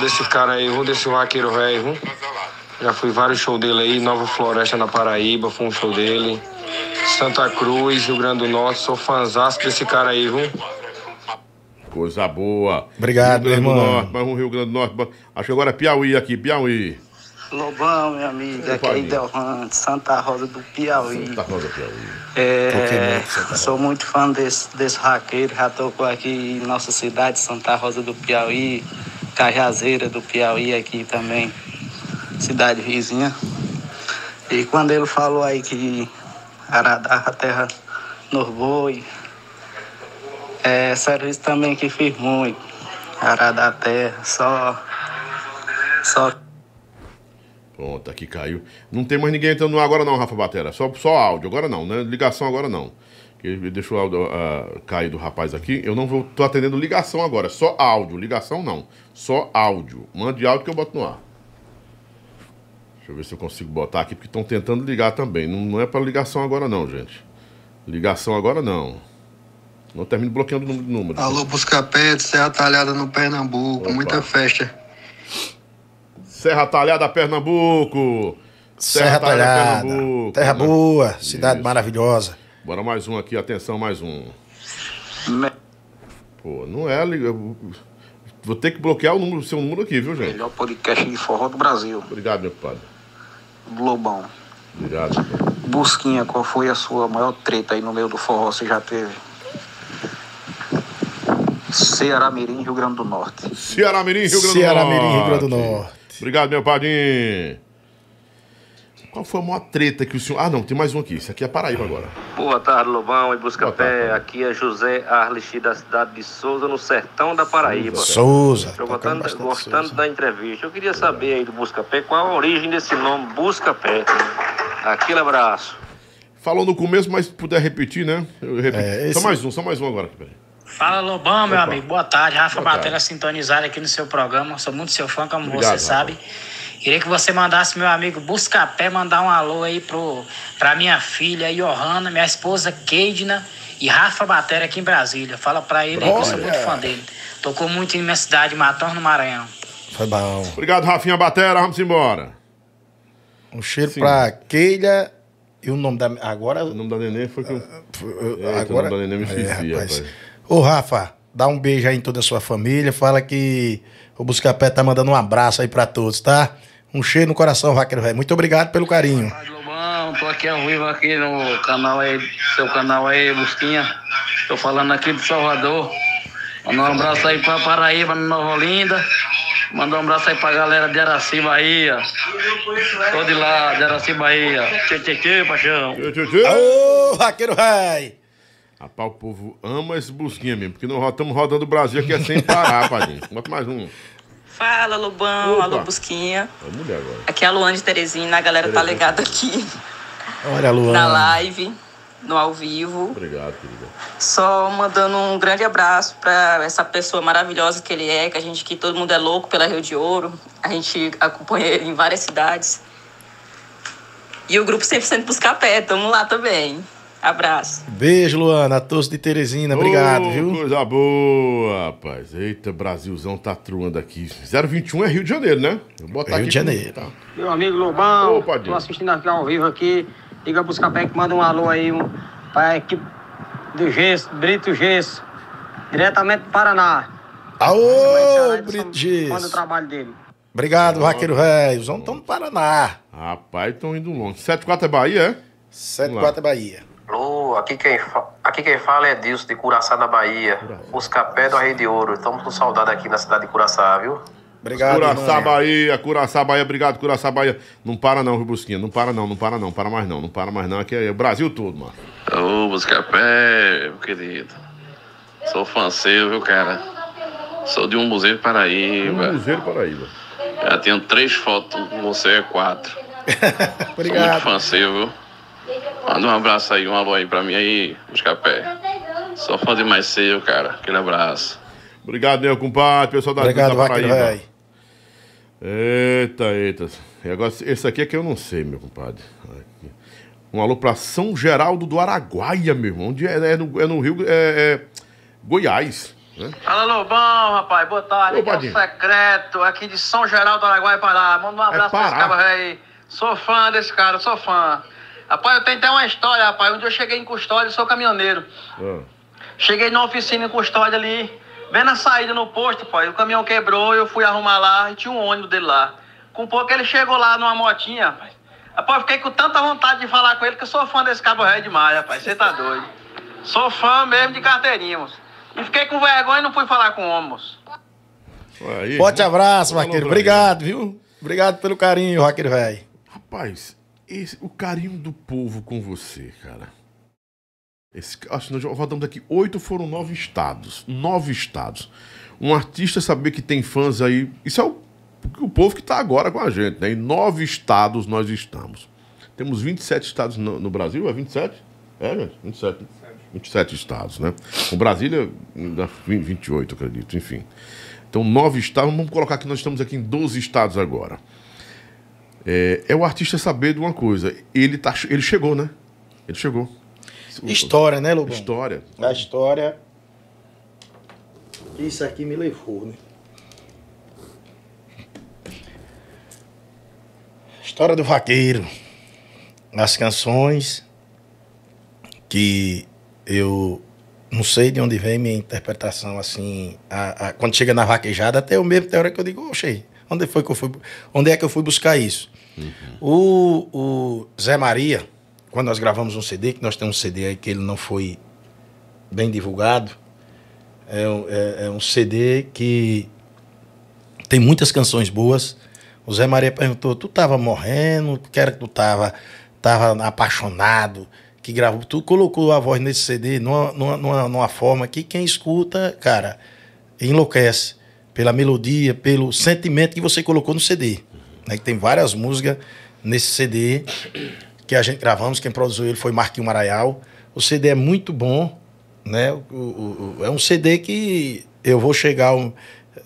desse cara aí, desse vaqueiro velho. Já fui vários shows dele aí, Nova Floresta na Paraíba, foi um show dele. Santa Cruz, Rio Grande do Norte, sou fanzaço desse cara aí, viu? Coisa boa. Obrigado, Rio Grande irmão. do Norte, mais um Rio Grande do Norte. Acho que agora é Piauí aqui, Piauí. Lobão, minha amiga, aqui é Idelran, Santa Rosa do Piauí. Santa Rosa do Piauí. É, sou muito fã desse, desse raqueiro, já tocou aqui em nossa cidade, Santa Rosa do Piauí, Cajazeira do Piauí aqui também, cidade vizinha. E quando ele falou aí que aradava a terra nos boi, é serviço também que fiz muito, aradar a terra, só... só Pronto, aqui caiu. Não tem mais ninguém entrando no agora não, Rafa Batera. Só, só áudio, agora não, né? Ligação agora não. Ele deixou o áudio uh, cair do rapaz aqui. Eu não vou, tô atendendo ligação agora, só áudio. Ligação não, só áudio. Mande áudio que eu boto no ar. Deixa eu ver se eu consigo botar aqui, porque estão tentando ligar também. Não, não é para ligação agora não, gente. Ligação agora não. Não termino bloqueando o número de número. Alô, Buscapé, você é atalhada no Pernambuco. Opa. Muita festa. Serra Talhada, Pernambuco. Serra, Serra Talhada, Talhada, Pernambuco. Terra né? boa, cidade Isso. maravilhosa. Bora mais um aqui, atenção, mais um. Pô, não é. Vou ter que bloquear o número, seu número aqui, viu, gente? Melhor podcast de forró do Brasil. Obrigado, meu padre. Globão. Obrigado. Cara. Busquinha, qual foi a sua maior treta aí no meio do forró? Você já teve? Ceará Mirim, Rio Grande do Norte. Ceará Mirim, Rio Grande do Norte. Ceará Mirim, Rio Grande do Norte. Obrigado, meu padrinho. Qual foi a maior treta que o senhor. Ah, não, tem mais um aqui. Isso aqui é Paraíba agora. Boa tarde, Lobão e Buscapé. Aqui é José Arlixi, da cidade de Souza, no sertão da Paraíba. Souza. Estou tá gostando, gostando Souza. da entrevista. Eu queria saber aí do Buscapé qual a origem desse nome, Buscapé. Aquele abraço. Falou no começo, mas se puder repetir, né? Eu repito. É, esse... Só mais um, só mais um agora. Peraí. Fala Lobão, meu Opa. amigo. Boa tarde. Rafa Boa Batela sintonizado aqui no seu programa. Sou muito seu fã, como Obrigado, você Rafa. sabe. Queria que você mandasse, meu amigo Buscapé, mandar um alô aí pro, pra minha filha Johanna, minha esposa Keidna e Rafa Batera aqui em Brasília. Fala pra ele aí que eu sou muito fã dele. Tocou muito em minha cidade, Matão, no Maranhão. Foi bom. Obrigado, Rafinha Batera. Vamos embora. Um cheiro Sim. pra Keila e o nome da. Agora. O nome da neném foi que. Eu... Uh, uh, agora. O nome da neném me esqueci, é, rapaz. rapaz. Ô, Rafa, dá um beijo aí em toda a sua família. Fala que o Buscapé tá mandando um abraço aí para todos, tá? Um cheio no coração, Vaqueiro Velho. Muito obrigado pelo carinho. Lobão, tô aqui ao vivo aqui no canal aí, seu canal aí, Busquinha. Tô falando aqui de Salvador. Mandar um abraço aí pra Paraíba, no Nova Olinda. Mandar um abraço aí pra galera de Araci, Bahia. Tô de lá, de Araci, Bahia. Tchê, tchê, tchê, paixão. Tchê, tchê, tchê. Ô, Vaqueiro Velho. Rapaz, o povo ama esse busquinha mesmo, porque nós estamos rodando o Brasil aqui é sem parar, padrinho. Bota mais um. Fala, Lobão. Opa. Alô, Busquinha. É mulher agora. Aqui é a Luane de Terezinha, A galera tá ligada aqui. Olha, Luane. Na live, no ao vivo. Obrigado, querida. Só mandando um grande abraço para essa pessoa maravilhosa que ele é, que a gente, que todo mundo é louco pela Rio de Ouro. A gente acompanha ele em várias cidades. E o grupo sempre sendo Buscar Pé, tamo lá também. Abraço. Beijo, Luana. A de Teresina. Obrigado, oh, viu? Coisa boa, rapaz. Eita, Brasilzão tá truando aqui. 021 é Rio de Janeiro, né? Vou botar Rio de Janeiro. Tá. Meu amigo Lobão, Opa, tô assistindo aqui ao vivo aqui. Liga pros que manda um alô aí um, pra equipe do Gesso, Brito Gesso, diretamente do Paraná. Aô, Brito Gesso. Manda o trabalho dele. Obrigado, Raqueiro Reis. Vamos estão no Paraná. Rapaz, estão indo longe. 74 é Bahia, é? 74 é Bahia. Alô, aqui quem, aqui quem fala é Dilson, de Curaçá, na Bahia. Buscapé do Rei de Ouro. Estamos com saudade aqui na cidade de Curaçá, viu? Obrigado, Curaçá, mano. Bahia, Curaçá, Bahia, obrigado, Curaçá, Bahia. Não para não, viu, Não para não, não para não, para mais não, não para mais não. Aqui é o Brasil todo, mano. Ô, Buscapé, meu querido. Sou fã seu, viu, cara? Sou de um museu de Paraíba. Um museu de Paraíba. Já tenho três fotos com você, é quatro. obrigado. Sou muito fã seu, viu? Manda um abraço aí, um alô aí pra mim aí, os capé. Só fã de mais seu, cara. Aquele abraço. Obrigado, meu compadre, pessoal da Obrigado, da Paraíba. Vai. Eita, eita. E agora, esse aqui é que eu não sei, meu compadre. Um alô pra São Geraldo do Araguaia, meu irmão. Onde é, é, no, é no, Rio. É, é Goiás. Né? Fala, Lobão, rapaz. Boa tarde. Ô, aqui é o Secreto, aqui de São Geraldo do Araguaia, Pará. Manda um é abraço é pra esse cara aí. Sou fã desse cara, sou fã. Rapaz, eu tenho até uma história, rapaz. Onde um eu cheguei em custódia, sou caminhoneiro. Hum. Cheguei na oficina em custódia ali, bem na saída no posto, pai. O caminhão quebrou, eu fui arrumar lá e tinha um ônibus dele lá. Com pouco ele chegou lá numa motinha, rapaz. Rapaz, eu fiquei com tanta vontade de falar com ele que eu sou fã desse cabo ré demais, rapaz. Você tá doido. Sou fã mesmo de carteirinha, moço. E fiquei com vergonha e não fui falar com o homem, moço. Aí, Forte né? abraço, Raquel. Obrigado, viu? Obrigado pelo carinho, Raquel Velho. Rapaz, esse, o carinho do povo com você, cara. Esse, acho nós rodamos aqui. Oito foram nove estados. Nove estados. Um artista saber que tem fãs aí. Isso é o, o povo que está agora com a gente, né? Em nove estados nós estamos. Temos 27 estados no, no Brasil, é 27? É, gente? 27. 27 estados, né? O Brasília, 28, né, acredito, enfim. Então, nove estados. Vamos colocar que nós estamos aqui em 12 estados agora. É, é o artista saber de uma coisa. Ele, tá, ele chegou, né? Ele chegou. História, né, Lobão? História. A história. Isso aqui me levou, né? História do vaqueiro. As canções que eu não sei de onde vem minha interpretação, assim. A, a, quando chega na vaquejada, até eu mesmo, tem hora que eu digo, oxei, Onde foi que eu fui? Onde é que eu fui buscar isso? Uhum. O, o Zé Maria, quando nós gravamos um CD, que nós temos um CD aí que ele não foi bem divulgado, é, é, é um CD que tem muitas canções boas. O Zé Maria perguntou: tu tava morrendo? Que era que tu tava, tava apaixonado? Que gravou, tu colocou a voz nesse CD numa, numa, numa forma que quem escuta, cara, enlouquece pela melodia, pelo sentimento que você colocou no CD. Né? Que tem várias músicas nesse CD que a gente gravamos, quem produziu ele foi Marquinho Maraial. O CD é muito bom, né? O, o, o, é um CD que eu vou chegar,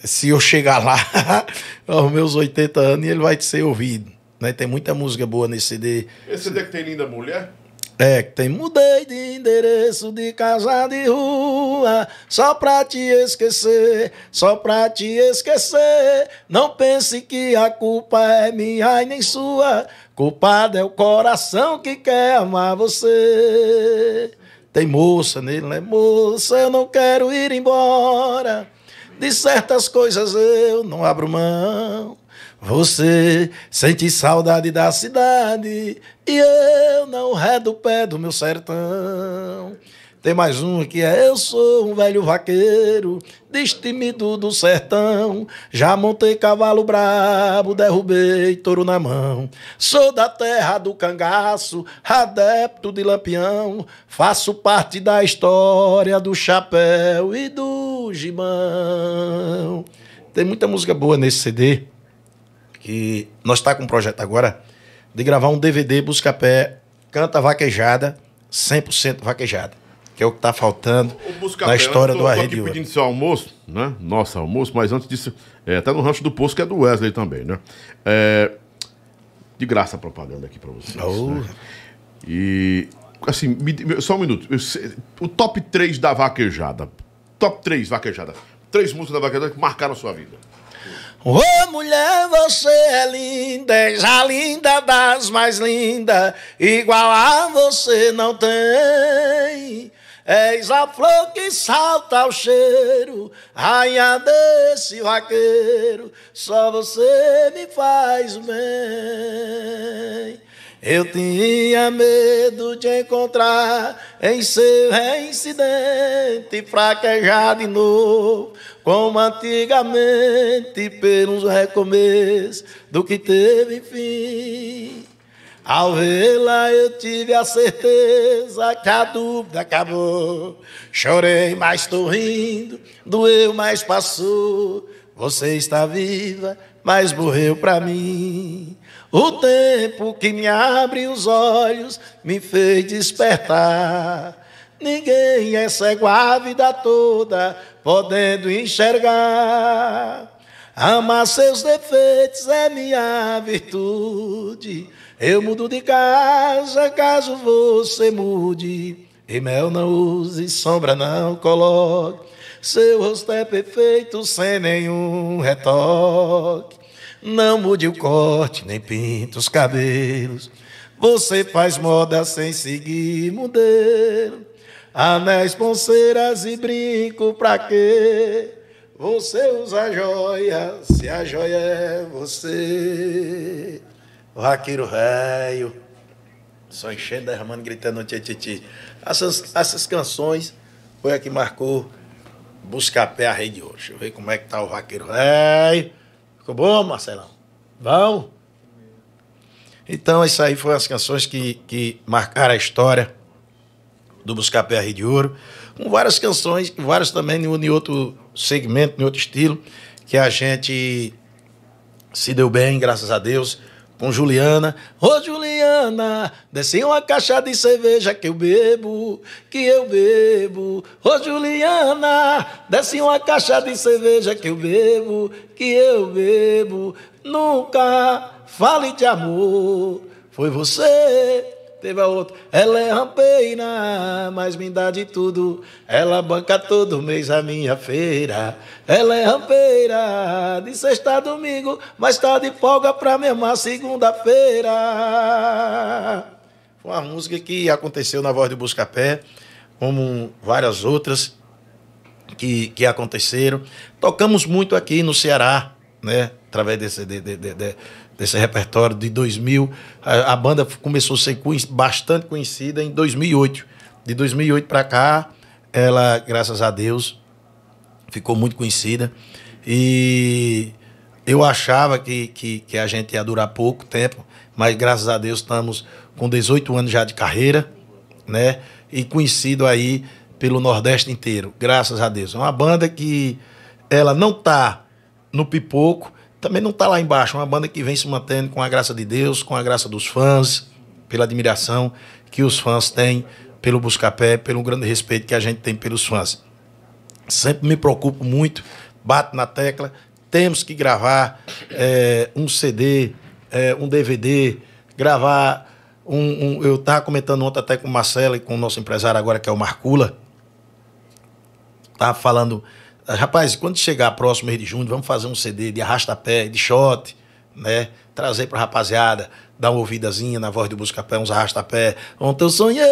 se eu chegar lá aos meus 80 anos, ele vai ser ouvido. Né? Tem muita música boa nesse CD. Esse CD que tem Linda Mulher? É, que tem mudei de endereço, de casa, de rua, só pra te esquecer, só pra te esquecer. Não pense que a culpa é minha e nem sua, culpado é o coração que quer amar você. Tem moça nele, né? Moça, eu não quero ir embora, de certas coisas eu não abro mão. Você sente saudade da cidade e eu não redo o pé do meu sertão. Tem mais um que é Eu sou um velho vaqueiro, destemido do sertão. Já montei cavalo brabo, derrubei touro na mão. Sou da terra do cangaço, adepto de lampião. Faço parte da história do chapéu e do gibão. Tem muita música boa nesse CD que nós está com um projeto agora de gravar um DVD Buscapé Canta Vaquejada, 100% vaquejada, que é o que está faltando na história do Arreio Eu Ouro. pedindo seu almoço, né? Nosso almoço, mas antes disso, é, tá no Rancho do Poço, que é do Wesley também, né? É, de graça a propaganda aqui para vocês. Oh. Né? E, assim, me, só um minuto. o top 3 da vaquejada. Top 3 vaquejada. Três músicas da vaquejada que marcaram a sua vida. Ô oh, mulher, você é linda, és a linda das mais lindas, igual a você não tem. És a flor que salta ao cheiro, rainha desse vaqueiro, só você me faz bem. Eu tinha medo de encontrar em seu reincidente, fraquejar de novo, como antigamente, pelos recomeços do que teve fim. Ao vê-la eu tive a certeza que a dúvida acabou. Chorei, mas estou rindo, doeu, mas passou. Você está viva, mas morreu pra mim. O tempo que me abre os olhos me fez despertar. Ninguém é cego a vida toda, podendo enxergar. Amar seus defeitos é minha virtude. Eu mudo de casa caso você mude. E mel não use, sombra não coloque. Seu rosto é perfeito sem nenhum retoque. Não mude o corte, nem pinta os cabelos. Você faz moda sem seguir modelo. Anéis, pulseiras e brinco, pra quê? Você usa joia, se a joia é você. Vaqueiro Réio, Só enchendo, derramando, gritando tititi. Essas, essas canções foi a que marcou Buscar Pé a Rei de Ouro. Deixa eu ver como é que tá o vaqueiro Réio. Ficou bom, Marcelão? Vão? Então, isso aí foram as canções que, que marcaram a história do Buscar PR de Ouro, com várias canções, várias também em outro segmento, em outro estilo, que a gente se deu bem, graças a Deus com Juliana. Ô Juliana, desce uma caixa de cerveja que eu bebo, que eu bebo. Ô Juliana, desce uma caixa de cerveja que eu bebo, que eu bebo. Nunca fale de amor, foi você Teve a outra. Ela é rampeira, mas me dá de tudo. Ela banca todo mês a minha feira. Ela é rampeira, de sexta a domingo, mas tá de folga pra mesma segunda-feira. Foi uma música que aconteceu na voz do Buscapé, como várias outras que, que aconteceram. Tocamos muito aqui no Ceará, né? Através desse, de, de, de, desse repertório de 2000. A, a banda começou a ser bastante conhecida em 2008. De 2008 para cá, ela, graças a Deus, ficou muito conhecida. E eu achava que, que, que, a gente ia durar pouco tempo, mas graças a Deus estamos com 18 anos já de carreira, né? E conhecido aí pelo Nordeste inteiro, graças a Deus. É uma banda que ela não tá no pipoco, também não está lá embaixo. É uma banda que vem se mantendo com a graça de Deus, com a graça dos fãs, pela admiração que os fãs têm pelo Buscapé, pelo grande respeito que a gente tem pelos fãs. Sempre me preocupo muito, bato na tecla, temos que gravar é, um CD, é, eh, um DVD, gravar um, um, eu estava comentando ontem até com o Marcelo e com o nosso empresário agora, que é o Marcula. Estava falando ah, rapaz, quando chegar próximo mês de junho, vamos fazer um CD de arrasta-pé, de shot, né? Trazer pra rapaziada, dar uma ouvidazinha na voz do Buscapé, uns arrasta-pé. Ontem eu sonhei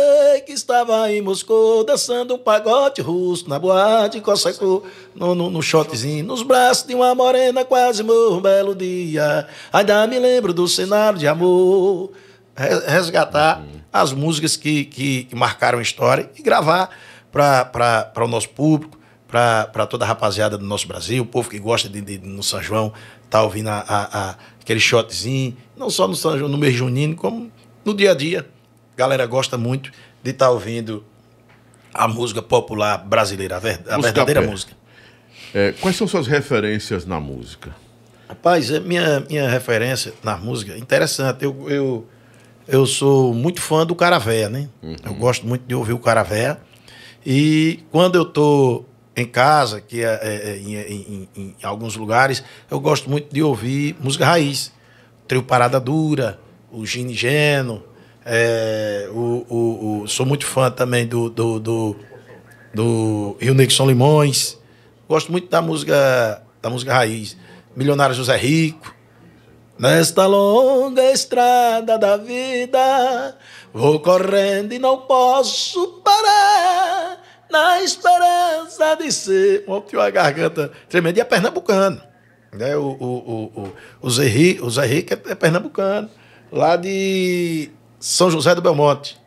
que estava em Moscou, dançando um pagode russo na boate coçacou no, no, no shotzinho, nos braços de uma morena, quase morro um belo dia. Ainda me lembro do cenário de amor. Resgatar uhum. as músicas que, que, que marcaram a história e gravar para o nosso público para toda a rapaziada do nosso Brasil, o povo que gosta de, de no São João, tá ouvindo a, a, a, aquele shotzinho, não só no São João, no mês junino, como no dia a dia. A galera gosta muito de estar tá ouvindo a música popular brasileira, a, ver, a verdadeira música. É, quais são suas referências na música? Rapaz, é, minha, minha referência na música, interessante. Eu, eu, eu sou muito fã do Caravéia, né? Uhum. Eu gosto muito de ouvir o Caravéia. E quando eu tô em casa, que é, é, é em, em, em, alguns lugares, eu gosto muito de ouvir música raiz. Trio Parada Dura, o Gini Geno, é, o, o, o, sou muito fã também do, do, do, do Rio Nixon Limões. Gosto muito da música, da música raiz. Milionário José Rico. Nesta longa estrada da vida, vou correndo e não posso parar na esperança de ser. O homem tinha uma garganta tremenda e é pernambucano. Né? O, o, o, o, Zé Henrique, o Zé Henrique é, é pernambucano, lá de São José do Belmonte.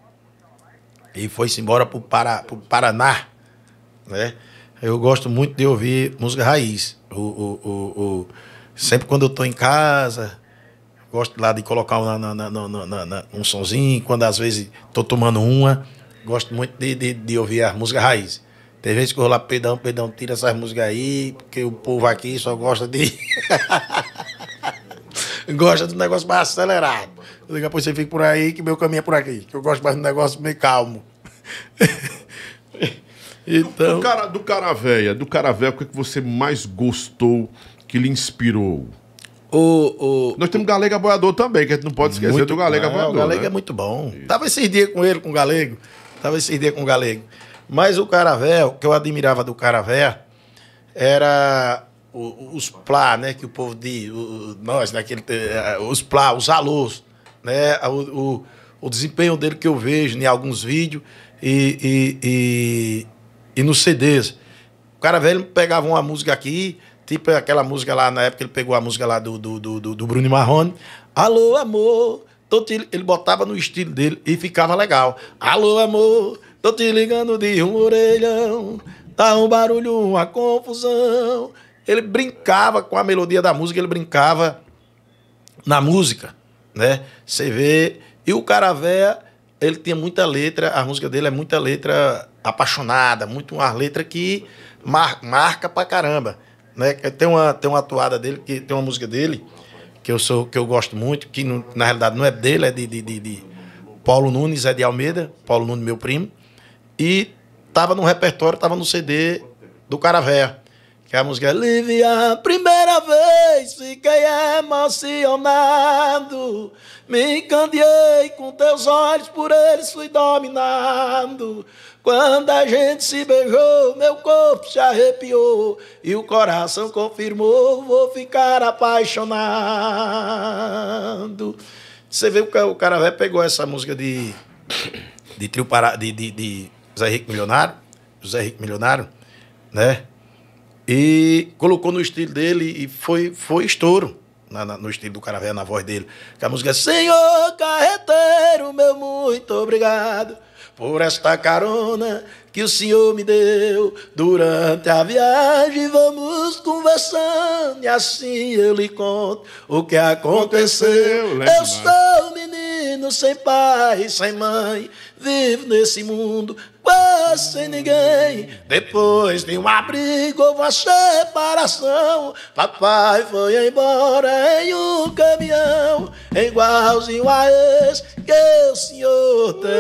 E foi-se embora para o Paraná. Né? Eu gosto muito de ouvir música raiz. O, o, o, sempre quando eu estou em casa, gosto lá de colocar um, na, um sonzinho. Quando às vezes estou tomando uma gosto muito de, de, de ouvir a música raiz. Tem vezes que eu vou lá, pedão, pedão, tira essas músicas aí, porque o povo aqui só gosta de. gosta do negócio mais acelerado. Daqui a você fica por aí, que meu caminho é por aqui. Que eu gosto mais do negócio meio calmo. então... Do, cara, do Caravéia, do o que, é que você mais gostou, que lhe inspirou? O, o, Nós temos o, Galega Boiador também, que a gente não pode esquecer muito, do Galega não, Boiador. O Galega né? é muito bom. Isso. Tava esses dias com ele, com o Galego. Tava esses dias com o galego. Mas o Caravel, que eu admirava do Caravel, era os plá, né? Que o povo de. O, nós, naquele. Né, eh, os plá, os alôs, né? O, o, o, desempenho dele que eu vejo em alguns vídeos e, e, e, e nos CDs. O cara velho pegava uma música aqui, tipo aquela música lá, na época ele pegou a música lá do, do, do, do Bruno Marrone. Alô, amor, Todo ele, ele botava no estilo dele e ficava legal. Alô, amor, tô te ligando de um orelhão. Tá um barulho, uma confusão. Ele brincava com a melodia da música, ele brincava na música, né? Você vê. E o Caravéia, ele tinha muita letra, a música dele é muita letra apaixonada, muito uma letra que mar, marca pra caramba. Né? Tem, uma, tem uma atuada dele, que tem uma música dele que eu sou que eu gosto muito, que não, na realidade não é dele, é de, de, de, de, Paulo Nunes, é de Almeida, Paulo Nunes, meu primo, e tava no repertório, tava no CD do Caravéia. Que é a música é Livre a primeira vez, fiquei emocionado. Me encandeei com teus olhos, por eles fui dominado. Quando a gente se beijou, meu corpo se arrepiou e o coração confirmou: vou ficar apaixonado. Você vê que o cara pegou essa música de de trio pará de, de, de Zé Rico Milionário, José Rico Milionário, né? E colocou no estilo dele e foi, foi estouro. Na, na, no estilo do Caravé, na voz dele. Que a música é Senhor Carreteiro, meu muito obrigado por esta carona que o Senhor me deu. Durante a viagem vamos conversando e assim eu lhe conto o que aconteceu. aconteceu eu sou um menino sem pai, sem mãe Vivo nesse mundo quase sem ninguém. Depois de um abrigo, uma separação. Papai foi embora em um caminhão, igualzinho a esse que o senhor tem.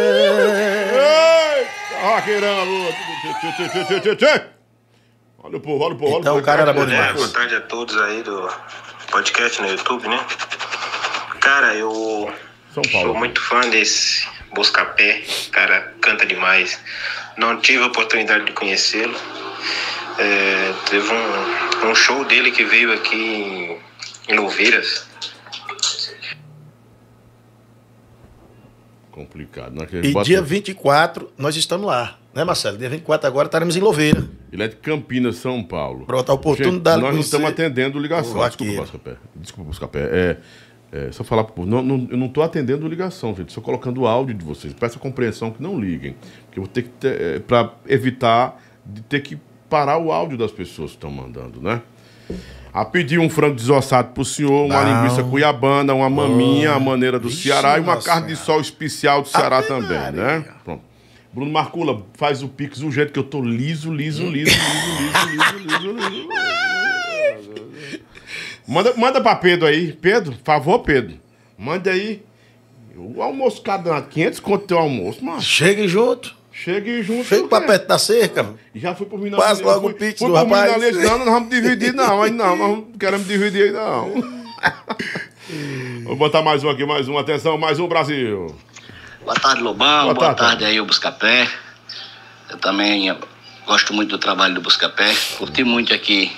Eita, roqueirão! Olha o povo, olha o povo, olha o povo. Então o cara era bom demais. Boa tarde a todos aí do podcast no YouTube, né? Cara, eu sou muito fã desse Pé, cara, canta demais. Não tive a oportunidade de conhecê-lo. É, teve um, um, show dele que veio aqui em, em Complicado. Naquele e bota... dia 24 nós estamos lá, né, Marcelo? Dia 24 agora estaremos em Louveira. Ele é de Campinas, São Paulo. Pronto, a oportunidade Gente, Nós não estamos atendendo ligação. Desculpa, Buscapé. Desculpa, Buscapé. É, é, só falar não, não, eu não estou atendendo ligação, gente. Estou colocando áudio de vocês. Peço a compreensão que não liguem. Porque eu vou ter que. Ter, é, para evitar de ter que parar o áudio das pessoas que estão mandando, né? A pedir um frango desossado pro senhor, uma não. linguiça cuiabana, uma maminha, a maneira do Vixe Ceará e uma carne de sol especial do Ceará também, área. né? Pronto. Bruno Marcula, faz o pix do jeito que eu tô liso, liso, liso, liso, liso, liso, liso, liso. liso, liso, liso Manda, manda pra Pedro aí. Pedro, por favor, Pedro. Manda aí. O almoço cada 500 quanto teu almoço, mano. Chegue junto. Chegue junto. Chegue pra perto da cerca. Já fui pro Minas Passa logo o pix do rapaz. Minas não, nós vamos dividir, não. Aí não, nós não queremos dividir aí, não. Vou botar mais um aqui, mais um. Atenção, mais um, Brasil. Boa tarde, Lobão. Boa, Boa tarde. tarde aí, o Buscapé. Eu também gosto muito do trabalho do Buscapé. Curti muito aqui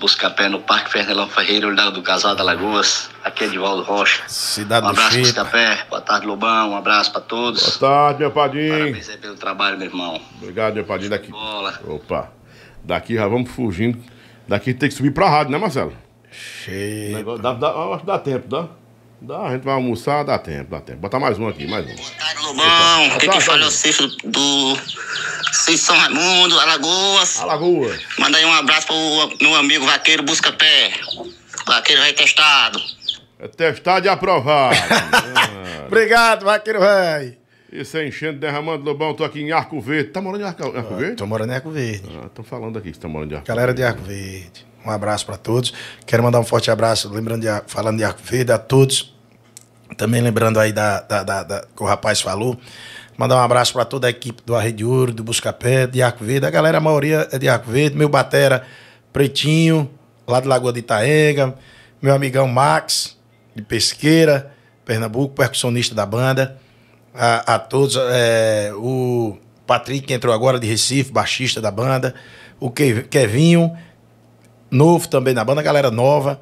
Buscapé no Parque Fernelão Ferreira, Olhado do Casal da Lagoas. Aqui é Edivaldo Rocha. Cidade um abraço, busca Buscapé. Boa tarde, Lobão. Um abraço para todos. Boa tarde, meu padrinho. Parabéns aí pelo trabalho, meu irmão. Obrigado, meu padrinho. Daqui... Bola. Opa. Daqui já vamos fugindo. Daqui tem que subir pra rádio, né, Marcelo? Cheio. Dá, dá, acho que dá tempo, dá? Dá, a gente vai almoçar, dá tempo, dá tempo. Botar mais um aqui, mais um. Boa tarde, Lobão. Aqui quem fala é o Cifre do Cifre São Raimundo, Alagoas. Alagoas. Manda aí um abraço pro meu amigo vaqueiro Busca Pé. Vaqueiro vai testado. É testado e aprovado. Obrigado, vaqueiro vai. Isso é enchendo, derramando Lobão, tô aqui em Arco Verde. Tá morando em Arco, Arco ah, Verde? Ah, tô morando em Arco Verde. Ah, tô falando aqui que você tá morando em Arco Galera Verde. Galera de Arco Verde. Um abraço para todos. Quero mandar um forte abraço, lembrando de, falando de Arco Verde, a todos. Também lembrando aí da, da, da, da que o rapaz falou. Mandar um abraço para toda a equipe do Arre de Ouro, do Buscapé, de Arco Verde. A galera, a maioria é de Arco Verde. Meu batera, Pretinho, lá de Lagoa de Itaenga. Meu amigão Max, de Pesqueira, Pernambuco, percussionista da banda. A, a todos, é, o Patrick, que entrou agora de Recife, baixista da banda. O Kevinho novo também na banda, galera nova,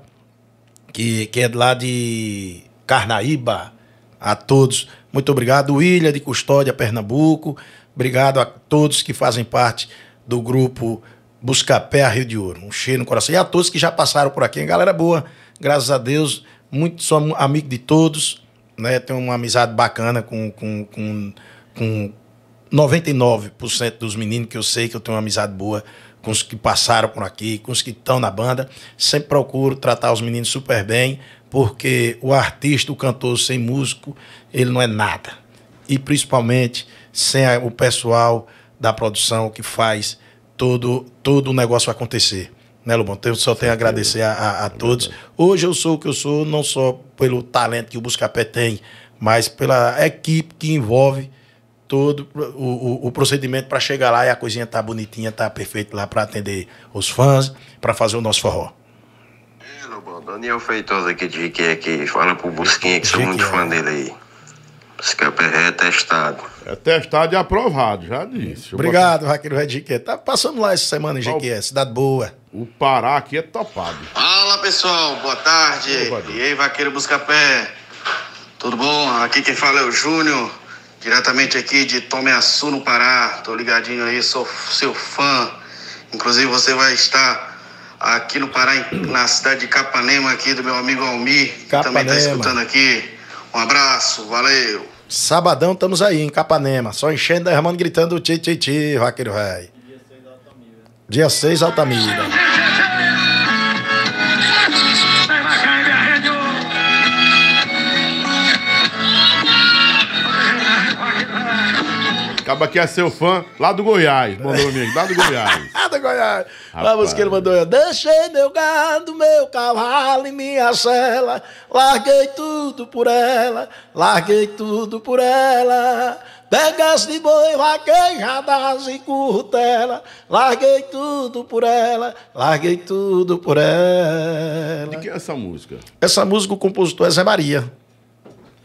que, que é lá de Carnaíba. A todos, muito obrigado. Ilha de Custódia, Pernambuco. Obrigado a todos que fazem parte do grupo Buscapé a Rio de Ouro. Um cheiro no coração. E a todos que já passaram por aqui. Galera boa, graças a Deus. Muito, sou amigo de todos. Né? Tenho uma amizade bacana com, com, com, com 99% dos meninos que eu sei que eu tenho uma amizade boa com os que passaram por aqui, com os que estão na banda. Sempre procuro tratar os meninos super bem, porque o artista, o cantor sem músico, ele não é nada. E principalmente sem a, o pessoal da produção que faz todo, todo o negócio acontecer. Né, Lobão? Então, eu só tenho a agradecer a, a, a é todos. Hoje eu sou o que eu sou, não só pelo talento que o Buscapé tem, mas pela equipe que envolve todo o, o, o procedimento para chegar lá e a coisinha tá bonitinha, tá perfeito lá para atender os fãs, para fazer o nosso forró. É, bom. Daniel Feitosa aqui de Riquet aqui, é, fala pro Busquinha que sou muito é? fã dele aí. buscapé é testado. É testado e aprovado, já disse. Obrigado, Raquel Red é Tá passando lá essa semana em Jequié, cidade boa. O Pará aqui é topado. Fala pessoal, boa tarde. e aí, Vaqueiro Buscapé? Tudo bom? Aqui quem fala é o Júnior diretamente aqui de Tomeaçu, no Pará. Tô ligadinho aí, sou seu fã. Inclusive você vai estar aqui no Pará, na cidade de Capanema, aqui do meu amigo Almir, Capanema. que também tá escutando aqui. Um abraço, valeu. Sabadão estamos aí em Capanema, só enchendo a irmã gritando ti ti ti, vaqueiro rei. Dia 6 Altamira. Dia 6 Altamira. Acaba que é seu fã lá do Goiás. Mandou amigo, lá do Goiás. lá do Goiás. Lá a música mandou. É, Deixei meu gado, meu cavalo e minha cela. Larguei tudo por ela. Larguei tudo por ela. Pegas de boi, vaquejadas e curtela. Larguei tudo por ela, larguei tudo por ela. De que é essa música? Essa música o compositor é Zé Maria.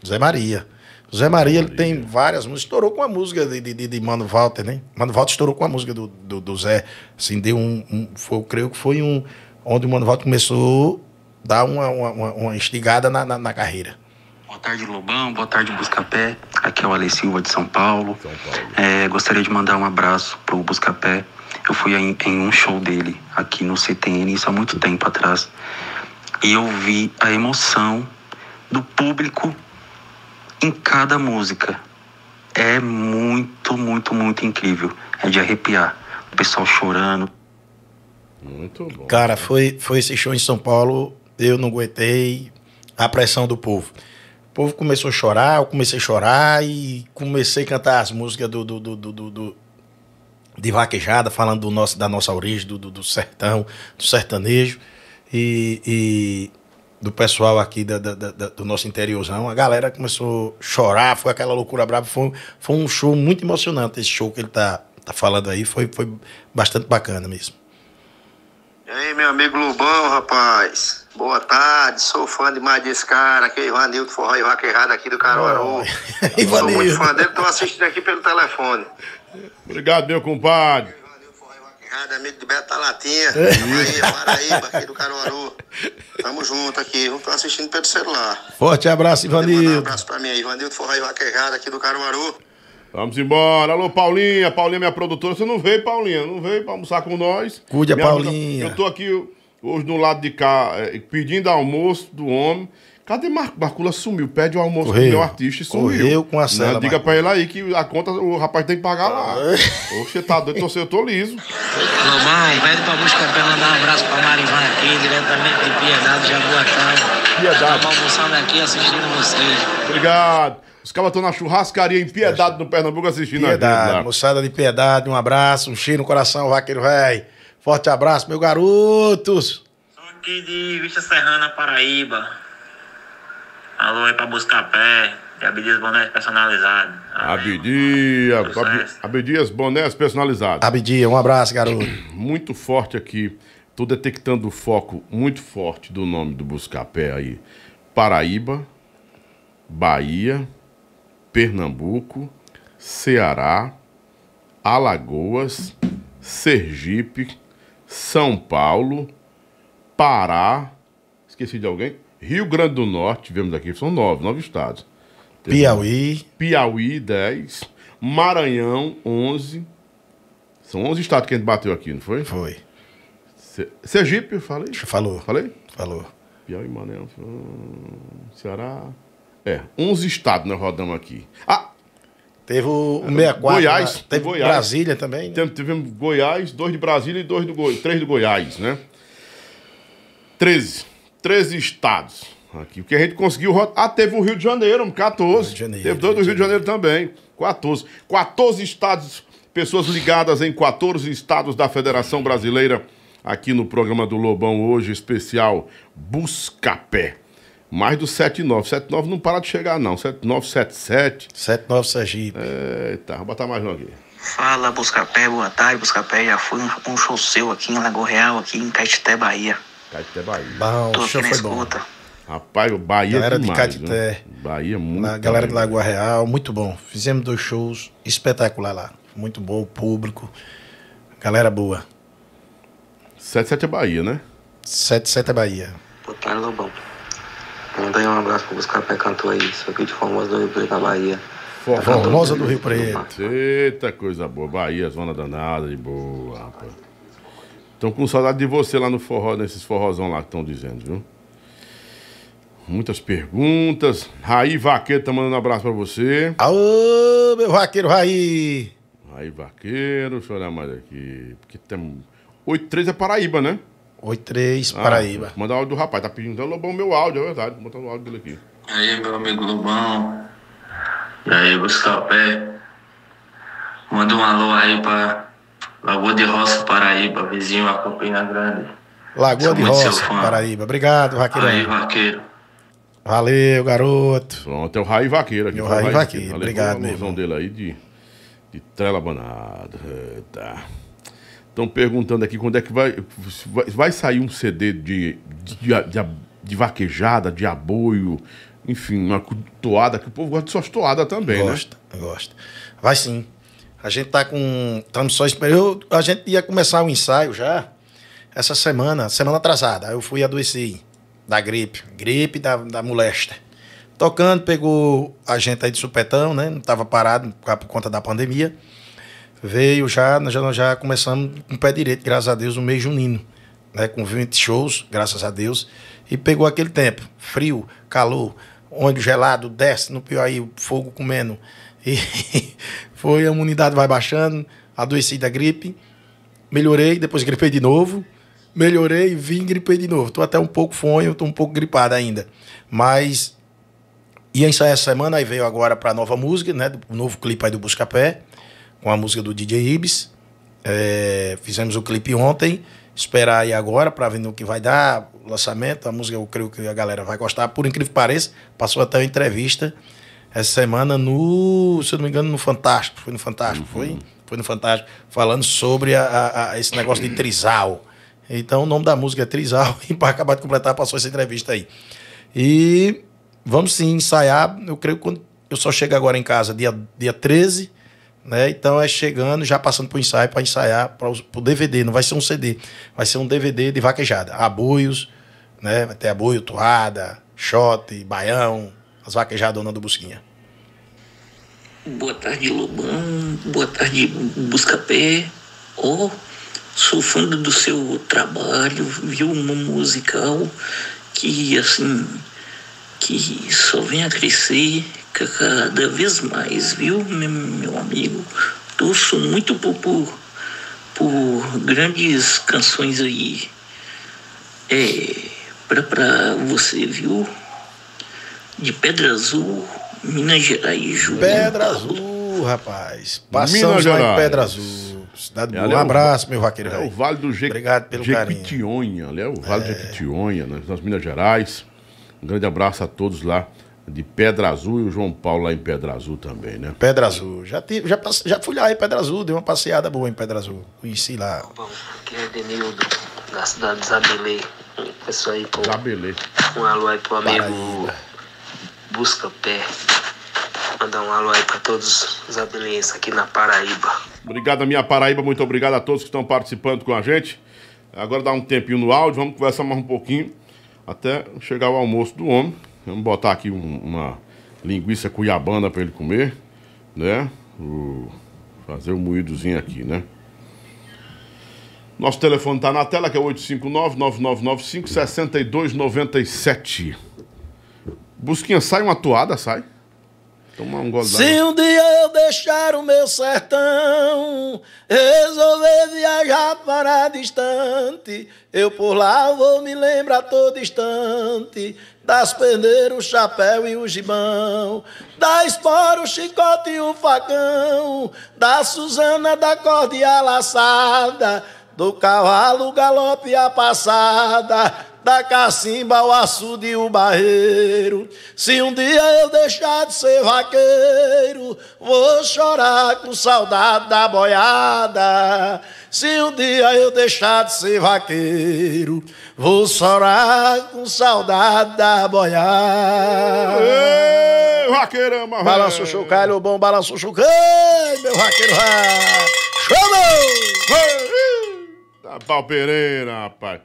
Zé Maria. Zé Maria, ele tem várias músicas. Estourou com a música de, de, de Mano Walter, né? Mano Walter estourou com a música do, do, do Zé. Assim, deu um, um foi, eu creio que foi um. Onde o Mano Walter começou a dar uma, uma, uma instigada na, na, na carreira. Boa tarde, Lobão. Boa tarde, Buscapé. Aqui é o Ale Silva de São Paulo. São Paulo. É, gostaria de mandar um abraço pro Buscapé. Eu fui em, em um show dele aqui no CTN, isso há muito tempo atrás. E eu vi a emoção do público em cada música. É muito, muito, muito incrível. É de arrepiar. O pessoal chorando. Muito bom. Cara, foi, foi esse show em São Paulo. Eu não aguentei a pressão do povo. O povo começou a chorar, eu comecei a chorar e comecei a cantar as músicas do, do, do, do, do de vaquejada, falando do nosso, da nossa origem, do, do, do sertão, do sertanejo. E, e do pessoal aqui da, da, da, do nosso interiorzão. A galera começou a chorar, foi aquela loucura brava. Foi, foi um show muito emocionante. Esse show que ele tá, tá falando aí foi, foi bastante bacana mesmo. E aí, meu amigo Lubão, rapaz. Boa tarde, sou fã demais desse cara, aqui é Ivanildo Forró e Vaca Errada aqui do Caruaru. Oh, sou muito fã dele, estou assistindo aqui pelo telefone. Obrigado, meu compadre. Obrigado, amigo do Beto Talatinha. É aí, Paraíba, aqui do Caruaru. Tamo junto aqui. Vamos estar assistindo pelo celular. Forte abraço, Ivanildo. Um abraço pra mim aí, Ivanildo Forró e Vaquejada aqui do Caruaru. Vamos embora. Alô, Paulinha. Paulinha, minha produtora. Você não veio, Paulinha? Não veio pra almoçar com nós? Cuide Paulinha. Eu tô aqui hoje no lado de cá é, pedindo almoço do homem. Cadê Mar Marcula? Sumiu, pede o almoço correu, pro meu artista e sumiu. Correu com a né? cela, Diga Marcula. pra ele aí que a conta o rapaz tem que pagar lá. Ah, é. Oxe, tá doido, torcer, eu tô liso. Mamãe, vai pra busca pra mandar um abraço pra Marivana aqui, diretamente de Piedade, tarde. Piedade. Estamos almoçando aqui assistindo vocês. Obrigado. Os caras estão na churrascaria em Piedade do Pernambuco assistindo Piedade, a né? moçada de Piedade, um abraço, um cheiro no coração, vaqueiro véi. Forte abraço, meu garotos. Sou aqui de Vista Serrana, Paraíba. Alô aí é pra Buscapé, de Abdias Bonés personalizado. Abdias, Abdias Bonés personalizado. Abdias, um abraço, garoto. Muito forte aqui. Tô detectando o foco muito forte do nome do Buscapé aí. Paraíba, Bahia, Pernambuco, Ceará, Alagoas, Sergipe, São Paulo, Pará. Esqueci de alguém? Rio Grande do Norte, tivemos aqui, são nove, nove estados. Teve Piauí. Piauí, 10. Maranhão, 11. São 11 estados que a gente bateu aqui, não foi? Foi. Sergipe, eu falei? Falou. Falei? Falou. Piauí, Maranhão, Ceará. É, 11 estados nós rodamos aqui. Ah! Teve o 64. Goiás. Né? Teve Goiás. Brasília também. Né? Tivemos Goiás, dois de Brasília e dois do três do Goiás, né? 13. 13 estados. Aqui, o que a gente conseguiu. Ah, teve o Rio de Janeiro, 14. Rio de Janeiro, teve dois do Rio de Janeiro também. 14. 14 estados, pessoas ligadas em 14 estados da Federação Brasileira, aqui no programa do Lobão hoje, especial Buscapé. Mais do 79. 79 não para de chegar, não. 7977. 79 Sergipe. Eita, vou botar mais um aqui. Fala, Buscapé, boa tarde, Buscapé. Já fui um show seu aqui em Lagoa Real, aqui em Caetité, Bahia. Caeté Bahia. Bom, o show foi bom. Rapaz, o Bahia galera demais, de Caeté. Né? Bahia muito. A galera de é Lagoa Real, muito bom. Fizemos dois shows espetacular lá. Muito bom, o público. Galera boa. 77 é Bahia, né? 77 é Bahia. tarde, Lobão. Manda aí um abraço pro Buscapé cantor aí. Sou aqui de Formosa do Rio Preto, da Bahia. Formosa do Rio Preto. Eita, coisa boa. Bahia, zona danada de boa, rapaz. Estão com saudade de você lá no forró, nesses forrozão lá que estão dizendo, viu? Muitas perguntas. Raí Vaqueiro tá mandando um abraço para você. Alô, meu vaqueiro Raí! Raí Vaqueiro, deixa eu olhar mais aqui. Porque tem... 83 é Paraíba, né? 83 ah, Paraíba. Ah, mandar o áudio do rapaz, tá pedindo então, Lobão meu áudio, é verdade. Vou botar o áudio dele aqui. E aí, meu amigo Lobão. E aí, tá pé. Manda um alô aí para Lagoa de Roça, Paraíba, vizinho a Campina Grande. Lagoa Sou de Roça, Paraíba. Obrigado, Vaqueiro. Aí, Vaqueiro. Valeu, garoto. Pronto, é o Raí Vaqueiro aqui. É o Raí, Raí Vaqueiro, Valeu, obrigado mesmo. dele aí de, de trela banada. Tá. Estão perguntando aqui quando é que vai, vai, sair um CD de, de, de, de vaquejada, de aboio, enfim, uma toada, que o povo gosta de suas toadas também, gosta, né? Gosta, gosta. Vai sim. A gente tá com. Estamos só eu, A gente ia começar o um ensaio já essa semana, semana atrasada. Eu fui adoeci da gripe, gripe da, da molesta. Tocando, pegou a gente aí de supetão, né? Não tava parado por conta da pandemia. Veio já, nós já, já começamos com o pé direito, graças a Deus, no mês junino. Né, com 20 shows, graças a Deus, e pegou aquele tempo, frio, calor, ônibus gelado, desce, no pior aí, fogo comendo, e foi a imunidade vai baixando, adoeci da gripe, melhorei, depois gripei de novo, melhorei, vim gripei de novo. estou até um pouco fonho, estou um pouco gripado ainda. Mas ia ensaiar essa semana, aí veio agora a nova música, né? O novo clipe aí do Buscapé, com a música do DJ Ibis. É, fizemos o clipe ontem. Esperar aí agora para ver no que vai dar, lançamento. A música eu creio que a galera vai gostar. Por incrível que pareça, passou até uma entrevista essa semana no, se eu não me engano, no Fantástico. Foi no Fantástico, uhum. foi? Foi no Fantástico, falando sobre a, a, a esse negócio de trisal. Então o nome da música é Trisal, e para acabar de completar, passou essa entrevista aí. E vamos sim ensaiar. Eu creio que quando eu só chego agora em casa dia, dia 13, né? Então é chegando, já passando para o ensaio, para ensaiar para o DVD. Não vai ser um CD, vai ser um DVD de vaquejada. Aboios, né? Vai ter aboio, torrada, shot, baião, as vaquejadas dona do Busquinha. Boa tarde, Lobão. Boa tarde, Buscapé. Oh, sou fã do seu trabalho, viu uma musical que, assim, que só vem a crescer cada vez mais, viu, meu amigo? Torço muito por, por, por grandes canções aí. É, pra, pra você, viu? de Pedra Azul, Minas Gerais. Júlio. Pedra Azul, rapaz. Passamos Minas lá Gerais. em Pedra Azul. Cidade boa. É um abraço, meu vaqueiro. É o Vale do Je Obrigado pelo Jequitinhonha. Ali é o Vale é. do Jequitinhonha, nas, Minas Gerais. Um grande abraço a todos lá de Pedra Azul e o João Paulo lá em Pedra Azul também, né? Pedra Azul. Já, tive, já, passe, já fui lá em Pedra Azul, dei uma passeada boa em Pedra Azul. Conheci lá. Bom, aqui é Denildo, da cidade de Zabelê. Isso aí, pô. Zabelê. Um alô aí pro amigo Paraíba busca pé. Mandar um alô aí para todos os abelenses aqui na Paraíba. Obrigado, minha Paraíba. Muito obrigado a todos que estão participando com a gente. Agora dá um tempinho no áudio, vamos conversar mais um pouquinho até chegar o almoço do homem. Vamos botar aqui um, uma linguiça cuiabana para ele comer, né? O, fazer um moídozinho aqui, né? Nosso telefone está na tela, que é 859-9995-6297. Busquinha, sai uma toada, sai. Toma um gozado. Se um dia eu deixar o meu sertão, resolver viajar para distante, eu por lá vou me lembrar todo instante das peneiras, o chapéu e o gibão, da espora, o chicote e o facão, da Suzana, da corda e a laçada, do cavalo, o galope e a passada da cacimba o açude e o barreiro. Se um dia eu deixar de ser vaqueiro, vou chorar com saudade da boiada. Se um dia eu deixar de ser vaqueiro, vou chorar com saudade da boiada. Ei, vaqueirama, vai. Balança o chucalho bom, balanço o chucalho, meu vaqueiro vai. Chama! Tá Pereira, rapaz.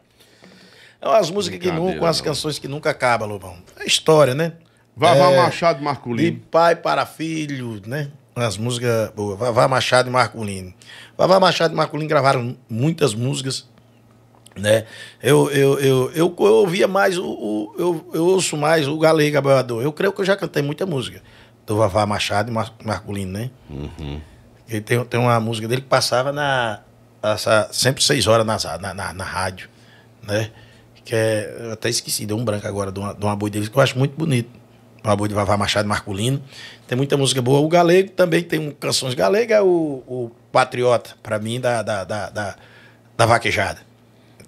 É umas músicas que nunca, umas canções que nunca acabam, Lobão. É história, né? Vavá é, Machado e Marculino. De pai para filho, né? As músicas boas. Vavá Machado e Marculino. Vavá Machado e Marculino gravaram muitas músicas, né? Eu, eu, eu, eu, eu ouvia mais, o, o eu, eu ouço mais o Galega Abalador. Eu creio que eu já cantei muita música do Vavá Machado e Mar Marculino, né? Uhum. tem, tem uma música dele que passava na, sempre seis horas na, na, na, na rádio, né? que é, eu até esqueci, deu um branco agora, de uma, de uma boi deles, que eu acho muito bonito. Uma boi de Vavá Machado Marculino. Tem muita música boa. O Galego também tem um, canções galega, é o, o Patriota, para mim, da, da, da, da, da Vaquejada.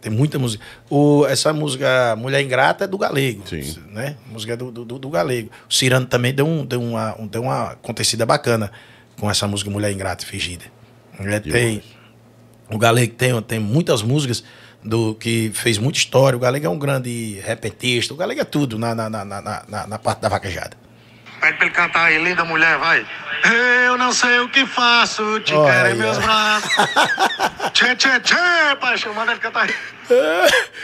Tem muita música. O, essa música Mulher Ingrata é do Galego. Sim. Né? A música é do, do, do, Galego. O Cirano também deu, um, deu, uma, um, deu uma acontecida bacana com essa música Mulher Ingrata e Fingida. tem, o Galego tem, tem muitas músicas do que fez muita história. O Galega é um grande repetista. o Galega é tudo na, na, na, na, na parte da vaquejada. Pede pra ele cantar aí, linda mulher, vai. Eu não sei o que faço, te quero em meus braços. tchê, tchê, tchê, paixão, manda ele cantar aí.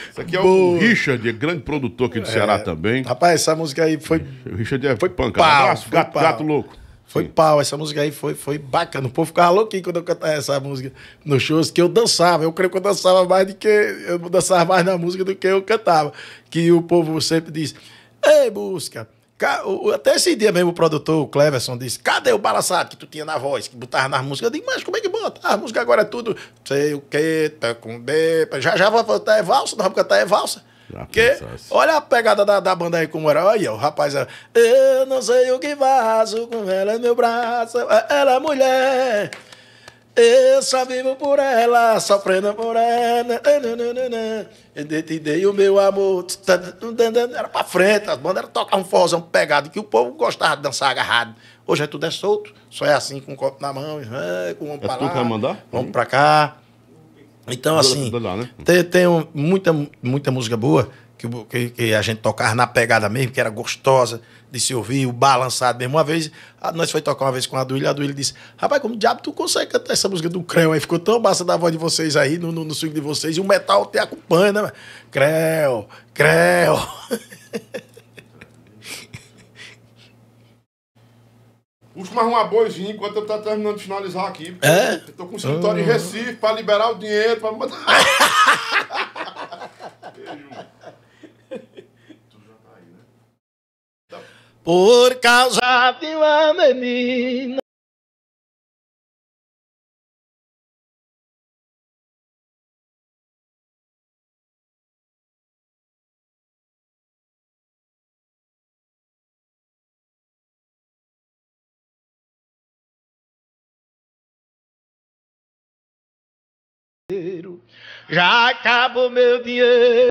Isso aqui é Boa. o Richard, é grande produtor aqui do é, Ceará também. Rapaz, essa música aí foi. O Richard é, foi punk, Pau, abraço, gato, pau. gato louco. Foi Sim. pau, essa música aí foi, foi bacana. O povo ficava louquinho quando eu cantava essa música nos shows, que eu dançava. Eu creio que eu dançava mais do que. Eu dançava mais na música do que eu cantava. Que o povo sempre diz: Ei, música! Até esse dia mesmo o produtor, o Cleverson, disse: Cadê o balaçado que tu tinha na voz, que botava nas músicas? Eu disse: Mas como é que bota? A música agora é tudo, sei o quê, tá com D. Já já vai cantar é valsa, nós vamos cantar é valsa. Porque olha a pegada da, da banda aí como era. Olha aí, o rapaz. Eu não sei o que faço com ela é meu braço. É, ela é mulher. Eu só vivo por ela, sofrendo por ela. Né, né, né, Eu te dei o meu amor. Era pra frente, A banda era tocar um forrozão pegado, que o povo gostava de dançar agarrado. Hoje é tudo é solto, só é assim, com um copo na mão, é, com um é pra lá, vamos pra cá. Então, assim, né? tem, tem muita, muita música boa que, que, que, a gente tocava na pegada mesmo, que era gostosa de se ouvir, o balançado mesmo. Uma vez, a, nós foi tocar uma vez com a Duília, a Duília disse, rapaz, como diabo tu consegue cantar essa música do Creu aí? Ficou tão massa da voz de vocês aí, no, no, no swing de vocês, e o metal te acompanha, né? Creu, Creu... Puxa mais uma boizinha enquanto eu estou terminando de finalizar aqui. É? Eu tô com o escritório em ah. Recife para liberar o dinheiro, para Por causa de uma menina. dinheiro, já acabou meu dinheiro.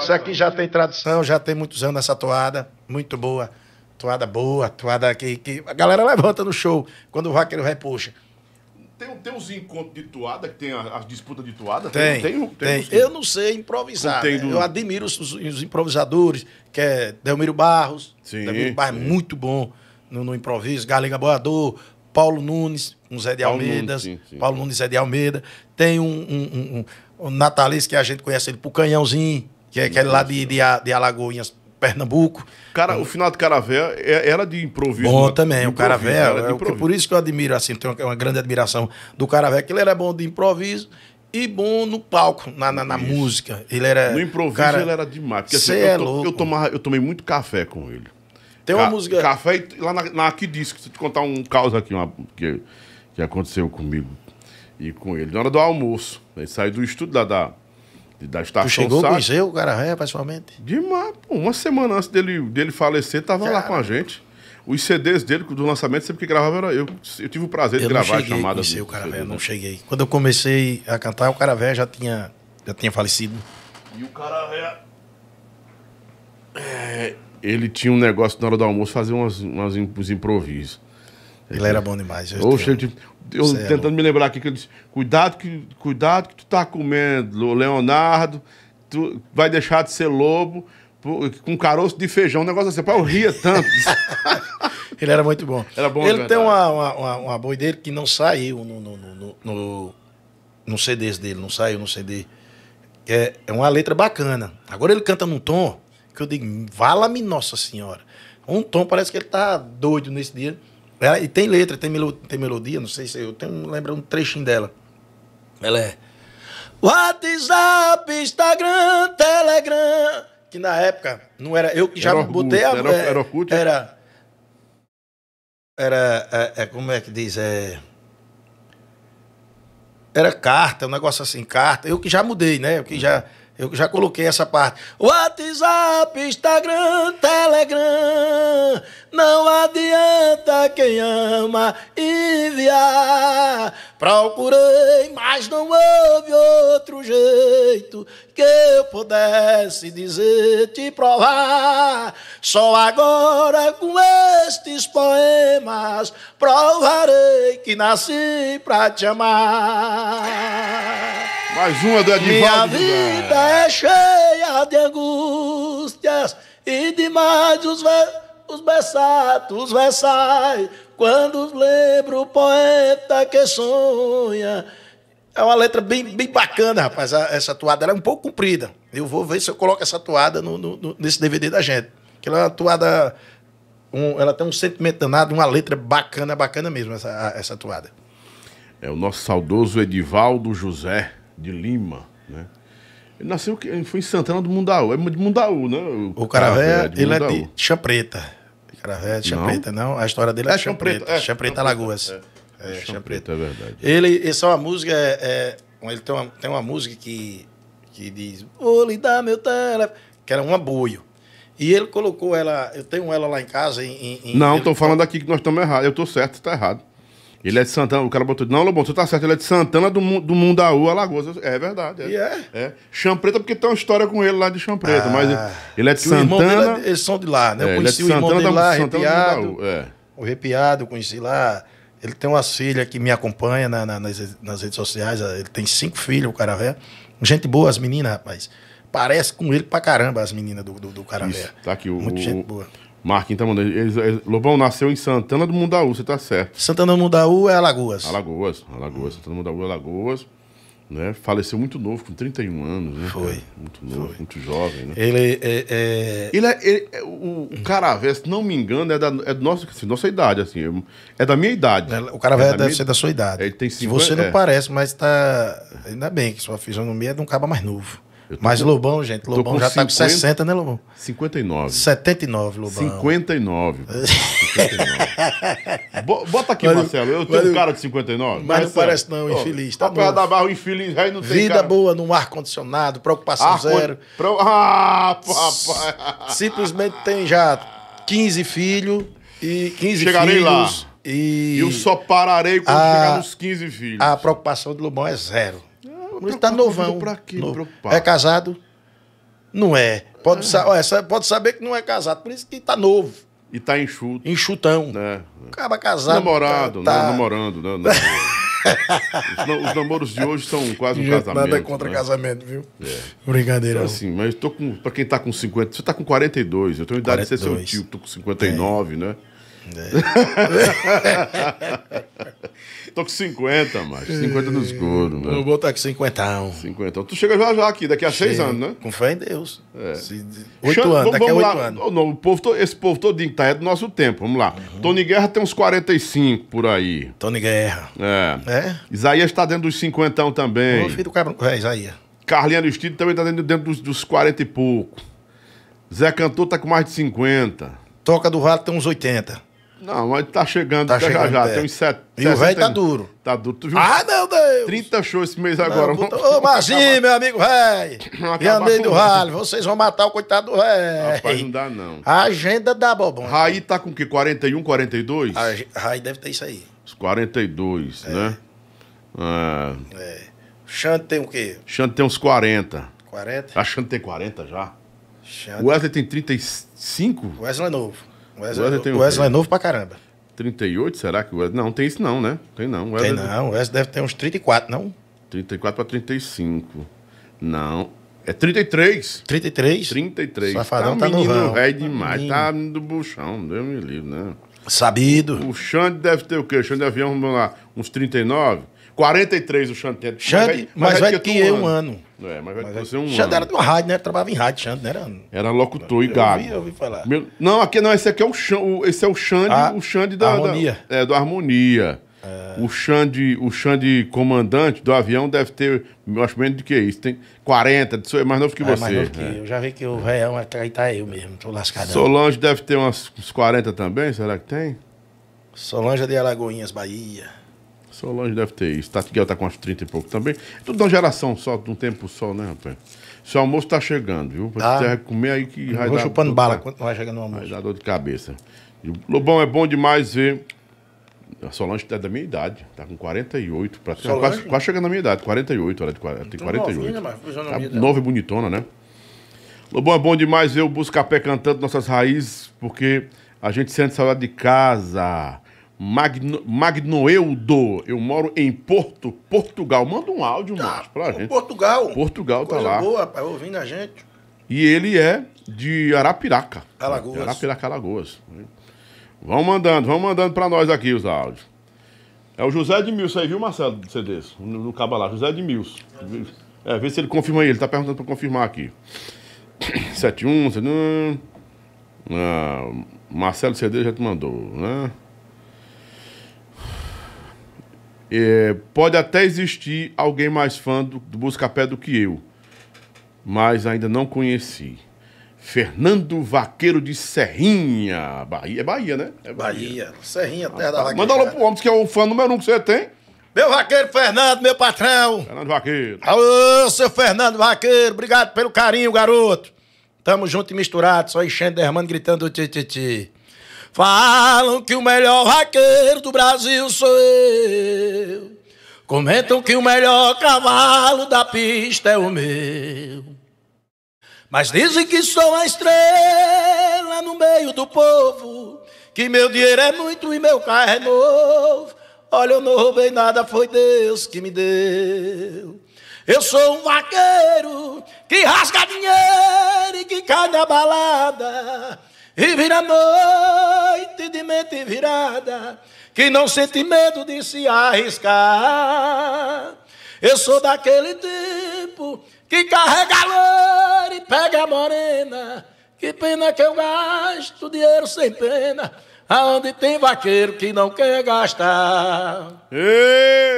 Isso aqui já tem tradução, já tem muitos anos essa toada. Muito boa. Toada boa, toada que, que a galera levanta no show quando o vaqueiro repuxa. Tem, tem uns encontros de toada, que tem as disputas de toada? Tem, tem. tem, tem, tem. Eu não sei improvisar. Né? Eu admiro os, os, improvisadores, que é Delmiro Barros. Sim, Delmiro Barros é muito bom no, no improviso. Galega Boador, Paulo Nunes, um Zé de Almeida. Paulo Nunes, Zé de Almeida. Tem um, um, um, um, um que a gente conhece ele por Canhãozinho, que é aquele lá de, de, de Alagoinhas, Pernambuco. Cara, o final de Caravé é, era de improviso. Bom né? também, o Caravé. Era é de improviso. É, por isso que eu admiro, assim, tenho uma grande admiração do Caravé, que ele era bom de improviso e bom no palco, na, na, na música. Ele era. No improviso cara, ele era demais. Porque, assim, é eu, to, eu, tomava, eu tomei muito café com ele. Tem uma Ca música. Café e lá na, aqui disco. Deixa eu te contar um caos aqui uma, que, que aconteceu comigo e com ele. Na hora do almoço, ele né, saiu do estudo lá da, da estação. Tu chegou Sá. conheceu o Garanha é, pessoalmente? Demais, pô, uma semana antes dele, dele falecer, tava Cara. lá com a gente. Os CDs dele, do lançamento, sempre que gravava era eu. Eu tive o prazer eu de gravar a chamada. Eu não o cara CD, não né? cheguei. Quando eu comecei a cantar, o Caravé já tinha, já tinha falecido. E o Caravé. É, é ele tinha um negócio na hora do almoço, fazer umas, umas, uns improvisos. Ele era bom demais. Oxe, eu, eu é tentando é me lembrar aqui que eu disse, cuidado que, cuidado que tu tá comendo, Leonardo, tu vai deixar de ser lobo com caroço de feijão, um negócio assim, pá, eu ria tanto. ele era muito bom. Era bom ele tem uma, uma, uma, boi dele que não saiu no, no, no, no, no CDs dele, não saiu no CD. É, é uma letra bacana. Agora ele canta num tom que eu digo, vala-me Nossa Senhora. Um tom, parece que ele tá doido nesse dia. Ela, e tem letra, tem, melo, tem melodia, não sei se eu tenho, lembro um trechinho dela. Ela é. WhatsApp, Instagram, Telegram. Que na época não era. Eu que já era botei a. Era, era, é, oculto, é? era, era é, é, como é que diz? É, era carta, um negócio assim, carta. Eu que já mudei, né? Eu que já eu já coloquei essa parte. WhatsApp, Instagram, Telegram. Não adianta quem ama enviar. Procurei, mas não houve outro jeito que eu pudesse dizer, te provar. Só agora com estes poemas provarei que nasci pra te amar. Mais uma do Edivaldo. Minha né? vida é cheia de angústias e demais os velhos os versatos versais, quando lembro o poeta que sonha. É uma letra bem, bem bacana, rapaz, essa toada. Ela é um pouco comprida. Eu vou ver se eu coloco essa toada no, no, nesse DVD da gente. Que ela é uma toada. Um, ela tem um sentimento danado, uma letra bacana, bacana mesmo, essa, essa toada. É o nosso saudoso Edivaldo José de Lima, né? Ele nasceu que foi em Santana do Mundaú. É de Mundaú, né? O, o Caravé, ah, é, ele é de Chã Preta. Caravé é de Chã não? Preta, não. A história dele é, é Chã Preta. É, Chã Preta Alagoas. É, é Chã Preta. É verdade. Ele, essa é uma música... É, é ele tem uma, tem uma música que, que diz... Vou lhe dar meu telefone... Que era um aboio. E ele colocou ela... Eu tenho ela lá em casa em... em não, estou falando aqui que nós estamos errados. Eu estou certo, está errado. Ele é de Santana, o cara botou. Não, Lobão, tu tá certo, ele é de Santana do, do Mundaú, Alagoas. É verdade. É. Yeah. é. é. Champreta, é porque tem uma história com ele lá de Champreta, ah, mas ele é de é Santana. Dele, eles são de lá, né? É, eu conheci é o irmão Santana, dele tá lá, Santana Repiado. é. O Repiado, conheci lá. Ele tem uma filha que me acompanha na, na, nas, nas, redes sociais. Ah, ele tem cinco filhos, o cara velho. Gente boa, as meninas, rapaz. Parece com ele pra caramba as meninas do, do, do cara velho. Tá aqui, o, Muito o, gente boa. Marquinhos tá mandando. Eles, eles, Lobão nasceu em Santana do Mundaú, você tá certo. Santana do Mundaú é Alagoas. Alagoas, Alagoas. Santana do Mundaú é Alagoas. Né? Faleceu muito novo, com 31 anos. Né, foi. Cara? Muito novo, foi. muito jovem. Né? Ele é, é. é... Ele é, ele é o, o Caravé, se não me engano, é da é nossa, assim, nossa idade. assim É da minha idade. É, o Caravé é deve minha... ser da sua idade. Ele tem 50, se você não é. parece, mas tá. Ainda bem que sua fisionomia é de um caba mais novo. Mas com, Lobão, gente, Lobão já 50, tá com 60, né, Lobão? 59. 79, Lobão. 59. 59. Bota aqui, mas, Marcelo. Eu tenho cara de 59. Mas Marcelo. não parece, não, infeliz. Tá bom. da barra, infeliz, aí não tem. Vida cara. boa num ar-condicionado, preocupação ar zero. Pro... Ah, papai. Simplesmente tem já 15 filhos e 15 Chegarei filhos. Chegarei lá. E eu só pararei quando a, chegar nos 15 filhos. A preocupação do Lobão é zero. Luiz está novão. Pra novo. É casado? Não é. Pode, é. Sa pode saber que não é casado. Por isso que está novo. E está enxuto. Enxutão. É. Acaba casado. Namorado, tá... Né? tá. namorando, né? Namorando. os, os, namoros de hoje são quase um casamento. Nada contra né? casamento, viu? É. Brincadeira. Então, assim, mas estou com. Pra quem tá com 50. Você tá com 42, eu tenho idade de ser seu tio, tô com 59, é. né? É. Tô com 50, macho. 50 no escuro, mano. Né? Eu vou estar com 50. 50. Tu chega já já aqui, daqui a 6 anos, né? Com fé em Deus. É. Se... 8 Chama, anos, daqui a 8 lá. anos. o povo, esse povo todinho tá é do nosso tempo, vamos lá. Uhum. Tony Guerra tem uns 45 por aí. Tony Guerra. É. é? Isaías tá dentro dos 50 também. O filho do cabra, é, Isaías. Carlinhos Aristides também tá dentro, dentro dos, dos 40 e pouco. Zé Cantor tá com mais de 50. Toca do Rato tem uns 80. Não, mas tá chegando, tá, chegando já já. Tem é. uns 70. E o velho tá duro. Tá duro. Tu viu? Ah, meu Deus! 30 shows esse mês não, agora. Puta... Ô, Marginho, meu amigo velho. E andei do ralho. Vocês vão matar o coitado do velho. Rapaz, não dá não. A agenda da bobão. Raí tá com o quê? 41, 42? A... Raí deve ter isso aí. Os 42, é. né? É. é. Xande tem o quê? Xande tem uns 40. 40? A Xande tem 40 já. Xande. O Wesley tem 35? O Wesley é novo. O Wesley, Wesley, é tem o Wesley é novo pra caramba. 38, será que o Wesley... Não, tem isso não, né? Tem não. Wesley... Tem não, o Wesley deve ter uns 34, não? 34 pra 35. Não, é 33. 33? 33. Safadão tá, tá menino novão. velho demais. Menino. Tá do buchão, Deus me livre, né? Sabido. O Xande deve ter o quê? O Xande deve ter, vamos lá, uns 39. 43 o Xande tem. Xande, mas vai que eu é um ano. É, mas vai que você um Xande ano. era de uma rádio, né? Trabalhava em rádio, Xande, era... Era locutor e gago. Eu ouvi falar. Meu... Não, aqui não, esse aqui é o Xande, esse é o Xande, ah, o Xande da... Harmonia. Da, é, do Harmonia. É. O Xande, o Xande comandante do avião deve ter, eu acho menos do que isso, tem 40, é mais novo que ah, você. Mais novo que é. eu, já vi que o Real vai traitar tá eu mesmo, tô lascado. Solange deve ter umas, uns 40 também, será que tem? Solange é de Alagoinhas, Bahia. Solange deve ter isso. Tatiguel tá com as 30 e pouco também. É tudo da geração só, de um tempo só, né, rapaz? Seu almoço tá chegando, viu? Pra tá. você comer aí que eu vai vou dar... chupando bala quando vai chegando no almoço. Vai dar dor de cabeça. Lobão, é bom demais ver... A Solange está é da minha idade, tá com 48, pra... quase, quase chegando na minha idade, 48, ela é tem 48. Então, tá nova e bonitona, né? Lobão, é bom demais ver o Buscapé cantando nossas raízes, porque a gente sente saudade de casa. Magno, Magnoeldo, eu moro em Porto, Portugal. Manda um áudio, tá, Márcio, pra gente. Portugal. Portugal tá Coisa tá lá. boa, pai, ouvindo a gente. E ele é de Arapiraca. Alagoas. De Arapiraca, Alagoas. Vão mandando, vão mandando pra nós aqui os áudios. É o José de Milson aí, viu, Marcelo, do No, caba Cabalá, José de Mils. É, vê se ele confirma aí, ele tá perguntando pra confirmar aqui. 71, 71... Ah, Marcelo CD já te mandou, né? É, pode até existir alguém mais fã do, do Buscapé do que eu, mas ainda não conheci. Fernando Vaqueiro de Serrinha, Bahia. É Bahia, né? É Bahia. Bahia. Serrinha, terra ah, da Manda alô pro homem, que é o fã número um que você tem. Meu vaqueiro Fernando, meu patrão. Fernando Vaqueiro. Alô, seu Fernando Vaqueiro, obrigado pelo carinho, garoto. Tamo junto e misturado, só enchendo, derramando, gritando tititi. Falam que o melhor vaqueiro do Brasil sou eu. Comentam que o melhor cavalo da pista é o meu. Mas dizem que sou a estrela no meio do povo. Que meu dinheiro é muito e meu carro é novo. Olha, eu não roubei nada, foi Deus que me deu. Eu sou um vaqueiro que rasga dinheiro e que cai na balada. E vira noite de mente virada, que não sente medo de se arriscar. Eu sou daquele tipo que carrega louro e pega a morena. Que pena que eu gasto dinheiro sem pena. Aonde tem vaqueiro que não quer gastar.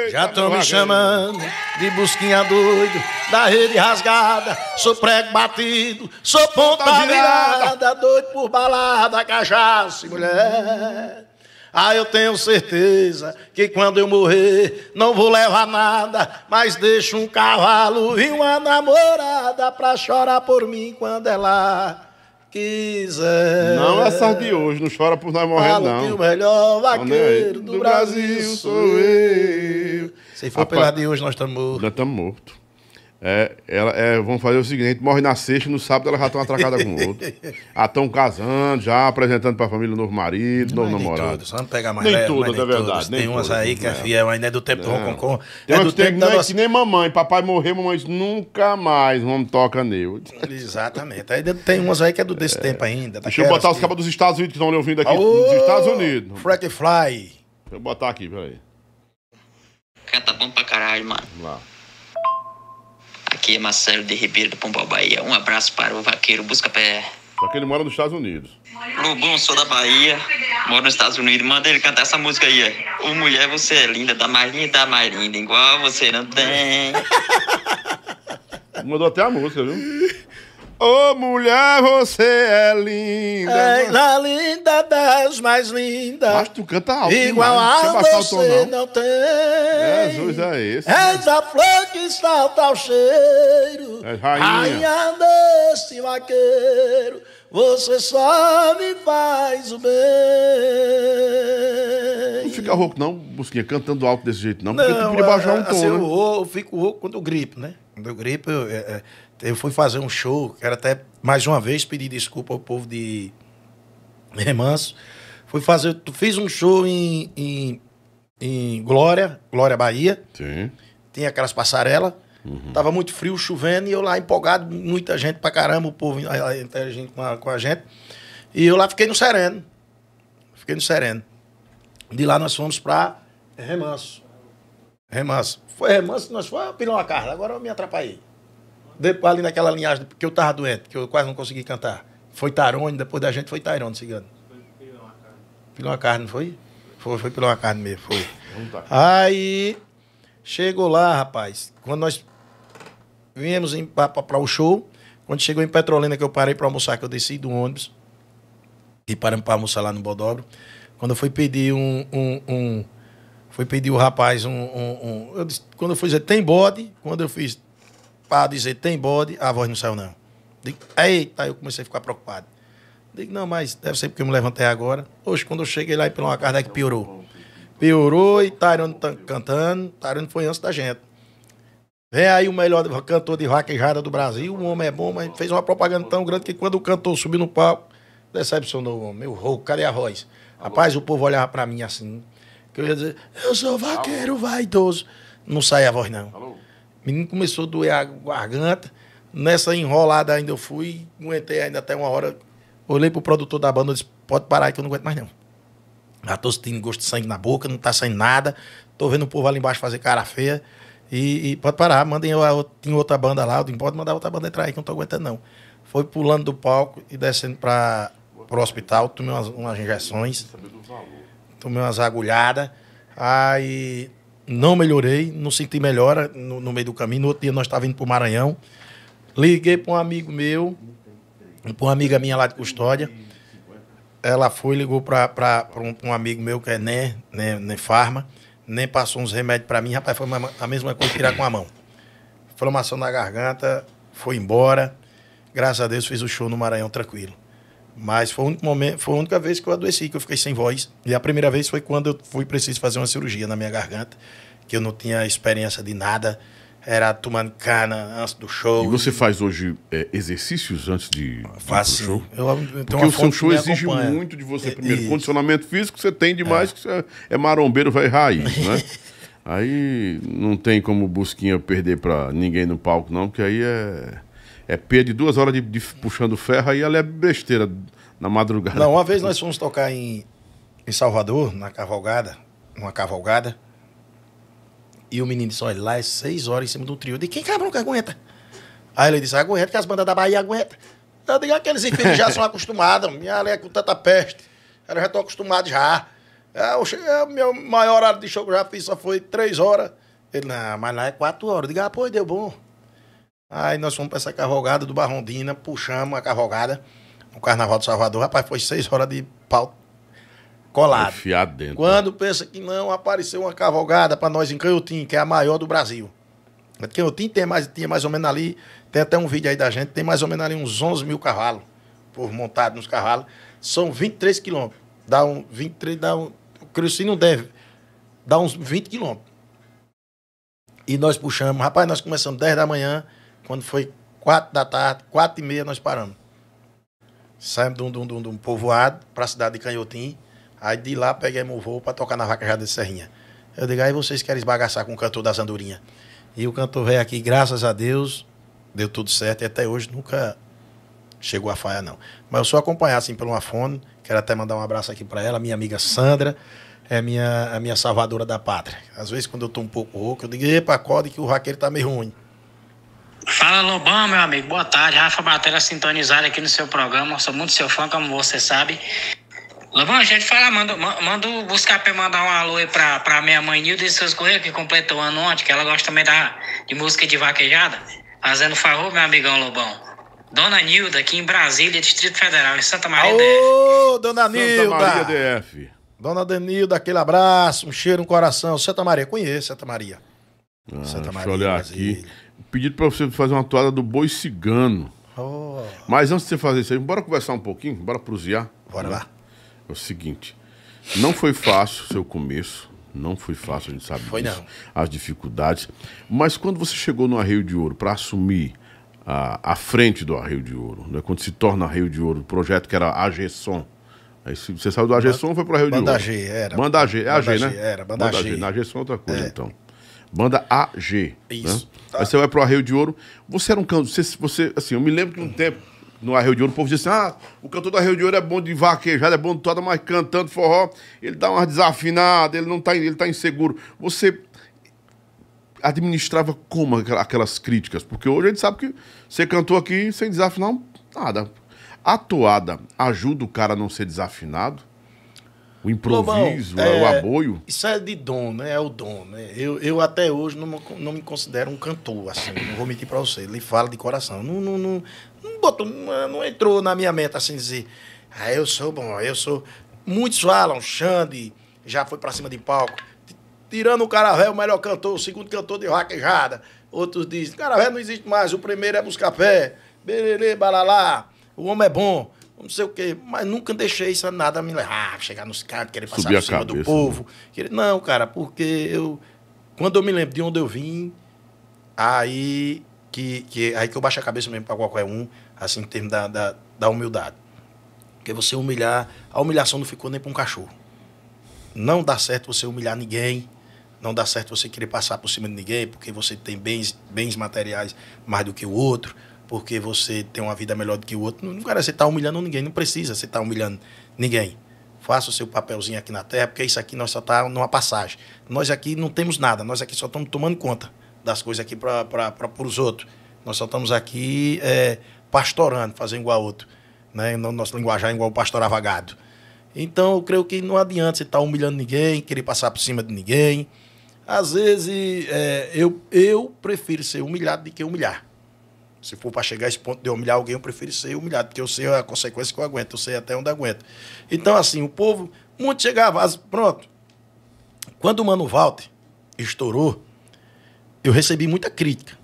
Já estão me chamando de busquinha doido, da rede rasgada, sou prego batido, sou ponta virada, doido por balada, cachaça e mulher. Ah, eu tenho certeza que quando eu morrer não vou levar nada, mas deixo um cavalo e uma namorada pra chorar por mim quando ela quiser. Não é essas de hoje, não chora por nós morrer, Falo não. Que o melhor vaqueiro do, do Brasil, Brasil, sou eu. Se for Apa... pela de hoje, nós estamos mortos. Nós estamos mortos. É, ela, é, vamos fazer o seguinte: morre na sexta, no sábado ela já estão tá atracadas com o outro. Já estão casando, já apresentando para a família o novo marido, novo namorado. tudo, só não pegar mais Nem todas, nem é verdade. tem umas aí que é né? fiel, ainda é do tempo do Roconcon. Tem é do tempo é nossa... que nem mamãe, papai morreu, mamãe disse, nunca mais, vamos toca nele. Exatamente. Aí tem umas aí que é do desse é. tempo ainda. Deixa eu botar os cabos dos Estados Unidos que estão ouvindo aqui. dos Estados Unidos. Frank Fly. Deixa eu botar aqui, peraí. Cara, tá bom pra caralho, mano. Lá. Aqui é Marcelo de Ribeiro do Pombal Bahia. Um abraço para o vaqueiro Busca-Pé. Só que ele mora nos Estados Unidos. Lobão, sou da Bahia, moro nos Estados Unidos. Manda ele cantar essa música aí. o mulher, você é linda, da mais linda, da mais linda, igual você não tem. Mudou até a música, viu? Ô oh, mulher, você é linda. É a linda das mais lindas. Mas tu canta alto. Igual a você tom, não. não tem. Jesus é esse. É a flor que salta o cheiro. É rainha. rainha desse vaqueiro. Você só me faz o bem. Não fica rouco, não, Busquinha, cantando alto desse jeito, não. Porque não, tu podia baixar um é, tom. Assim, né? eu, eu fico rouco quando eu gripo, né? Quando eu gripo, eu, é, é eu fui fazer um show, quero até mais uma vez pedir desculpa ao povo de Remanso. Fui fazer, fiz um show em, em, em Glória, Glória Bahia. Sim. Tinha aquelas passarelas. Uhum. Tava muito frio, chovendo, e eu lá empolgado, muita gente pra caramba, o povo interagindo com a, com a gente. E eu lá fiquei no sereno. Fiquei no sereno. De lá nós fomos pra Remanso. Remanso. Foi Remanso, nós fomos, Pilão a Carla. Agora eu me atrapalhei depois, ali naquela linhagem que eu estava doente, que eu quase não consegui cantar. Foi Tarone, depois da gente foi Tairone cigano. Foi pilão a carne. Pilão a carne, não foi? Foi, foi pilão a carne mesmo, foi. Aí chegou lá, rapaz, quando nós viemos para o show, quando chegou em Petrolina, que eu parei para almoçar, que eu desci do ônibus, e paramos para almoçar lá no Bodobro, quando eu fui pedir um, um, um fui pedir o rapaz um, um, um, eu disse, quando eu fui tem bode? Quando eu fiz, para dizer tem bode, a voz não saiu, não. Digo, eita, eu comecei a ficar preocupado. Digo, não, mas deve ser porque eu me levantei agora. Hoje, quando eu cheguei lá e pela uma que piorou. Piorou e Tairone tá cantando. Tairone foi antes da gente. Vem aí o melhor cantor de vaquejada do Brasil. O homem é bom, mas fez uma propaganda tão grande que quando o cantor subiu no palco, decepcionou o homem. Meu rouco, cadê a voz? Rapaz, o povo olhava para mim assim. Que eu ia dizer, eu sou vaqueiro vaidoso. Não saia a voz, não. Alô? menino começou a doer a garganta. Nessa enrolada ainda eu fui, aguentei ainda até uma hora. Olhei pro produtor da banda e disse: pode parar que eu não aguento mais não. Já tô sentindo gosto de sangue na boca, não tá saindo nada. Tô vendo o povo ali embaixo fazer cara feia. E, e pode parar, mandem eu, tinha outra banda lá, eu disse, pode mandar outra banda entrar aí que eu não tô aguentando não. Foi pulando do palco e descendo para o hospital, tomei umas, umas injeções, tomei umas agulhadas, aí não melhorei, não senti melhora no, no meio do caminho. No outro dia nós estávamos indo para o Maranhão. Liguei para um amigo meu, para uma amiga minha lá de custódia. Ela foi, ligou para um, um amigo meu que é NEM, né, NEM, né, NEM né Farma, nem passou uns remédios para mim. Rapaz, foi a mesma coisa tirar com a mão. Inflamação na garganta, foi embora. Graças a Deus fiz o show no Maranhão tranquilo. Mas foi o único momento, foi a única vez que eu adoeci, que eu fiquei sem voz. E a primeira vez foi quando eu fui preciso fazer uma cirurgia na minha garganta, que eu não tinha experiência de nada. Era tomando cana antes do show. E você faz hoje é, exercícios antes de, Faço, de show? Eu, eu Porque o seu show exige acompanha. muito de você. É, Primeiro, condicionamento físico você tem demais, é. que você é marombeiro, vai raiz, né? aí não tem como Busquinha perder para ninguém no palco, não, porque aí é é, perda de duas horas de, de puxando ferro, aí ela é besteira na madrugada. Não, uma vez nós fomos tocar em, em Salvador, na cavalgada, numa cavalgada, e o menino disse, olha, lá é seis horas em cima do trio. Eu disse, quem cabrão que aguenta? Aí ele disse, aguenta, que as bandas da Bahia aguentam. Eu digo, aqueles infelizes já são acostumados, minha lei é com tanta peste, elas já estão acostumados já. Eu ah, cheguei, ah, meu maior horário de show que eu já fiz só foi três horas. Ele, não, mas lá é quatro horas. Eu ah, pô, deu bom. Aí nós fomos para essa cavalgada do Barrondina, puxamos a cavalgada no Carnaval do Salvador. Rapaz, foi seis horas de pau colado. Enfiado dentro. Quando né? pensa que não, apareceu uma cavalgada para nós em Canhotim, que é a maior do Brasil. Canhotim tem mais, tinha mais ou menos ali, tem até um vídeo aí da gente, tem mais ou menos ali uns 11 mil cavalos, por montado nos cavalos. São 23 quilômetros. Dá um 23, dá um. O Cruci não deve. Dá uns 20 quilômetros. E nós puxamos. Rapaz, nós começamos 10 da manhã, quando foi quatro da tarde, quatro e meia, nós paramos. Saímos de um, de um, de um povoado para a cidade de Canhotim. Aí de lá peguei meu voo para tocar na Vaquejada de Serrinha. Eu digo, aí vocês querem esbagaçar com o cantor das Andorinhas. E o cantor veio aqui, graças a Deus, deu tudo certo. E até hoje nunca chegou a falha, não. Mas eu sou acompanhado assim, pelo afone. Quero até mandar um abraço aqui para ela, minha amiga Sandra. É minha, a minha salvadora da pátria. Às vezes, quando eu estou um pouco rouco, eu digo, epa, acorde que o raqueiro está meio ruim. Fala Lobão, meu amigo, boa tarde. Rafa Batera sintonizado aqui no seu programa. Sou muito seu fã, como você sabe. Lobão, a gente fala, manda, manda o Buscapé mandar um alô aí pra, pra minha mãe Nilda e seus Correia, que completou ano ontem, que ela gosta também da, de música de vaquejada. Fazendo favor, meu amigão Lobão. Dona Nilda, aqui em Brasília, Distrito Federal, em Santa Maria Aô, DF. Ô, Dona Nilda! Santa Maria DF. Dona Denilda, aquele abraço, um cheiro, um coração. Santa Maria, conheço Santa Maria. Ah, Santa Maria. Deixa eu olhar Brasília. aqui pedido para você fazer uma toada do boi cigano. Oh. Mas antes de você fazer isso aí, bora conversar um pouquinho, bora prosear. Bora lá. É o seguinte, não foi fácil o seu começo, não foi fácil, a gente sabe foi disso, não. as dificuldades. Mas quando você chegou no Arreio de Ouro para assumir a, a frente do Arreio de Ouro, né? quando se torna Arreio de Ouro, o projeto que era a Gesson, Aí você saiu do Agesson e foi para o Banda de Ouro. G, era. Banda G, é Banda AG, né? G, né? Era, Banda, Banda G. G. Na Agesson é outra coisa, é. então. Banda AG. Né? Isso. Né? Tá. Aí você vai pro Arreio de Ouro. Você era um cantor. Você, você, assim, eu me lembro que um tempo no Arreio de Ouro, o povo dizia: assim: ah, o cantor do Arreio de Ouro é bom de vaquejada, é bom de toda, mas cantando forró, ele dá uma desafinada, ele não tá, ele tá inseguro. Você administrava como aquelas críticas? Porque hoje a gente sabe que você cantou aqui sem desafinar nada. A toada ajuda o cara a não ser desafinado? O improviso, Lobão, é, o é, aboio. Isso é de dom, né? É o dom, né? Eu, eu até hoje não, não me considero um cantor, assim. Não vou mentir para você. Ele fala de coração. Não, não, não, não, botou, não, não entrou na minha meta assim, dizer... Ah, eu sou bom, eu sou... Muitos falam, Xande já foi para cima de palco. Tirando o Caravé, o melhor cantor, o segundo cantor de raquejada. Outros dizem, Caravé não existe mais, o primeiro é Buscapé. Bererê, balalá, o homem é bom não sei o quê. Mas nunca deixei isso nada me levar, ah, chegar nos caras, querer passar Subir por cima cabeça, do né? povo. Né? Não, cara, porque eu. Quando eu me lembro de onde eu vim, aí que, que, aí que eu baixo a cabeça mesmo para qualquer um, assim, em termos da, da, da humildade. Porque você humilhar, a humilhação não ficou nem para um cachorro. Não dá certo você humilhar ninguém, não dá certo você querer passar por cima de ninguém, porque você tem bens, bens materiais mais do que o outro porque você tem uma vida melhor do que o outro. Não, cara, você está humilhando ninguém, não precisa você estar tá humilhando ninguém. Faça o seu papelzinho aqui na terra, porque isso aqui nós só está numa passagem. Nós aqui não temos nada, nós aqui só estamos tomando conta das coisas aqui para os outros. Nós só estamos aqui é, pastorando, fazendo igual a outro. Né? nosso linguajar é igual o pastorava gado. Então, eu creio que não adianta você estar tá humilhando ninguém, querer passar por cima de ninguém. Às vezes, é, eu, eu prefiro ser humilhado do que humilhar. Se for para chegar a esse ponto de humilhar alguém, eu prefiro ser humilhado, porque eu sei a consequência que eu aguento, eu sei até onde aguento. Então, assim, o povo, muito chegava, pronto. Quando o Mano Walter estourou, eu recebi muita crítica.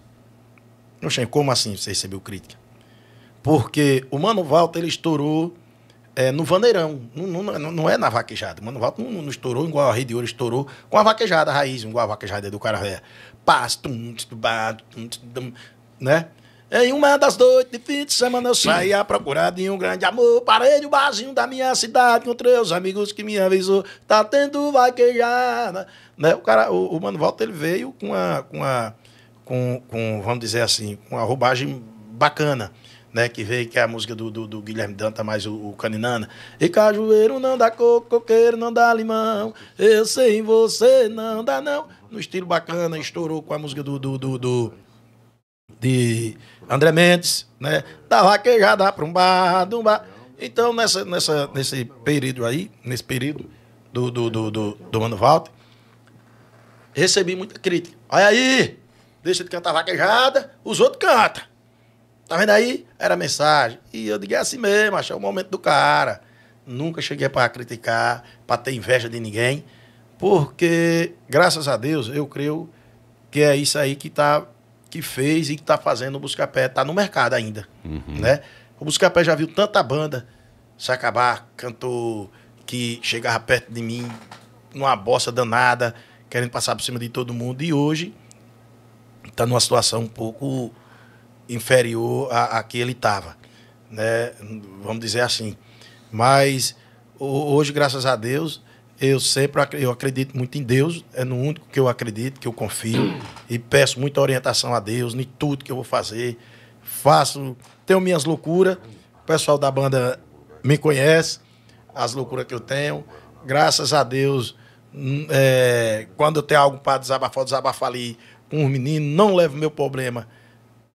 eu achei como assim você recebeu crítica? Porque o Mano Walter ele estourou é, no Vaneirão, não, não, não, é na vaquejada. O Mano Walter não, não estourou igual a Rede de Ouro estourou com a vaquejada a raiz, igual a vaquejada do cara velho. Paz, tum, tum, tum, né? Em uma das noites de fim de semana eu saí à procura de um grande amor. Parei no barzinho da minha cidade, com os amigos que me avisou. Tá tendo vaquejada. Né? né? O cara, o, o Mano Volta ele veio com a, com a, com, com, vamos dizer assim, com a roubagem bacana. Né, que veio, que é a música do, do, do Guilherme Danta, mais o, o, Caninana. E cajueiro não dá coco, coqueiro não dá limão. Eu sei você não dá, não. No estilo bacana, estourou com a música do, do, do, do de André Mendes, né? Da vaquejada para um bar, de um bar. Então, nessa, nessa, nesse período aí, nesse período do, do, do, do, do Mano Walter, recebi muita crítica. Olha aí, deixa de cantar vaquejada, os outros cantam. Tá vendo aí? Era a mensagem. E eu digo, é assim mesmo, achei é o momento do cara. Nunca cheguei para criticar, para ter inveja de ninguém, porque, graças a Deus, eu creio que é isso aí que está que fez e que está fazendo o Buscapé, está no mercado ainda, uhum. né? O Buscapé já viu tanta banda se acabar, cantor que chegava perto de mim numa bossa danada, querendo passar por cima de todo mundo, e hoje está numa situação um pouco inferior a, à que ele estava, né? Vamos dizer assim. Mas hoje, graças a Deus, eu sempre eu acredito muito em Deus, é no único que eu acredito, que eu confio e peço muita orientação a Deus em tudo que eu vou fazer. Faço, tenho minhas loucuras. O pessoal da banda me conhece, as loucuras que eu tenho. Graças a Deus, hum, é, quando eu tenho algo para desabafar, desabafar ali com os meninos, não levo meu problema.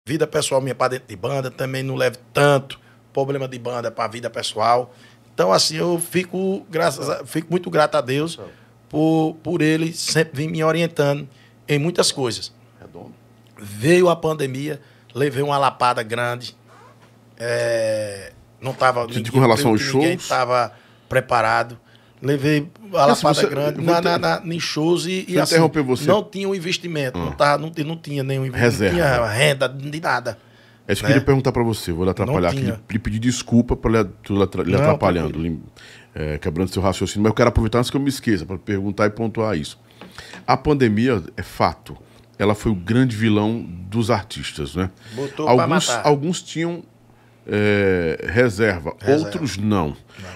Vida pessoal minha para dentro de banda, também não levo tanto problema de banda para a vida pessoal. Então, assim, eu fico, graças a, fico muito grato a Deus então. por, por ele sempre vir me orientando em muitas coisas. Redondo. Veio a pandemia, levei uma lapada grande. É, não estava. Com relação aos shows? Ninguém estava preparado. Levei a assim, lapada você, grande na, na, na, em shows e, e assim, você. não tinha um investimento, não, ah. tava, não, não tinha nenhum investimento, Reserva. não tinha renda, de nada. É isso que né? eu queria perguntar para você, vou lhe atrapalhar aqui. Lhe pedir desculpa por lhe, lhe atrapalhando, não, lhe, é, quebrando seu raciocínio, mas eu quero aproveitar antes que eu me esqueça para perguntar e pontuar isso. A pandemia é fato. Ela foi o grande vilão dos artistas, né? Botou alguns, alguns tinham é, reserva, reserva, outros não. não.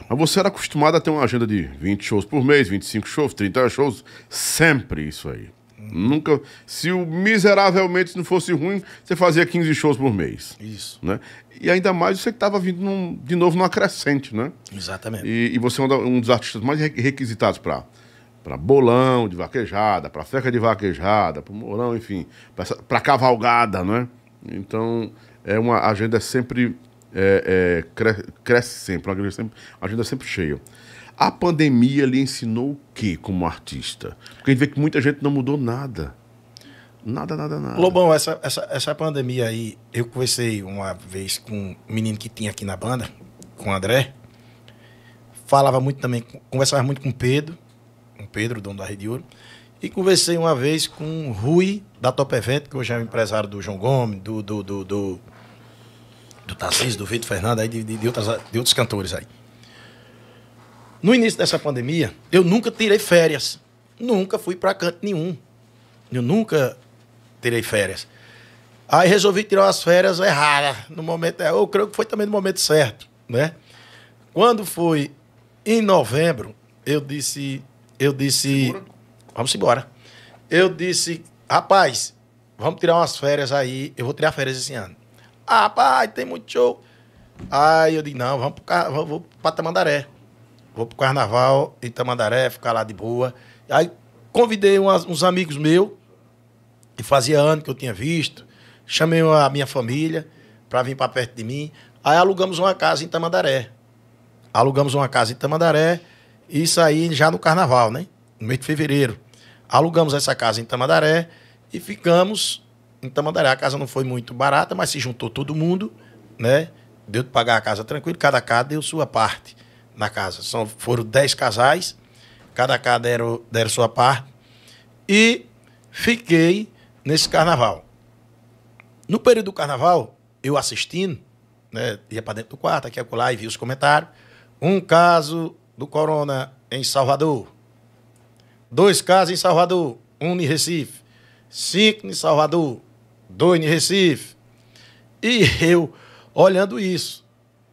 Mas você era acostumado a ter uma agenda de 20 shows por mês, 25 shows, 30 shows, sempre isso aí. Nunca. Se o miseravelmente não fosse ruim, você fazia 15 shows por mês. Isso. Né? E ainda mais você que estava vindo num, de novo numa crescente, né? Exatamente. E, e você é um, dos artistas mais requisitados para para bolão de vaquejada, para feca de vaquejada, para bolão, enfim, para cavalgada, né? Então, é uma a agenda sempre é, é, cresce, sempre, uma agenda sempre, a agenda sempre cheia. A pandemia lhe ensinou o que como artista? Porque a gente vê que muita gente não mudou nada. Nada, nada, nada. Lobão, essa, essa, essa pandemia aí, eu conversei uma vez com um menino que tinha aqui na banda, com o André. Falava muito também, conversava muito com o Pedro, com Pedro, dono da Rede Ouro. E conversei uma vez com o Rui, da Top Event, que hoje é o empresário do João Gomes, do, do, do, do do do Vitor Fernando, aí de, de, de, outras, de outros cantores aí. No início dessa pandemia, eu nunca tirei férias. Nunca fui para canto nenhum. Eu nunca tirei férias. Aí resolvi tirar umas férias erradas. No momento, é, eu creio que foi também no momento certo, né? Quando foi em novembro, eu disse, eu disse, Segura. vamos embora. Eu disse, rapaz, vamos tirar umas férias aí. Eu vou tirar férias esse ano. Ah, rapaz, tem muito show. Aí eu disse, não, vamos para para Tamandaré. Vou pro carnaval em Tamandaré, ficar lá de boa. Aí convidei umas, uns amigos meus, que fazia ano que eu tinha visto. Chamei a minha família para vir para perto de mim. Aí alugamos uma casa em Tamandaré. Alugamos uma casa em Tamandaré, isso aí já no carnaval, né? No mês de fevereiro. Alugamos essa casa em Tamandaré e ficamos em Tamandaré. A casa não foi muito barata, mas se juntou todo mundo, né? Deu de pagar a casa tranquilo, cada casa deu sua parte na casa. São, foram dez casais, cada cá deram, deram sua parte. E fiquei nesse carnaval. No período do carnaval, eu assistindo, né, ia para dentro do quarto, aqui acolá, e vi os comentários. Um caso do corona em Salvador. Dois casos em Salvador, um em Recife. Cinco em Salvador, dois em Recife. E eu olhando isso.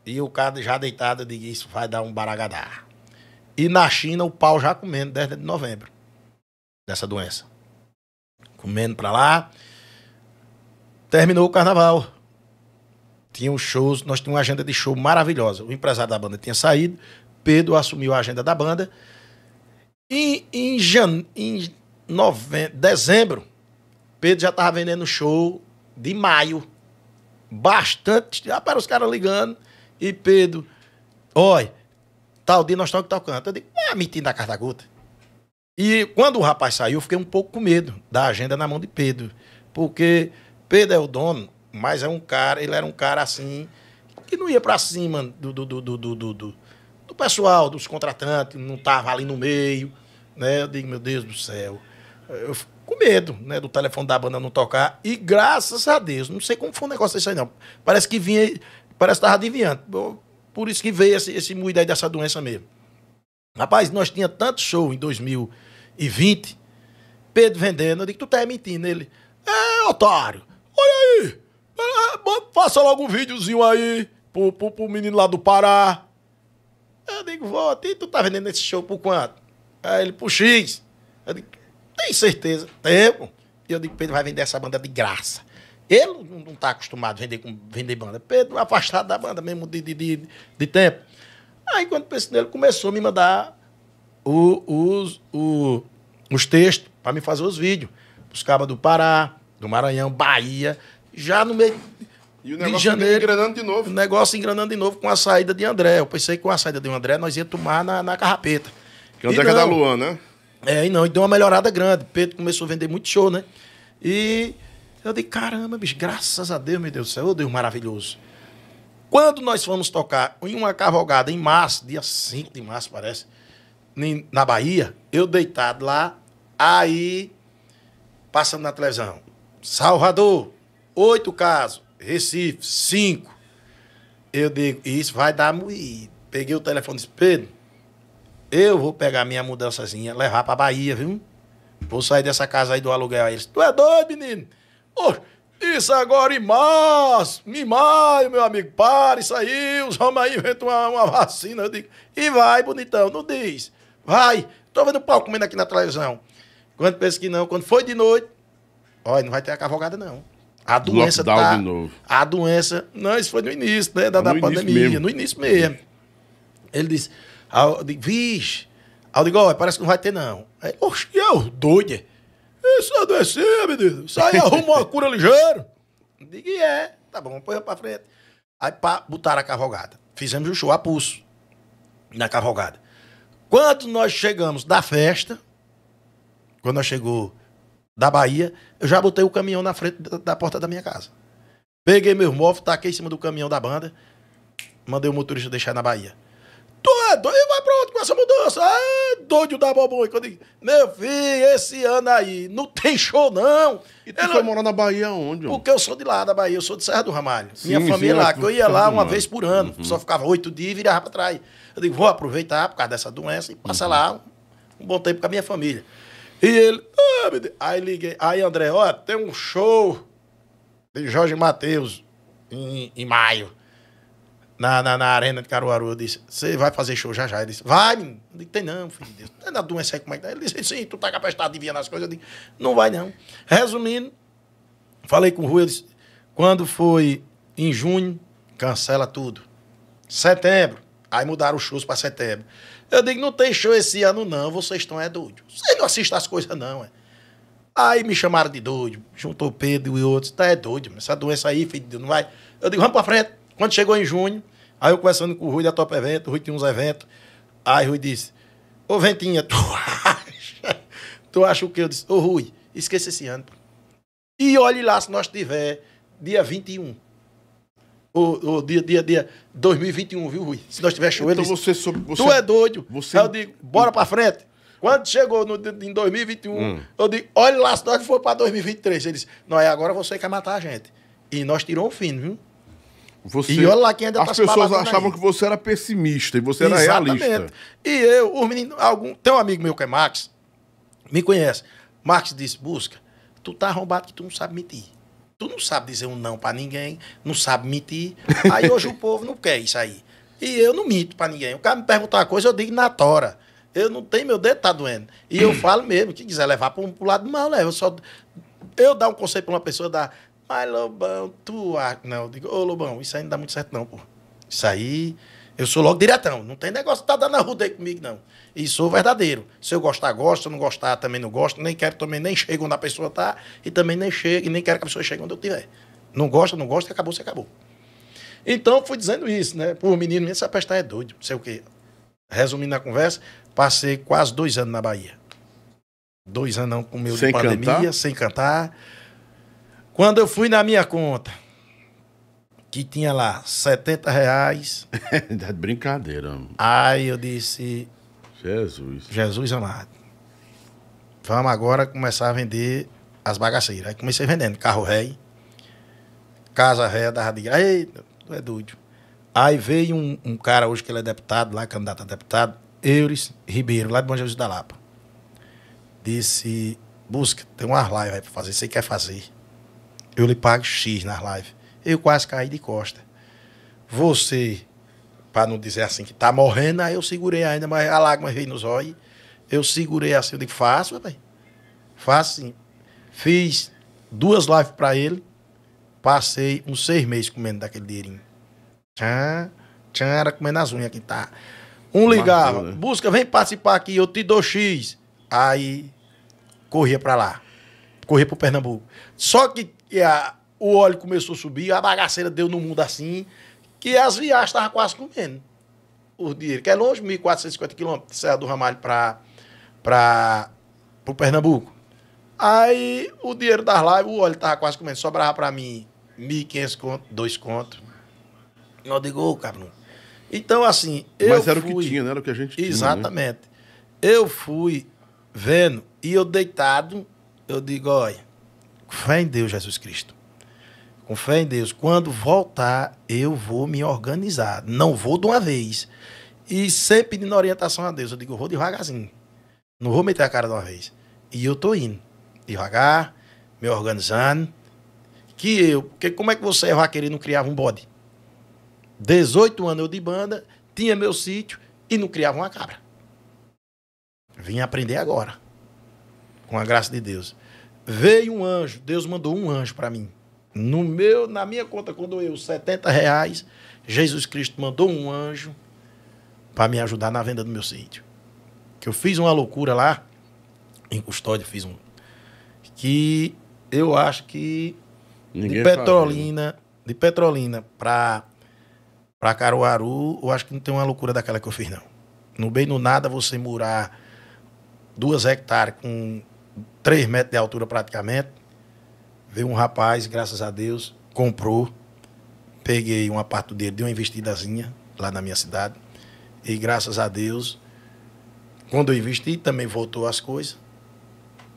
E o cara já deitado, eu digo, isso vai dar um baragadá. E na China, o pau já comendo desde novembro dessa doença. Comendo pra lá. Terminou o carnaval. Tinha um shows, nós tínhamos uma agenda de show maravilhosa. O empresário da banda tinha saído, Pedro assumiu a agenda da banda. E em, jan... em novembro, dezembro, Pedro já estava vendendo show de maio. Bastante. Ah, para os caras ligando. E Pedro, olha, tal dia nós estamos tal canto. Eu digo, é mentindo da carta gota. E quando o rapaz saiu, eu fiquei um pouco com medo da agenda na mão de Pedro. Porque Pedro é o dono, mas é um cara, ele era um cara assim, que não ia para cima do, do, do, do, do, do, do pessoal, dos contratantes, não tava ali no meio. Né? Eu digo, meu Deus do céu. Eu fico com medo, né, do telefone da banda não tocar. E graças a Deus, não sei como foi o negócio desse aí, não. Parece que vinha Parece que estava adivinhando. Por isso que veio esse, esse aí dessa doença mesmo. Rapaz, nós tinha tanto show em 2020. Pedro vendendo. Eu digo, tu tá mentindo. Ele, é, otário, olha aí. É, é, faça logo um videozinho aí pro, pro, pro menino lá do Pará. Eu digo, volta, e tu tá vendendo esse show por quanto? Aí ele, por X. Eu digo, tem certeza? Tempo. E eu digo, Pedro vai vender essa banda de graça. Ele não está acostumado a vender, com, vender banda. Pedro afastado da banda mesmo de, de, de, de tempo. Aí, quando pensei nele, começou a me mandar o, os, o, os textos para me fazer os vídeos. Os cabas do Pará, do Maranhão, Bahia. Já no meio e o negócio de janeiro, engrenando de novo. O negócio engrenando de novo com a saída de André. Eu pensei que com a saída de André nós ia tomar na, na carrapeta. Que André é da Luan, né? É, e não, e deu uma melhorada grande. Pedro começou a vender muito show, né? E eu dei, caramba, bicho, graças a Deus, meu Deus do céu, oh, Deus maravilhoso. Quando nós fomos tocar em uma cavalgada em março, dia 5 de março, parece, na Bahia, eu deitado lá, aí passando na televisão. Salvador, oito casos. Recife, cinco. Eu digo, isso vai dar moído. Peguei o telefone e disse, Pedro, eu vou pegar minha mudançazinha, levar pra Bahia, viu? Vou sair dessa casa aí do aluguel. Aí disse, tu é doido, menino? Oh, isso agora em março, em maio, meu amigo, para isso aí, os homens aí inventam uma, uma vacina. Eu digo, e vai, bonitão, não diz. Vai, tô vendo o pau comendo aqui na televisão. Quando pensa que não, quando foi de noite, olha, não vai ter a cavalgada não. A doença Lockdown tá... De novo. A doença... Não, isso foi no início, né? Da, da pandemia. No início mesmo. Ele disse... Ao, de, Vixe... eu digo, olha, parece que não vai ter não. Aí, oxe, eu, doido. Isso é menino. Isso aí arruma uma cura ligeiro. Digo, é, tá bom, põe pra frente. Aí pá, botaram a cavalgada. Fizemos o show a pulso na cavalgada. Quando nós chegamos da festa, quando nós chegou da Bahia, eu já botei o caminhão na frente da, da porta da minha casa. Peguei meus móveis, taquei em cima do caminhão da banda, mandei o motorista deixar na Bahia. Tu é doido? E vai pronto com essa mudança. É doido da bobo. Quando eu, meu filho, esse ano aí não tem show, não. E tu Ele... foi morar na Bahia onde? Porque eu sou de lá, da Bahia. Eu sou de Serra do Ramalho. Sim, Minha família sim, lá, é que eu ia lá uma vez por ano. Uhum. Só ficava oito dias e virava para trás. Eu digo, vou aproveitar por causa dessa doença e passar uhum. lá um bom tempo com a minha família. E ele, ah, meu Deus. aí liguei, aí André, ó, tem um show de Jorge Matheus em, em maio na, na, na arena de Caruaru. Eu disse, você vai fazer show já já. Ele disse, vai, menino. Eu disse, tem não, filho de Deus. Não é na doença aí é como é que tá. Ele disse, sim, tu tá capacitado de vir nas coisas. Eu disse, não vai não. Resumindo, falei com o Rui, ele disse, quando foi em junho, cancela tudo. Setembro, aí mudaram os shows para setembro. Eu digo, não tem show esse ano não, vocês estão é doido. Vocês não assistem as coisas não, é. Aí me chamaram de doido, juntou Pedro e outros. Tá, é doido, essa doença aí, filho, não vai. Eu digo, vamos pra frente. Quando chegou em junho, Aí eu conversando com o Rui da Top Evento, o Rui tinha uns eventos. Aí o Rui disse: Ô Ventinha, tu acha? Tu acha o que? Eu disse: Ô Rui, esqueça esse ano. E olhe lá se nós tiver dia 21. Ou, o dia, dia, dia 2021, viu, Rui? Se nós tiver chuva, então você, disse, você, tu é doido. Você... Aí eu digo: bora pra frente. Quando chegou no, em 2021, hum. eu disse: olhe lá se nós for pra 2023. Ele disse: não, é agora você quer matar a gente. E nós tirou o um fim, viu? Você, e olha lá quem é ainda As tá pessoas achavam aí. que você era pessimista e você era realista. E eu, o menino, algum, tem um amigo meu que é Max, me conhece. Max disse: Busca, tu tá arrombado que tu não sabe mentir. Tu não sabe dizer um não para ninguém, não sabe mentir. Aí hoje o povo não quer isso aí. E eu não minto para ninguém. O cara me perguntar uma coisa, eu digo na tora. Eu não tenho, meu dedo tá doendo. E eu falo mesmo, quem quiser levar para um pro lado mal, leva. Né? Eu só eu dar um conselho para uma pessoa, da mas Lobão, tu. Ah, não, eu digo, ô Lobão, isso aí não dá muito certo, não, pô. Isso aí. Eu sou logo diretão. Não tem negócio de tá dando a ruda aí comigo, não. E sou verdadeiro. Se eu gostar, gosto. Se eu não gostar, também não gosto. Nem quero também, nem chego onde a pessoa tá. E também nem chego, e nem quero que a pessoa chegue onde eu estiver. Não gosta, não gosta, acabou, se acabou. Então, fui dizendo isso, né? Pô, menino, essa pesta é doido. Não sei o quê. Resumindo a conversa, passei quase dois anos na Bahia. Dois anos não, com meu de pandemia, cantar. sem cantar quando eu fui na minha conta, que tinha lá 70 reais. É brincadeira. Mano. Aí eu disse. Jesus. Jesus amado. Vamos agora começar a vender as bagaceiras. Aí comecei vendendo carro ré, casa ré, da Radiga. Eita, tu é doido. Aí veio um, um, cara hoje que ele é deputado lá, candidato a deputado, Eures Ribeiro, lá de Bom Jesus da Lapa. Disse, busca, tem um ar lá, vai fazer, você quer fazer eu lhe pago X nas lives. Eu quase caí de costa. Você, para não dizer assim que tá morrendo, aí eu segurei ainda, mas a lágrima veio nos olhos. Eu segurei assim, eu digo, faço, rapaz. Faço sim. Fiz duas lives para ele, passei uns seis meses comendo daquele dinheirinho. Tchan, tchan, era comendo as unhas que tá. Um ligava, né? busca, vem participar aqui, eu te dou X. Aí corria para lá. Corria pro Pernambuco. Só que e a, o óleo começou a subir, a bagaceira deu no mundo assim, que as viagens estavam quase comendo o dinheiro, que é longe, 1.450 quilômetros, Serra é do Ramalho para o Pernambuco. Aí o dinheiro das lives, o óleo estava quase comendo, sobrava para mim 1.500 conto, 2 conto. Eu digo, ô, cabrão. Então, assim, Mas eu Mas era fui... o que tinha, né? Era o que a gente tinha. Né? Exatamente. Né? Eu fui vendo, e eu deitado, eu digo, olha, com fé em Deus, Jesus Cristo. Com fé em Deus. Quando voltar, eu vou me organizar. Não vou de uma vez. E sempre pedindo orientação a Deus. Eu digo, eu vou devagarzinho. Não vou meter a cara de uma vez. E eu tô indo. Devagar, me organizando. Que eu. Porque como é que você é vaqueiro e não criava um bode? 18 anos eu de banda, tinha meu sítio e não criava uma cabra. Vim aprender agora. Com a graça de Deus. Veio um anjo, Deus mandou um anjo para mim. No meu, na minha conta, quando eu 70 reais, Jesus Cristo mandou um anjo para me ajudar na venda do meu sítio. Que eu fiz uma loucura lá, em custódia, fiz um. Que eu acho que Ninguém de Petrolina, fala, de Petrolina para para Caruaru, eu acho que não tem uma loucura daquela que eu fiz não. No bem no nada você murar duas hectares com 3 metros de altura praticamente. Veio um rapaz, graças a Deus, comprou. Peguei uma parte dele, dei uma investidazinha lá na minha cidade. E graças a Deus, quando eu investi, também voltou as coisas.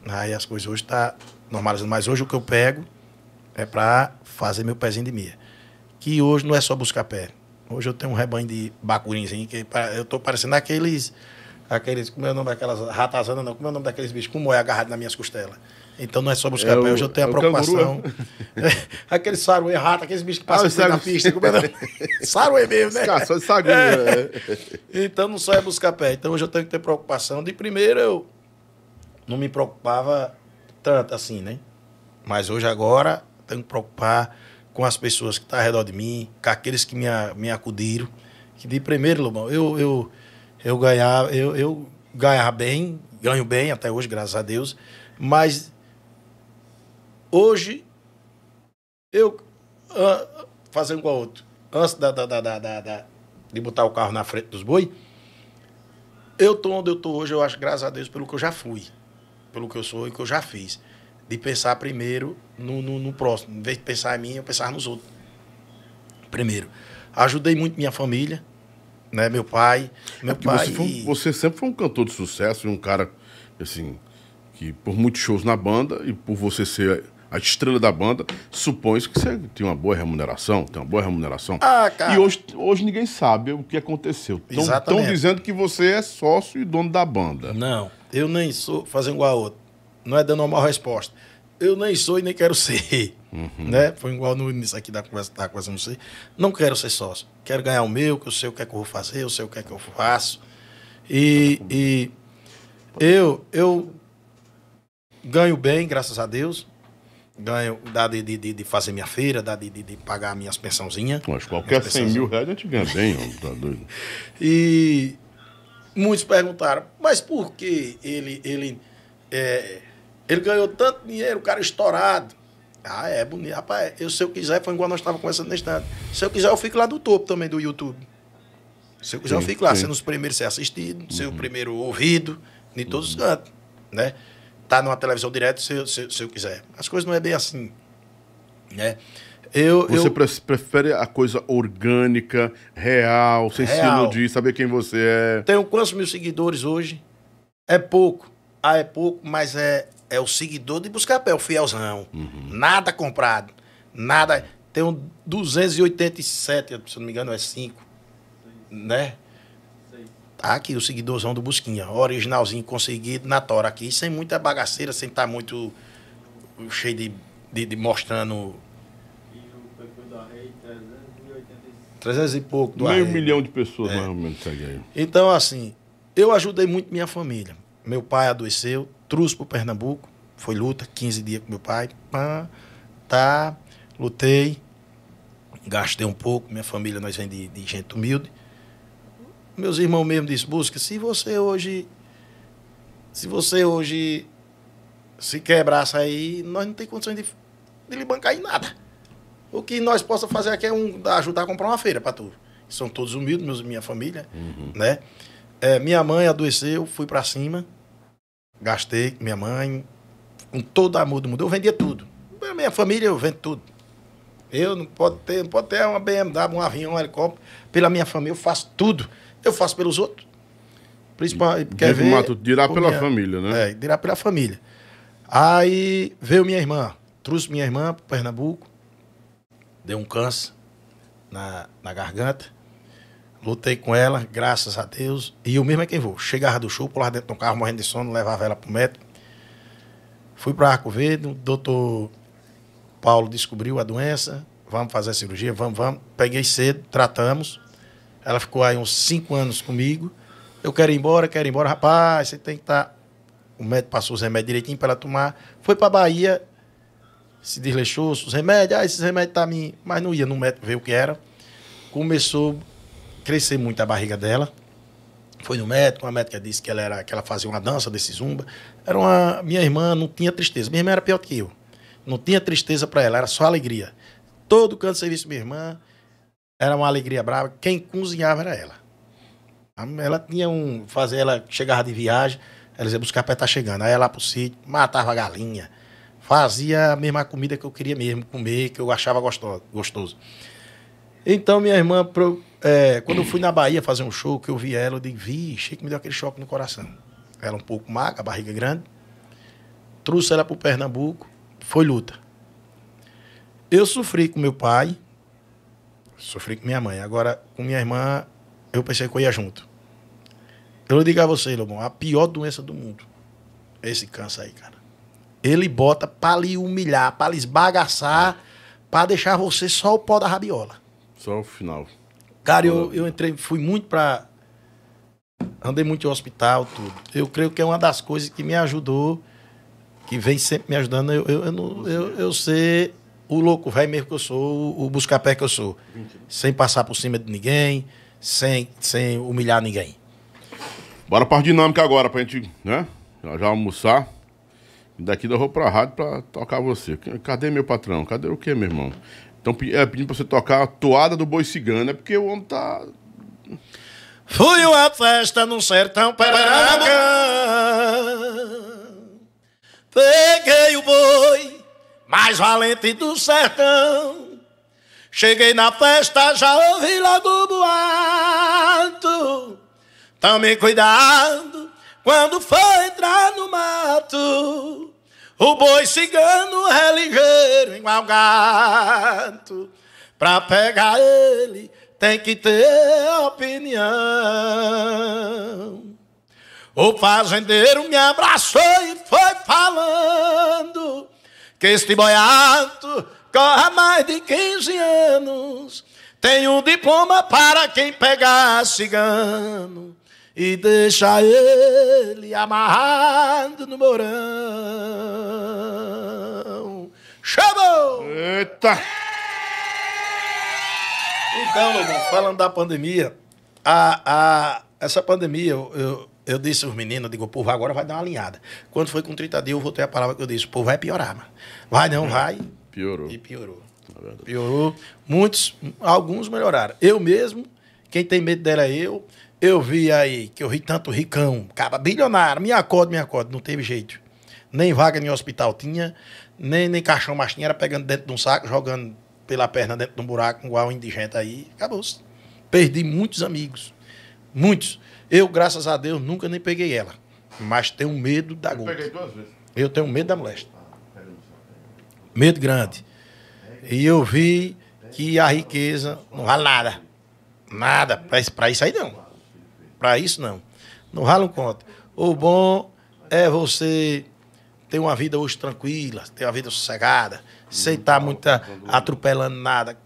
Aí as coisas hoje estão tá normalizando. Mas hoje o que eu pego é para fazer meu pezinho de meia. Que hoje não é só buscar pé. Hoje eu tenho um rebanho de bacurinzinho, que é eu estou parecendo aqueles aqueles, como é o nome daquelas ratazana, não, como é o nome daqueles bichos, como é agarrado nas minhas costelas. Então não é só buscar é hoje eu tenho é a preocupação. Né? aquele saruê rato, aqueles bichos que passam ah, na pista, como é não? saruê mesmo, né? Caçou de sagu, é. Né? Então não só é buscar pé. Então hoje eu tenho que ter preocupação. De primeiro eu não me preocupava tanto assim, né? Mas hoje agora tenho que preocupar com as pessoas que estão tá ao redor de mim, com aqueles que me, me acudiram. Que de primeiro, Lobão, eu, eu eu ganhava, eu, eu ganhar bem, ganho bem até hoje, graças a Deus. Mas hoje eu uh, fazendo com a outro Antes da, da, da, da, de botar o carro na frente dos boi, eu tô onde eu tô hoje, eu acho, graças a Deus, pelo que eu já fui, pelo que eu sou e que eu já fiz. De pensar primeiro no, no, no próximo. Em vez de pensar em mim, eu pensar nos outros. Primeiro. Ajudei muito minha família né? Meu pai, meu é pai. Você, foi, e... você, sempre foi um cantor de sucesso e um cara, assim, que por muitos shows na banda e por você ser a estrela da banda, supõe que você tem uma boa remuneração, tem uma boa remuneração. Ah, cara. E hoje, hoje ninguém sabe o que aconteceu. Estão dizendo que você é sócio e dono da banda. Não, eu nem sou, fazendo igual a outro. Não é dando uma mal resposta eu nem sou e nem quero ser. Uhum. Né? Foi igual no início aqui da conversa, da conversa não sei. Não quero ser sócio. Quero ganhar o meu, que eu sei o que é que eu vou fazer, eu sei o que é que eu faço. E, e eu, eu ganho bem, graças a Deus. Ganho, dá de, de, de fazer minha feira, dá de, de, de pagar minhas pensãozinhas. Mas qualquer 100 mil reais a gente ganha bem, tá doido. e muitos perguntaram, mas por que ele, ele é, ele ganhou tanto dinheiro, o cara estourado. Ah, é bonito. Rapaz, eu, se eu quiser, foi igual nós estávamos conversando na instante. Se eu quiser, eu fico lá do topo também do YouTube. Se eu quiser, sim, eu fico lá, sim. sendo os primeiros a ser assistido, uhum. sendo o primeiro ouvido, em uhum. todos os cantos. Né? Tá numa televisão direto se, se, se eu quiser. As coisas não é bem assim. Né? Eu, você eu... prefere a coisa orgânica, real, sem se iludir, saber quem você é. Tenho quantos mil seguidores hoje? É pouco. Ah, é pouco, mas é, é o seguidor de Buscapé, o fielzão. Uhum. Nada comprado. Nada. Tem um 287, se não me engano, é 5. Né? Tá aqui o seguidorzão do Busquinha. Originalzinho conseguido na tora aqui. Sem muita bagaceira, sem estar tá muito cheio de, de, de mostrando. E o e pouco. Do Meio milhão de pessoas, é. mais ou menos, segue aí. Então, assim, eu ajudei muito minha família. Meu pai adoeceu, trouxe para Pernambuco. Foi luta, 15 dias com meu pai. tá, lutei, gastei um pouco. Minha família, nós vem de, de gente humilde. Meus irmãos mesmo dizem, busca, se você hoje. Se você hoje se quebrasse aí, nós não tem condições de, de lhe bancar em nada. O que nós possa fazer aqui é um, ajudar a comprar uma feira para tu. São todos humildes, meus, minha família, uhum. né? É, minha mãe adoeceu, fui para cima, Gastei com minha mãe, com todo amor do mundo. Eu vendia tudo. Minha família, eu vendo tudo. Eu não posso ter, não pode ter uma BMW, um avião, um helicóptero. Pela minha família, eu faço tudo. Eu faço pelos outros. Principalmente, quer ver... Mato, dirá pela minha, família, né? É, dirá pela família. Aí veio minha irmã. Trouxe minha irmã para Pernambuco. Deu um câncer na, na garganta. Lutei com ela, graças a Deus. E eu mesmo é quem vou. Chegava do show, pular dentro do carro, morrendo de sono, levava ela pro médico. Fui para Arco Verde, o doutor Paulo descobriu a doença. Vamos fazer a cirurgia, vamos, vamos. Peguei cedo, tratamos. Ela ficou aí uns cinco anos comigo. Eu quero ir embora, quero ir embora. Rapaz, você tem que estar. Tá... O médico passou os remédios direitinho para ela tomar. Foi para Bahia, se desleixou, os remédios. Ah, esses remédios tá mim. Mas não ia no médico ver o que era. Começou crescer muito a barriga dela. Foi no médico, uma médica disse que ela, era, que ela fazia uma dança desse zumba. Era uma, minha irmã não tinha tristeza. Minha irmã era pior que eu. Não tinha tristeza para ela, era só alegria. Todo canto de serviço minha irmã era uma alegria brava. Quem cozinhava era ela. Ela tinha um. Fazer, ela chegava de viagem, ela dizia buscar para estar tá chegando. Aí ela lá pro sítio, matava a galinha, fazia a mesma comida que eu queria mesmo comer, que eu achava gostoso. Então minha irmã é, quando eu fui na Bahia fazer um show, que eu vi ela, eu dei, vixe, que me deu aquele choque no coração. Ela um pouco magra, a barriga grande. Trouxe ela pro Pernambuco, foi luta. Eu sofri com meu pai, sofri com minha mãe. Agora, com minha irmã, eu pensei que eu ia junto. Eu digo a você, Lobão, a pior doença do mundo é esse câncer aí, cara. Ele bota pra lhe humilhar, pra lhe esbagaçar, pra deixar você só o pó da rabiola. Só o final. Cara, eu, eu entrei, fui muito para Andei muito em hospital, tudo. Eu creio que é uma das coisas que me ajudou, que vem sempre me ajudando, eu, eu, eu, não, eu, eu ser o louco velho mesmo que eu sou, o buscar pé que eu sou. Sem passar por cima de ninguém, sem, sem humilhar ninguém. Bora para dinâmica agora, pra gente, né? Já, já almoçar. Daqui eu vou pra rádio pra tocar você. Cadê meu patrão? Cadê o quê, meu irmão? Estão é, pedindo pra você tocar a toada do boi cigano, é porque o homem tá. Fui uma festa num sertão pernambucano. Peguei o boi mais valente do sertão. Cheguei na festa, já ouvi logo o boato. Tome cuidado quando for entrar no mato. O boi cigano é ligeiro igual gato. Pra pegar ele tem que ter opinião. O fazendeiro me abraçou e foi falando que este boiato corre há mais de 15 anos. Tem um diploma para quem pegar cigano e deixa ele amarrado no morão. Chamou! Eita! Então, Lobão, falando da pandemia, a, a, essa pandemia, eu, eu, eu disse aos meninos, eu digo, povo agora vai dar uma alinhada. Quando foi com 30 dias, eu voltei a palavra que eu disse, povo vai piorar, mano. Vai não, hum. vai. Piorou. E piorou. É piorou. Muitos, alguns melhoraram. Eu mesmo, quem tem medo dela é eu. Eu vi aí que eu ri tanto ricão, cara bilionário, me acorde, me acorde, não teve jeito. Nem vaga em hospital tinha, nem, nem caixão mais tinha, era pegando dentro de um saco, jogando pela perna dentro de um buraco, igual um indigente aí, acabou-se. Perdi muitos amigos, muitos. Eu, graças a Deus, nunca nem peguei ela, mas tenho medo da eu gota. Eu peguei duas vezes. Eu tenho medo da moléstia. Ah, medo grande. E eu vi que a riqueza não vale nada. Nada, para isso aí não. Para isso, não. Não rala um conto. O bom é você ter uma vida hoje tranquila, ter uma vida sossegada, sem estar tá muito atropelando nada.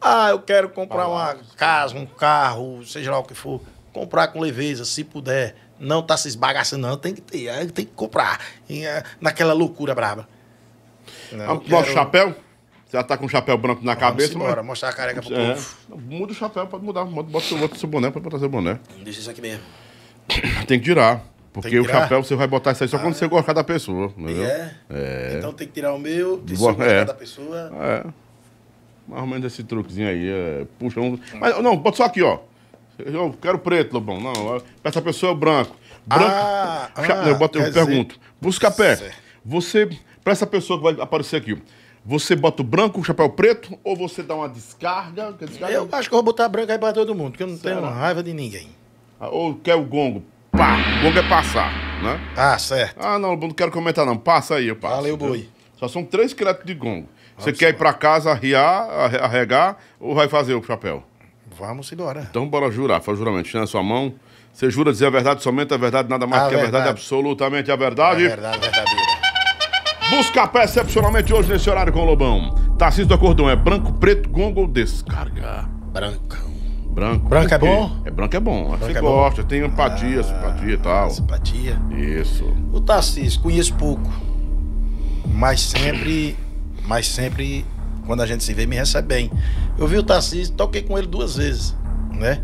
Ah, eu quero comprar uma casa, um carro, seja lá o que for. Comprar com leveza, se puder. Não tá se esbagaçando, não. Tem que ter, tem que comprar. Eh, naquela loucura braba. Não, Nosso quero... chapéu? Você já tá com um chapéu branco na Vamos cabeça. Bora, mas... mostrar a careca pro é. povo. Muda o chapéu, pode mudar. Bota o outro seu boné, pode botar seu boné. Deixa isso aqui mesmo. Tem que tirar. Porque que o chapéu você vai botar isso aí só ah, quando você gostar da pessoa. Entendeu? É. é. Então tem que tirar o meu, tem que gostar é. da pessoa. É. Mais ou menos esse truquezinho aí. É... Puxa um. Mas não, bota só aqui, ó. Eu quero preto, Lobão. Não, essa pessoa é branco. Branco. Ah, cha... ah eu, boto, eu pergunto. Busca pé. Você. Pra essa pessoa que vai aparecer aqui. Você bota o branco, o chapéu preto, ou você dá uma descarga? descarga... Eu acho que eu vou botar branco aí pra todo mundo, porque eu não Será? tenho raiva de ninguém. Ah, ou quer o gongo? Pá! O gongo é passar, né? Ah, certo. Ah, não, não quero comentar não. Passa aí, eu passo. Valeu, o boi. Só são três créditos de gongo. você quer ir pra casa arriar, arregar, ou vai fazer o chapéu? Vamos embora. Então bora jurar. Faz juramento. Tira a sua mão. Você jura dizer a verdade, somente a verdade, nada mais a que verdade. a verdade, absolutamente a verdade. A verdade, a verdade. Busca pé excepcionalmente hoje nesse horário com o Lobão. Tarcísio do Acordão é branco, preto, gongo, descarga. Brancão. Branco. Branco é bom? É branco é bom. Branco você assim é gosta, bom. tem empatia, ah, simpatia e tal. Simpatia. Isso. O Tarcísio, conheço pouco. Mas sempre. mas sempre, quando a gente se vê, me recebe bem. Eu vi o Tarcísio, toquei com ele duas vezes, né?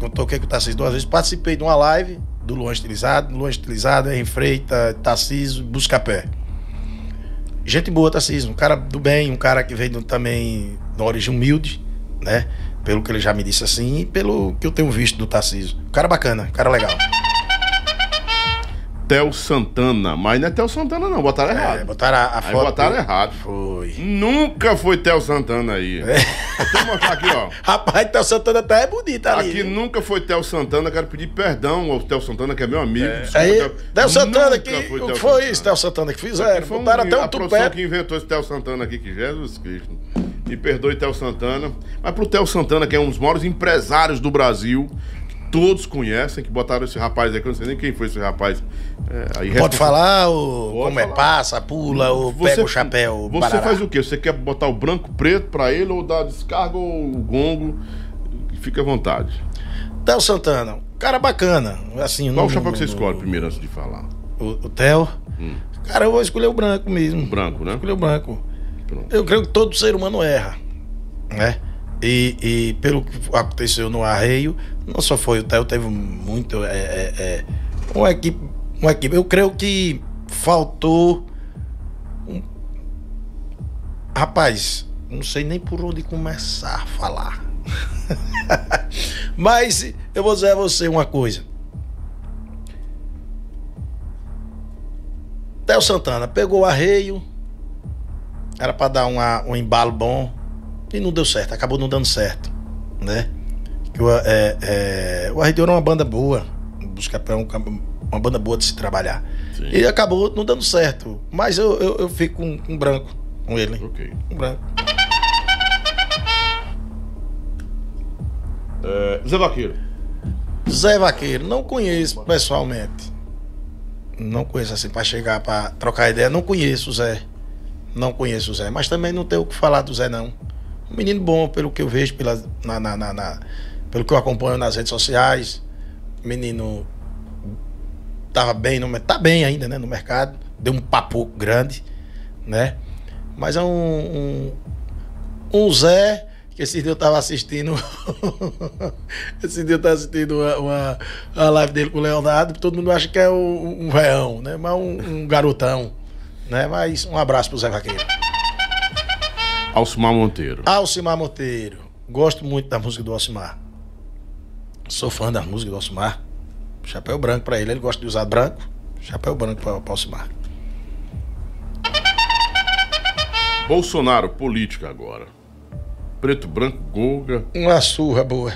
Eu toquei com o Tarcísio duas vezes, participei de uma live do Luan Estilizado, Luan Estilizado, Henrique Freita, Tarcísio, Buscapé gente boa, Tarcísio, um cara do bem, um cara que veio também de origem humilde, né? Pelo que ele já me disse assim e pelo que eu tenho visto do Tarcísio. Um cara bacana, um cara legal. Tel Santana, mas não é Tel Santana não, botaram é, errado. É, botaram a, a foto. botaram errado. Foi. Nunca foi Tel Santana aí. É. Deixa eu mostrar aqui, ó. Rapaz, Tel Santana até tá, é bonito ali. Aqui viu? nunca foi Tel Santana, quero pedir perdão ao Tel Santana, que é meu amigo. É. aí, Tel... Santana que foi, Tel foi Santana. isso, Tel Santana que fizeram, foi um, botaram até um tupé. que inventou esse Tel Santana aqui, que Jesus Cristo. me perdoe Tel Santana. Mas pro Tel Santana, que é um dos maiores empresários do Brasil, todos conhecem, que botaram esse rapaz aí, que eu não sei nem quem foi esse rapaz. É, aí Pode falar, o... Pode como é, falar. é, passa, pula, ou você, pega o chapéu. Você barará. faz o quê? Você quer botar o branco, preto para ele, ou dar descarga, ou o gongo? Fica à vontade. Theo Santana, cara bacana. Assim, Qual o chapéu que você escolhe primeiro antes de falar? O, o Theo? Hum. Cara, eu vou escolher o branco mesmo. O branco, né? Escolher o branco. Pronto. Eu creio que todo ser humano erra, né? E, e, pelo que aconteceu no arreio, não só foi o Theo, teve muito. É, é, é, uma, equipe, uma equipe. Eu creio que faltou. Um... Rapaz, não sei nem por onde começar a falar. Mas eu vou dizer a você uma coisa. Theo Santana pegou o arreio. Era para dar uma, um embalo bom e não deu certo, acabou não dando certo, né? O, é, é, o uma banda boa, buscar para uma banda boa de se trabalhar. Sim. E acabou não dando certo, mas eu, eu, eu fico com um, um, branco com ele. Ok. Um branco. É, Zé Vaqueiro. Zé Vaqueiro, não conheço pessoalmente. Não conheço assim para chegar para trocar ideia, não conheço o Zé. Não conheço o Zé, mas também não tenho o que falar do Zé não. Um menino bom, pelo que eu vejo, pela, na, na, na, pelo que eu acompanho nas redes sociais. Menino tava bem, no, tá bem ainda, né? No mercado. Deu um papo grande, né? Mas é um, um, um Zé que esse dia eu tava assistindo. esse dia eu tava assistindo uma, uma, live dele com o Leonardo. Todo mundo acha que é um, um reão, né? Mas um, um garotão. Né? Mas um abraço pro Zé Vaqueiro. Alcimar Monteiro. Alcimar Monteiro. Gosto muito da música do Alcimar. Sou fã da música do Alcimar. Chapéu branco para ele. Ele gosta de usar branco. Chapéu branco para Alcimar. Bolsonaro, política agora. Preto, branco, Golga. Uma surra boa.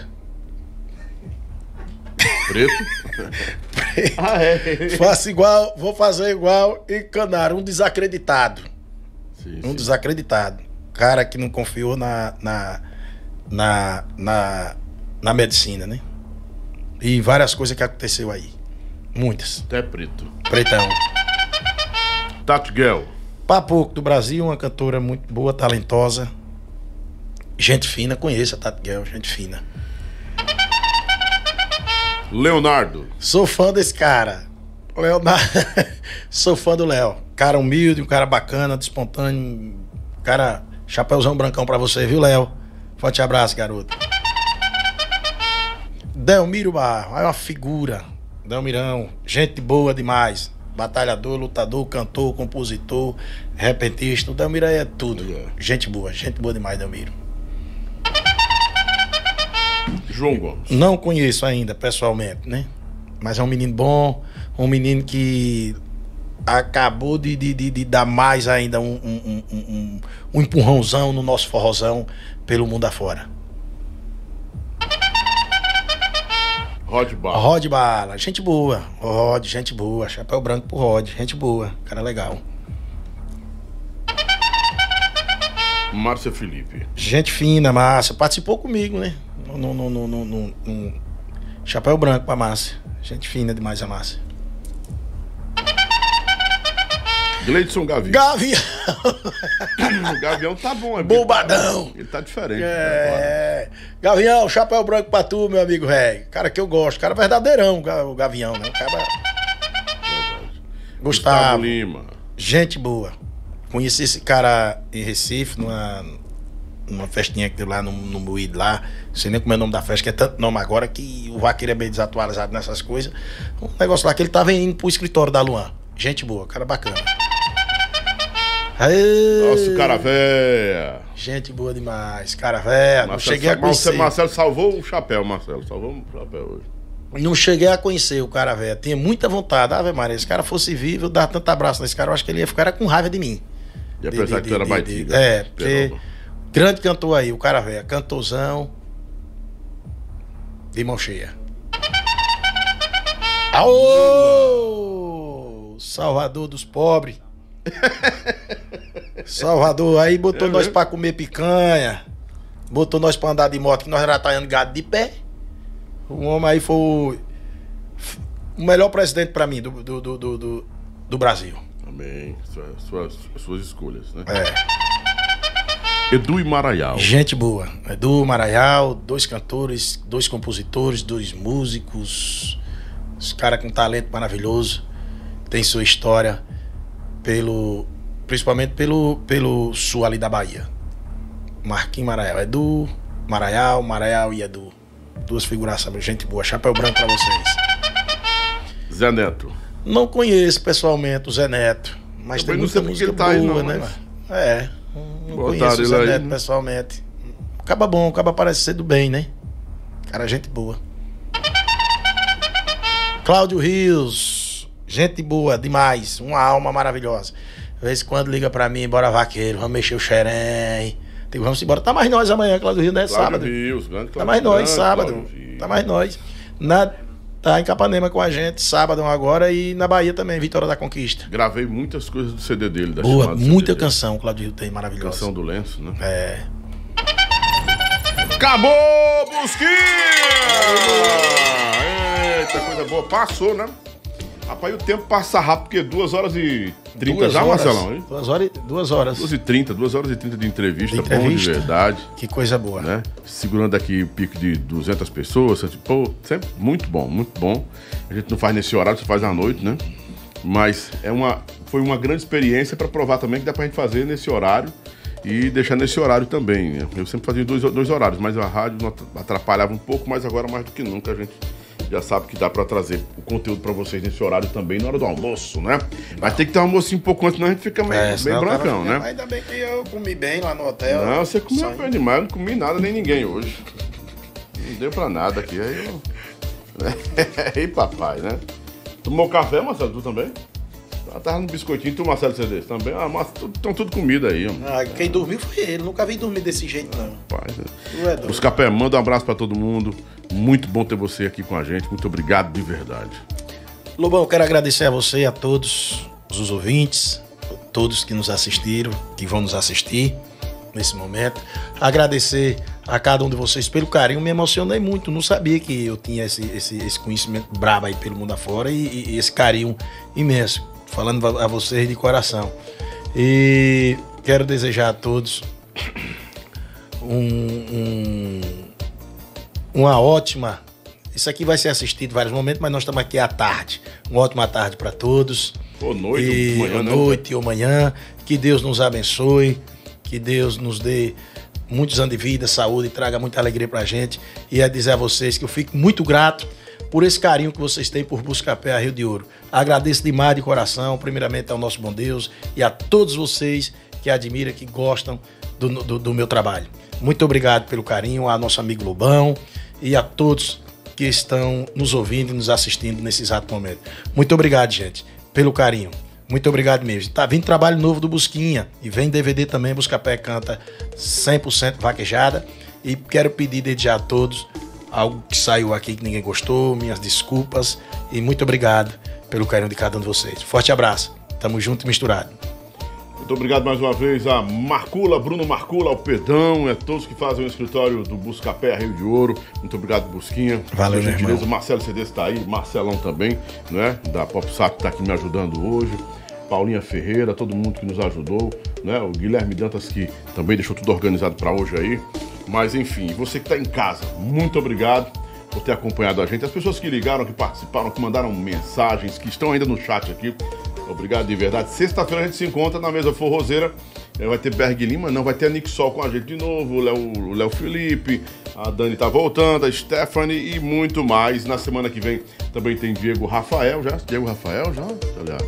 Preto? Preto. Ah, é. igual, vou fazer igual e canar. Um desacreditado. Sim, um sim. desacreditado cara que não confiou na, na, na, na, na medicina, né? E várias coisas que aconteceu aí. Muitas. Até preto. Pretão. Tato Gel. Papo do Brasil, uma cantora muito boa, talentosa. Gente fina, conheça a Tato Gel, gente fina. Leonardo. Sou fã desse cara. Leonardo. Sou fã do Léo. Cara humilde, um cara bacana, espontâneo, cara Chapeuzão brancão para você, viu, Léo? Forte abraço, garoto. Delmiro Barro, é uma figura. Delmirão, gente boa demais. Batalhador, lutador, cantor, compositor, repentista. O Delmiro é tudo. Gente boa, gente boa demais, Delmiro. João Gomes. Não conheço ainda pessoalmente, né? Mas é um menino bom, um menino que acabou de, de, de, de dar mais ainda um, um, um, um, empurrãozão no nosso forrozão pelo mundo afora. Rod Bala. Rod Bala, gente boa. Rod, gente boa. Chapéu branco pro Rod, gente boa. Cara legal. Márcia Felipe. Gente fina, Márcia. Participou comigo, né? No, no, no, no, no, no... Chapéu branco pra Márcia. Gente fina demais a Márcia. Gleidson Gavião. Gavião. Gavião tá bom, é Bombadão. Ele tá diferente. Né, é. Né, Gavião, chapéu branco pra tu, meu amigo Rei. Cara que eu gosto. Cara verdadeirão, o Gavião, né? Cara... É Gustavo, Gustavo Lima. Gente boa. Conheci esse cara em Recife, numa, numa festinha que deu lá no, no Moído lá. Não sei nem como é o nome da festa, que é tanto nome agora que o vaqueiro é meio desatualizado nessas coisas. Um negócio lá que ele tava indo pro escritório da Luan. Gente boa, cara bacana. Aê. Nosso cara véia. Gente boa demais, cara véia. Marcelo, não cheguei a conhecer. Marcelo salvou o chapéu, Marcelo. Salvou o chapéu hoje. Não cheguei a conhecer o cara véia. Tinha muita vontade. Ave Maria, se cara fosse vivo, eu dar tanto abraço nesse cara. Eu acho que ele ia ficar com raiva de mim. E apesar de, que tu era batido. Né? É, porque. Grande cantor aí, o cara véia. Cantozão. De mão cheia. Aô! Salvador dos pobres. Salvador, aí botou é nós para pra comer picanha. Botou nós pra andar de moto, que nós era taiando gado de pé. O homem aí foi o, o melhor presidente pra mim do, do, do, do, do Brasil. Amém. suas, suas escolhas, né? É. Edu e Maraial. Gente boa. Edu Maraial, dois cantores, dois compositores, dois músicos. Os caras com talento maravilhoso. Tem sua história pelo principalmente pelo pelo sul ali da Bahia. Marquinhos Maraial, é do Maraial, Maraial e Edu. É duas figuraças, gente boa, chapéu branco para vocês. Zé Neto. Não conheço pessoalmente o Zé Neto, mas Também tem muita música boa, tá aí, não, né? Mas... É, não Boa conheço o Zé Neto né? pessoalmente. Acaba bom, acaba aparecendo bem, né? Cara, gente boa. Cláudio Rios, Gente boa demais, uma alma maravilhosa. De vez em quando liga pra mim, bora vaqueiro, vamos mexer o xerém. Tipo, vamos embora. Tá mais nós amanhã, Cláudio Rio, né? Cláudio sábado. Rios, grande tá mais nós, sábado. Tá mais nós. Na, tá em Capanema com a gente, sábado agora, e na Bahia também, Vitória da Conquista. Gravei muitas coisas do CD dele, da Boa, muita canção, Cláudio Rio tem, maravilhosa. Canção do lenço, né? É. Acabou, Busquinha! Eita, coisa boa. Passou, né? Rapaz, o tempo passa rápido, porque duas horas e 30 duas já, horas, Marcelão? 2 Duas horas, duas horas. Duas e 30, duas horas e 30 de entrevista, de entrevista. bom de verdade. Que coisa boa. Né? Segurando aqui o pico de 200 pessoas, tipo, sempre é muito bom, muito bom. A gente não faz nesse horário, você faz à noite, né? Mas é uma, foi uma grande experiência para provar também que dá para a gente fazer nesse horário e deixar nesse horário também. Né? Eu sempre fazia dois, dois horários, mas a rádio atrapalhava um pouco, mas agora mais do que nunca a gente já sabe que dá para trazer o conteúdo para vocês nesse horário também, na hora do almoço, né? Mas tem que ter um almoço um pouco antes, senão a gente fica meio, é, bem brancão, né? Ainda bem que eu comi bem lá no hotel. Não, você comeu bem demais, não comi nada nem ninguém hoje. Não deu para nada aqui, aí eu... Ei, papai, né? Tomou café, Marcelo, tu também? Ela ah, tava no biscoitinho, tu, Marcelo Cedes, também. Ah, mas estão tudo comida aí, mano. Ah, quem é. dormiu foi ele. Nunca vi dormir desse jeito, não. Rapaz, é. é Os capé, manda um abraço pra todo mundo. Muito bom ter você aqui com a gente. Muito obrigado de verdade. Lobão, eu quero agradecer a você, a todos os ouvintes, todos que nos assistiram, que vão nos assistir nesse momento. Agradecer a cada um de vocês pelo carinho. Me emocionei muito. Não sabia que eu tinha esse, esse, esse conhecimento brabo aí pelo mundo afora e, e esse carinho imenso. Falando a vocês de coração. E quero desejar a todos um, um uma ótima. Isso aqui vai ser assistido em vários momentos, mas nós estamos aqui à tarde. Uma ótima tarde para todos. Boa noite, e, manhã, boa noite né? ou manhã. Que Deus nos abençoe, que Deus nos dê muitos anos de vida, saúde, e traga muita alegria para a gente. E é dizer a vocês que eu fico muito grato por esse carinho que vocês têm por Buscapé a Rio de Ouro. Agradeço demais de coração, primeiramente ao nosso bom Deus e a todos vocês que admiram, que gostam do, do, do meu trabalho. Muito obrigado pelo carinho a nosso amigo Lobão e a todos que estão nos ouvindo e nos assistindo nesse exato momento. Muito obrigado, gente, pelo carinho. Muito obrigado mesmo. Tá vindo trabalho novo do Busquinha e vem DVD também, Buscapé canta 100% vaquejada. E quero pedir desde já a todos algo que saiu aqui que ninguém gostou, minhas desculpas e muito obrigado pelo carinho de cada um de vocês. Forte abraço. Tamo junto e misturado. Muito obrigado mais uma vez a Marcula, Bruno Marcula, ao Pedão, a todos que fazem o escritório do Buscapé Rio de Ouro. Muito obrigado, Busquinha. Valeu, gente. irmão. O Marcelo Cedes está aí, Marcelão também, né? Da PopSap está aqui me ajudando hoje. Paulinha Ferreira, todo mundo que nos ajudou, né? O Guilherme Dantas que também deixou tudo organizado para hoje aí. Mas enfim, você que está em casa, muito obrigado por ter acompanhado a gente, as pessoas que ligaram, que participaram, que mandaram mensagens, que estão ainda no chat aqui. Obrigado de verdade. Sexta-feira a gente se encontra na mesa forrozeira. É, vai ter Berg Lima, não, vai ter a Nick Sol com a gente de novo, o Léo Felipe, a Dani tá voltando, a Stephanie e muito mais. Na semana que vem também tem Diego Rafael já. Diego Rafael já? olha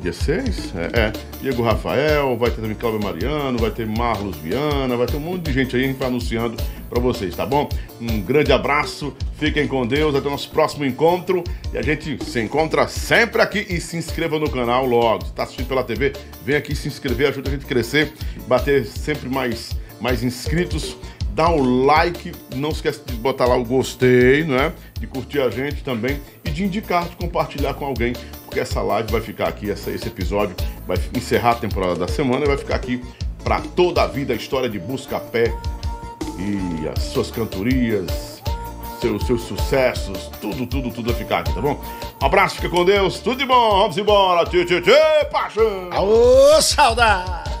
Dia 6? É, é. Diego Rafael, vai ter também Cláudio Mariano, vai ter Marlos Viana, vai ter um monte de gente aí, que vai anunciando para vocês, tá bom? Um grande abraço, fiquem com Deus, até o nosso próximo encontro e a gente se encontra sempre aqui e se inscreva no canal logo. Se tá assistindo pela TV, vem aqui se inscrever, ajuda a gente a crescer, bater sempre mais, mais inscritos dá um like, não esquece de botar lá o gostei, né? De curtir a gente também e de indicar, de compartilhar com alguém, porque essa live vai ficar aqui, essa, esse episódio vai encerrar a temporada da semana e vai ficar aqui para toda a vida a história de Buscapé e as suas cantorias, seus, seus sucessos, tudo, tudo, tudo vai ficar aqui, tá bom? Um abraço, fica com Deus, tudo de bom, vamos embora, tchê, tchê, tchê, paixão! Aô, saudade!